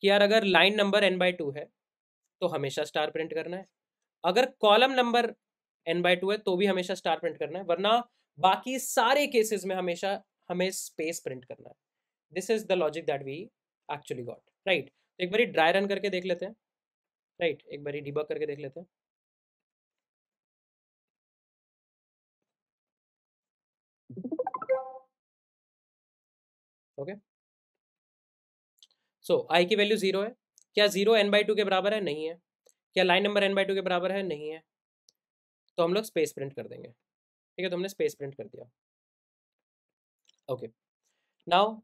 कि यार अगर line number n by two है तो हमेशा स्टार प्रिंट करना है अगर column number n by two है तो भी हमेशा स्टार प्रिंट करना है वरना बाकी सारे केसेस में हमेशा हमें स्पेस प्रिंट करना है this is the logic that we actually got right तो एक बार ड्राई रन करके देख लेते हैं राइट right? एक बार डिबक करके देख लेते हैं ओके सो आई की वैल्यू जीरो है क्या जीरो एन बाई टू के बराबर है नहीं है क्या line number n by two के बराबर है नहीं है तो हम लोग स्पेस प्रिंट कर देंगे ठीक है तो हमने स्पेस प्रिंट कर दिया okay now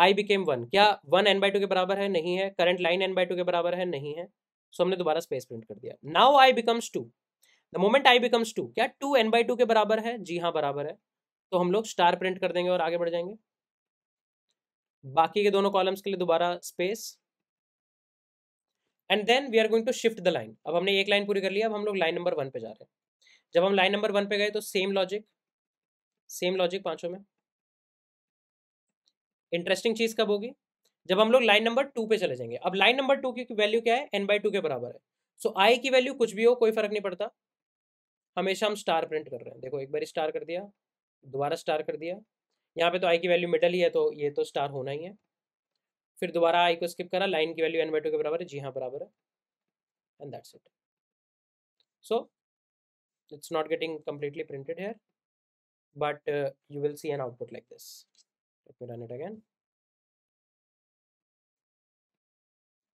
i became one क्या वन एन बाई टू के बराबर है नहीं है current line n by two के बराबर है नहीं है सो so, हमने दोबारा स्पेस प्रिंट कर दिया now i becomes two the moment i becomes two क्या टू एन बाई टू के बराबर है जी हाँ बराबर है तो हम लोग स्टार प्रिंट कर देंगे और आगे बढ़ जाएंगे बाकी के दोनों कॉलम्स के लिए दोबारा space and then we are going to shift the line अब हमने एक लाइन पूरी कर लिया अब हम लोग लाइन नंबर वन पे जा रहे हैं जब हम लाइन नंबर वन पे गए तो सेम लॉजिक सेम लॉजिक पांचों में इंटरेस्टिंग चीज़ कब होगी जब हम लोग लाइन नंबर टू पे चले जाएंगे अब लाइन नंबर टू की वैल्यू क्या है एन बाई टू के बराबर है सो so, आई की वैल्यू कुछ भी हो कोई फर्क नहीं पड़ता हमेशा हम स्टार प्रिंट कर रहे हैं देखो एक बार स्टार कर दिया दोबारा स्टार कर दिया यहाँ पे तो आई की वैल्यू मिडल ही है तो ये तो स्टार होना ही है फिर दोबारा आई को स्किप करा लाइन की वैल्यू एन बाई टू के बराबर है जी हाँ बराबर है and that's it so it's not getting completely printed here but you will see an output like this let me run it again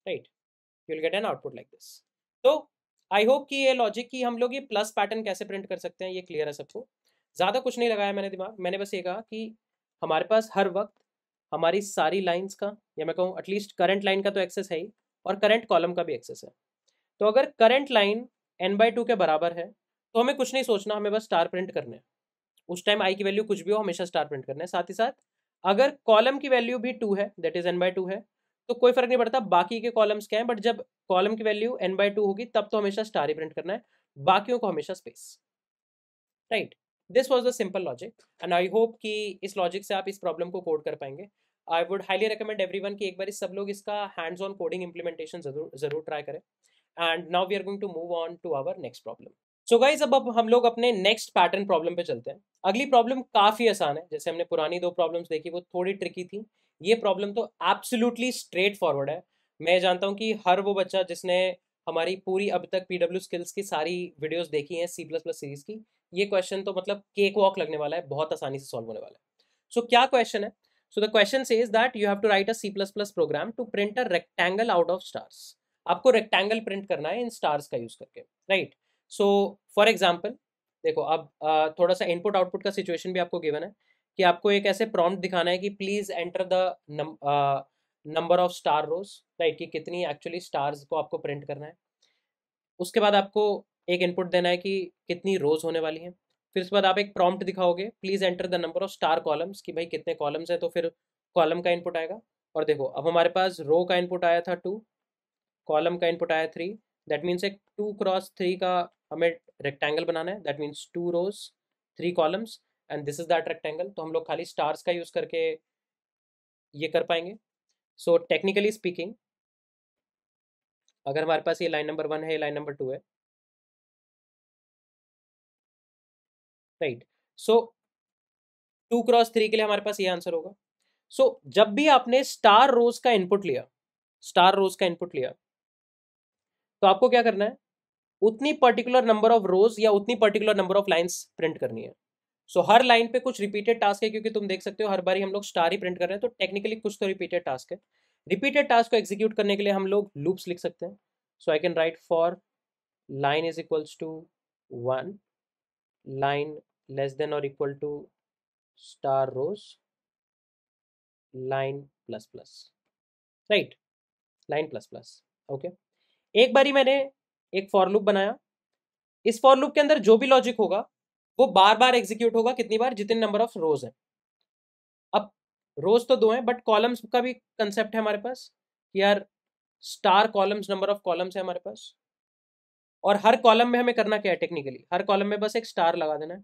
right you'll get an output like this so I hope कि ये logic की हम लोग ये plus pattern कैसे print कर सकते हैं ये क्लियर है सबको ज़्यादा कुछ नहीं लगाया मैंने दिमाग मैंने बस ये कहा कि हमारे पास हर वक्त हमारी सारी लाइंस का या मैं कहूँ एटलीस्ट करंट लाइन का तो एक्सेस है ही और करंट कॉलम का भी एक्सेस है तो अगर current line n by two के बराबर है तो हमें कुछ नहीं सोचना हमें बस स्टार प्रिंट करने है उस टाइम आई की वैल्यू कुछ भी हो हमेशा स्टार प्रिंट करने साथ ही साथ अगर कॉलम की वैल्यू भी टू है that is n by two है तो कोई फर्क नहीं पड़ता बाकी के कॉलम्स क्या हैं बट जब कॉलम की वैल्यू एन बाय टू होगी तब तो हमेशा स्टार ही प्रिंट करना है बाकियों को हमेशा space right this was the simple logic and I hope कि इस लॉजिक से आप इस प्रॉब्लम को कोड कर पाएंगे I would highly recommend everyone की एक बार सब लोग इसका हैंड्स ऑन कोडिंग इंप्लीमेंटेशन जरूर जरूर ट्राई करें and now we are going to move on to our next problem so guys अब अब हम लोग अपने नेक्स्ट पैटर्न प्रॉब्लम पे चलते हैं अगली प्रॉब्लम काफ़ी आसान है जैसे हमने पुरानी दो प्रॉब्लम्स देखी वो थोड़ी ट्रिकी थी ये प्रॉब्लम तो एब्सोल्युटली स्ट्रेट फॉरवर्ड है मैं जानता हूँ कि हर वो बच्चा जिसने हमारी पूरी अब तक पी स्किल्स की सारी वीडियोज़ देखी हैं सी प्लस प्लस सीरीज़ की ये क्वेश्चन तो मतलब केक वॉक लगने वाला है बहुत आसानी से सॉल्व होने वाला है सो so, क्या क्वेश्चन है so the question is that you have to write a C plus plus program to print a rectangle out of stars आपको रेक्टेंगल प्रिंट करना है इन स्टार्स का यूज़ करके right right? So for example देखो अब थोड़ा सा इनपुट आउटपुट का सिचुएशन भी आपको गिवन है कि आपको एक ऐसे प्रॉम्प्ट दिखाना है कि please enter the number of star rows right कि कितनी एक्चुअली स्टार्स को आपको प्रिंट करना है उसके बाद आपको एक इनपुट देना है कि कितनी रोज होने वाली हैं फिर उसके बाद आप एक प्रॉम्प्ट दिखाओगे please enter the number of star columns कि भाई कितने कॉलम्स हैं तो फिर कॉलम का इनपुट आएगा और देखो अब हमारे पास रो का इनपुट आया था टू कॉलम का इनपुट आया थ्री दैट मीन्स एक टू क्रॉस थ्री का हमें रेक्टेंगल बनाना है that means two rows three columns and this is that rectangle तो हम लोग खाली स्टार्स का यूज़ करके ये कर पाएंगे सो टेक्निकली स्पीकिंग अगर हमारे पास ये लाइन नंबर वन है लाइन नंबर टू है right so two cross three के लिए हमारे पास ये आंसर होगा सो so, जब भी आपने स्टार रोज का इनपुट लिया स्टार रोज का इनपुट लिया तो आपको क्या करना है उतनी पर्टिकुलर नंबर ऑफ रोज या उतनी particular number of line print करनी है सो so, हर लाइन पे कुछ रिपीटेड टास्क है क्योंकि तुम देख सकते हो हर बार हम लोग स्टार ही प्रिंट कर रहे हैं तो टेक्निकली कुछ तो रिपीटेड टास्क है रिपीटेड टास्क को एग्जीक्यूट करने के लिए हम लोग लूप्स लिख सकते हैं so I can write for line is equals to one line less than और equal to star rows line plus plus right line plus plus okay एक बारी मैंने एक फॉर लूप बनाया इस फॉर लूप के अंदर जो भी लॉजिक होगा वो बार बार एग्जीक्यूट होगा कितनी बार जितने नंबर ऑफ रोज हैं अब रोज तो दो हैं बट कॉलम्स का भी कंसेप्ट है हमारे पास कि यार star columns number of columns है हमारे पास और हर कॉलम में हमें करना क्या है टेक्निकली हर कॉलम में बस एक स्टार लगा देना है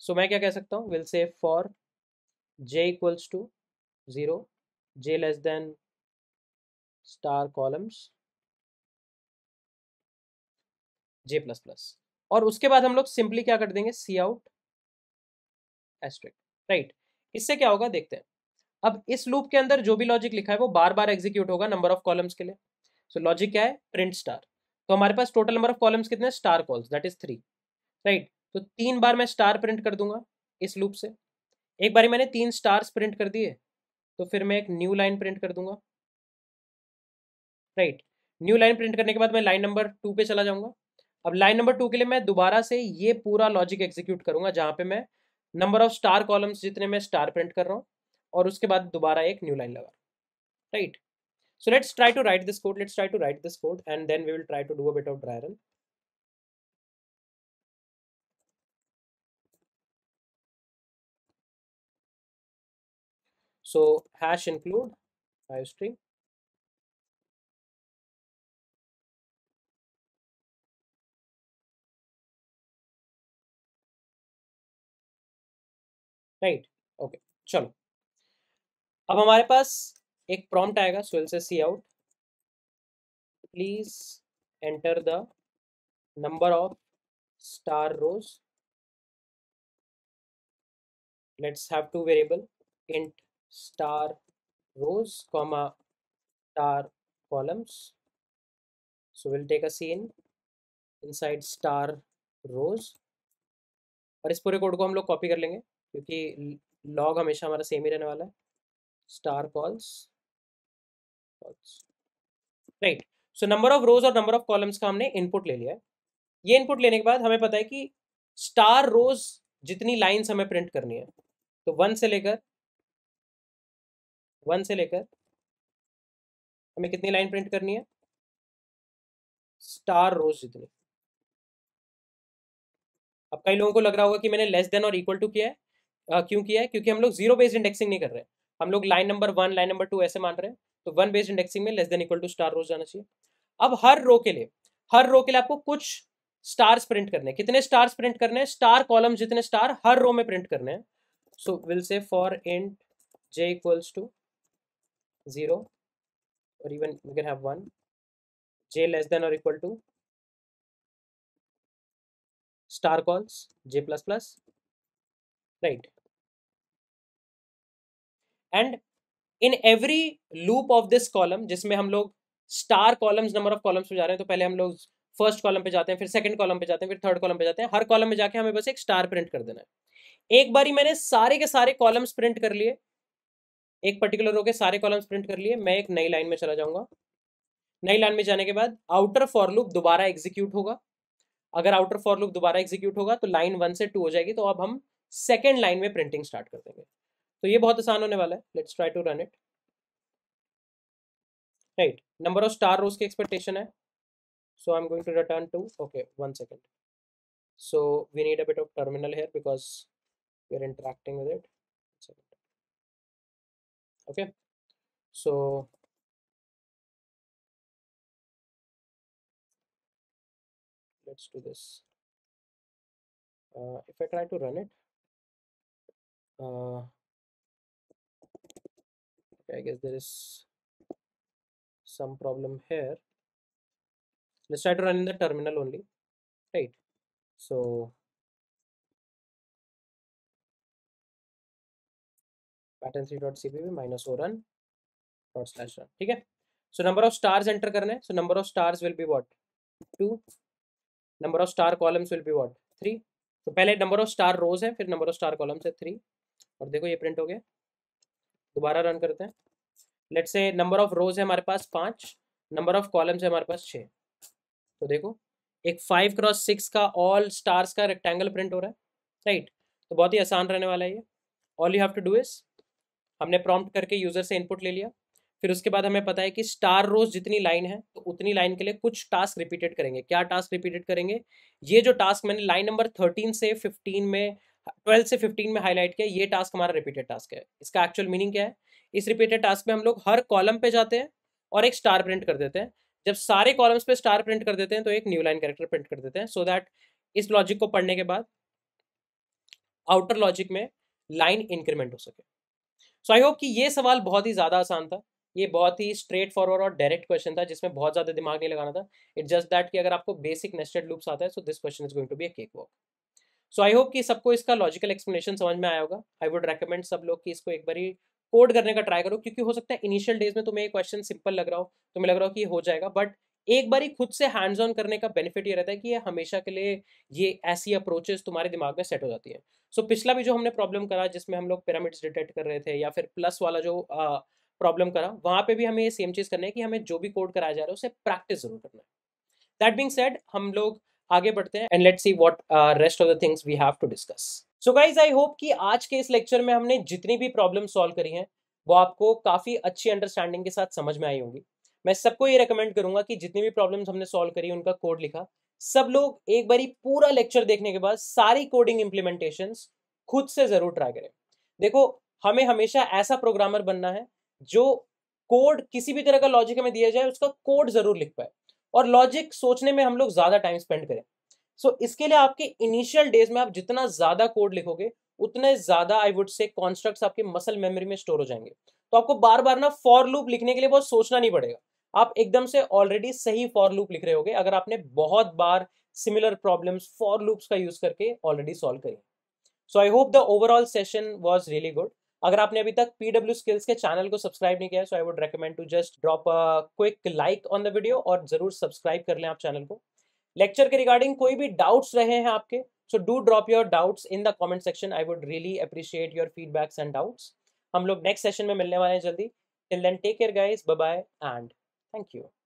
सो so, मैं क्या कह सकता हूँ we'll say for j equals to zero j less than star columns j plus plus और उसके बाद हम लोग सिंपली क्या कर देंगे सी आउट एस्ट्रिक राइट इससे क्या होगा देखते हैं अब इस लूप के अंदर जो भी लॉजिक लिखा है वो बार बार एग्जीक्यूट होगा नंबर ऑफ कॉलम्स के लिए सो so, लॉजिक क्या है प्रिंट स्टार तो हमारे पास टोटल नंबर ऑफ कॉलम्स कितने star cols that is three right तो तीन बार मैं स्टार प्रिंट कर दूंगा इस लूप से एक बार मैंने तीन स्टार्स प्रिंट कर दिए तो फिर मैं एक न्यू लाइन प्रिंट कर दूंगा राइट न्यू लाइन प्रिंट करने के बाद मैं लाइन नंबर टू पे चला जाऊंगा अब लाइन नंबर टू के लिए मैं दोबारा से ये पूरा लॉजिक एग्जीक्यूट करूंगा जहां पे मैं नंबर ऑफ स्टार कॉलम्स जितने मैं स्टार प्रिंट कर रहा हूँ और उसके बाद दोबारा एक न्यू लाइन लगा right so let's try to write this code let's try to write this code and then we will try to do at of dryer so hash include iostream right okay चलो अब हमारे पास एक prompt आएगा so we'll say c out please enter the number of star rows let's have two variable int star rows comma star columns so we'll take a scene inside star rows और इस पूरे code को हम लोग copy कर लेंगे क्योंकि log हमेशा हमारा सेम ही रहने वाला है star cols right so number of rows और नंबर ऑफ कॉलम्स का हमने इनपुट ले लिया है ये इनपुट लेने के बाद हमें पता है कि स्टार रोज जितनी लाइन्स हमें प्रिंट करनी है तो वन से लेकर वन से लेकर हमें कितनी लाइन प्रिंट करनी है स्टार रोज जितनी अब कई लोगों को लग रहा होगा कि मैंने लेस देन और इक्वल टू किया है क्यों किया है क्योंकि हम लोग जीरो बेस्ड इंडेक्सिंग नहीं कर रहे हैं हम लोग line number one line number two ऐसे मान रहे हैं तो वन बेस्ड इंडेक्सिंग में less than equal to star rows जाना चाहिए अब हर रो के लिए हर रो के लिए आपको कुछ स्टार्स प्रिंट करने हैं कितने स्टार्स प्रिंट करने हैं स्टार कॉलम जितने स्टार हर रो में प्रिंट करने हैं so will say for int j equals to zero और even you can have one j less than और equal to star cols j plus plus right and in every loop of this column जिसमें हम लोग star columns number of columns पे जा रहे हैं तो पहले हम लोग फर्स्ट कॉलम पे जाते हैं फिर सेकंड कॉलम पे जाते हैं फिर थर्ड कॉलम पे जाते हैं हर कॉलम में जाके हमें बस एक स्टार प्रिंट कर देना है एक बार ही मैंने सारे के सारे कॉलम्स प्रिंट कर लिए एक पर्टिकुलर होकर सारे कॉलम्स प्रिंट कर लिए मैं एक नई लाइन में चला जाऊंगा नई लाइन में जाने के बाद आउटर फॉर लुक दोबारा एग्जीक्यूट होगा अगर आउटर फॉर लुक दोबारा एग्जीक्यूट होगा तो लाइन वन से टू हो जाएगी तो अब हम सेकेंड लाइन में प्रिंटिंग स्टार्ट कर देंगे तो ये बहुत आसान होने वाला है let's try to run it right number of star rows की एक्सपेक्टेशन है so i'm going to return to okay one second so we need a bit of terminal here because we're interacting with it okay so let's do this uh, if i try to run it uh, okay, I guess there is some problem here let's try to run in the terminal only right so pattern 3 minus o run dot slash run okay so number of stars enter karne so number of stars will be what two number of star columns will be what three what three तो पहले number of star rows है फिर number of star columns है three और देखो ये print हो गया दोबारा रन करते हैं लेट से नंबर ऑफ रोज है हमारे पास पांच नंबर ऑफ कॉलम्स है हमारे पास छः तो देखो एक फाइव क्रॉस सिक्स का ऑल स्टार्स का रेक्टेंगल प्रिंट हो रहा है राइट right. तो बहुत ही आसान रहने वाला है ये all you have to do is हमने प्रॉम्प्ट करके यूज़र से इनपुट ले लिया फिर उसके बाद हमें पता है कि स्टार रोज जितनी लाइन है तो उतनी लाइन के लिए कुछ टास्क रिपीटेड करेंगे क्या टास्क रिपीटेड करेंगे ये जो टास्क मैंने लाइन नंबर थर्टीन से फिफ्टीन में ट्वेल्थ से फिफ्टीन में हाईलाइट किया ये टास्क हमारा रिपीटेड टास्क है इसका एक्चुअल मीनिंग क्या है इस रिपीटेड टास्क में हम लोग हर कॉलम पे जाते हैं और एक स्टार प्रिंट कर देते हैं जब सारे कॉलम्स पे स्टार प्रिंट कर देते हैं तो एक न्यू लाइन कैरेक्टर प्रिंट कर देते हैं सो so दैट इस लॉजिक को पढ़ने के बाद आउटर लॉजिक में लाइन इंक्रीमेंट हो सके सो आई होप कि ये सवाल बहुत ही ज़्यादा आसान था ये बहुत ही स्ट्रेट फॉरवर्ड और डायरेक्ट क्वेश्चन था जिसमें बहुत ज़्यादा दिमाग नहीं लगाना था इट जस्ट दैट कि अगर आपको बेसिक नेस्टेड लूप्स आता है so this question is going to be a cakewalk so I hope कि सबको इसका लॉजिकल एक्सप्लेनेशन समझ में आया होगा आई वुड रेकमेंड सब लोग कि इसको एक बार ही कोड करने का ट्राई करो क्योंकि हो सकता है इनिशियल डेज में तुम्हें ये क्वेश्चन सिंपल लग रहा हो तुम्हें लग रहा हो कि ये हो जाएगा बट एक बार ही खुद से हैंड्स ऑन करने का बेनिफिट ये रहता है कि ये हमेशा के लिए ये ऐसी अप्रोचेस तुम्हारे दिमाग में सेट हो जाती है सो so, पिछला भी जो हमने प्रॉब्लम करा जिसमें हम लोग पिरामिड्स डिटेक्ट कर रहे थे या फिर प्लस वाला जो प्रॉब्लम करा वहाँ पे भी हमें ये सेम चीज़ करना है कि हमें जो भी कोड कराया जा रहा है उसे प्रैक्टिस जरूर करना है दैट बींग सेड हम लोग आगे बढ़ते हैं and let see what rest of the things we have to discuss so guys I hope कि आज के इस लेक्चर में हमने जितनी भी प्रॉब्लम सॉल्व करी हैं वो आपको काफ़ी अच्छी अंडरस्टैंडिंग के साथ समझ में आई होंगी मैं सबको ये रिकमेंड करूंगा कि जितनी भी प्रॉब्लम्स हमने सॉल्व करी उनका कोड लिखा सब लोग एक बारी पूरा लेक्चर देखने के बाद सारी कोडिंग इम्प्लीमेंटेशन खुद से ज़रूर ट्राई करें देखो हमें हमेशा ऐसा प्रोग्रामर बनना है जो कोड किसी भी तरह का लॉजिक हमें दिया जाए उसका कोड ज़रूर लिख पाए और लॉजिक सोचने में हम लोग ज़्यादा टाइम स्पेंड करें सो so, इसके लिए आपके इनिशियल डेज में आप जितना ज़्यादा कोड लिखोगे उतने ज़्यादा आई वुड से कॉन्स्ट्रक्ट आपके मसल मेमोरी में स्टोर हो जाएंगे तो आपको बार बार ना फॉर लूप लिखने के लिए बहुत सोचना नहीं पड़ेगा आप एकदम से ऑलरेडी सही फॉर लूप लिख रहे होगे अगर आपने बहुत बार सिमिलर प्रॉब्लम्स फॉर लूप्स का यूज करके ऑलरेडी सॉल्व करी so I hope the overall session was really good अगर आपने अभी तक पीडब्ल्यू स्किल्स के चैनल को सब्सक्राइब नहीं किया so I would recommend to just drop a quick like on the video और जरूर सब्सक्राइब कर लें आप चैनल को लेक्चर के रिगार्डिंग कोई भी डाउट्स रहे हैं आपके so do drop your doubts in the comment section I would really appreciate your feedbacks and doubts हम लोग नेक्स्ट सेशन में मिलने वाले हैं जल्दी till then take care guys bye and thank you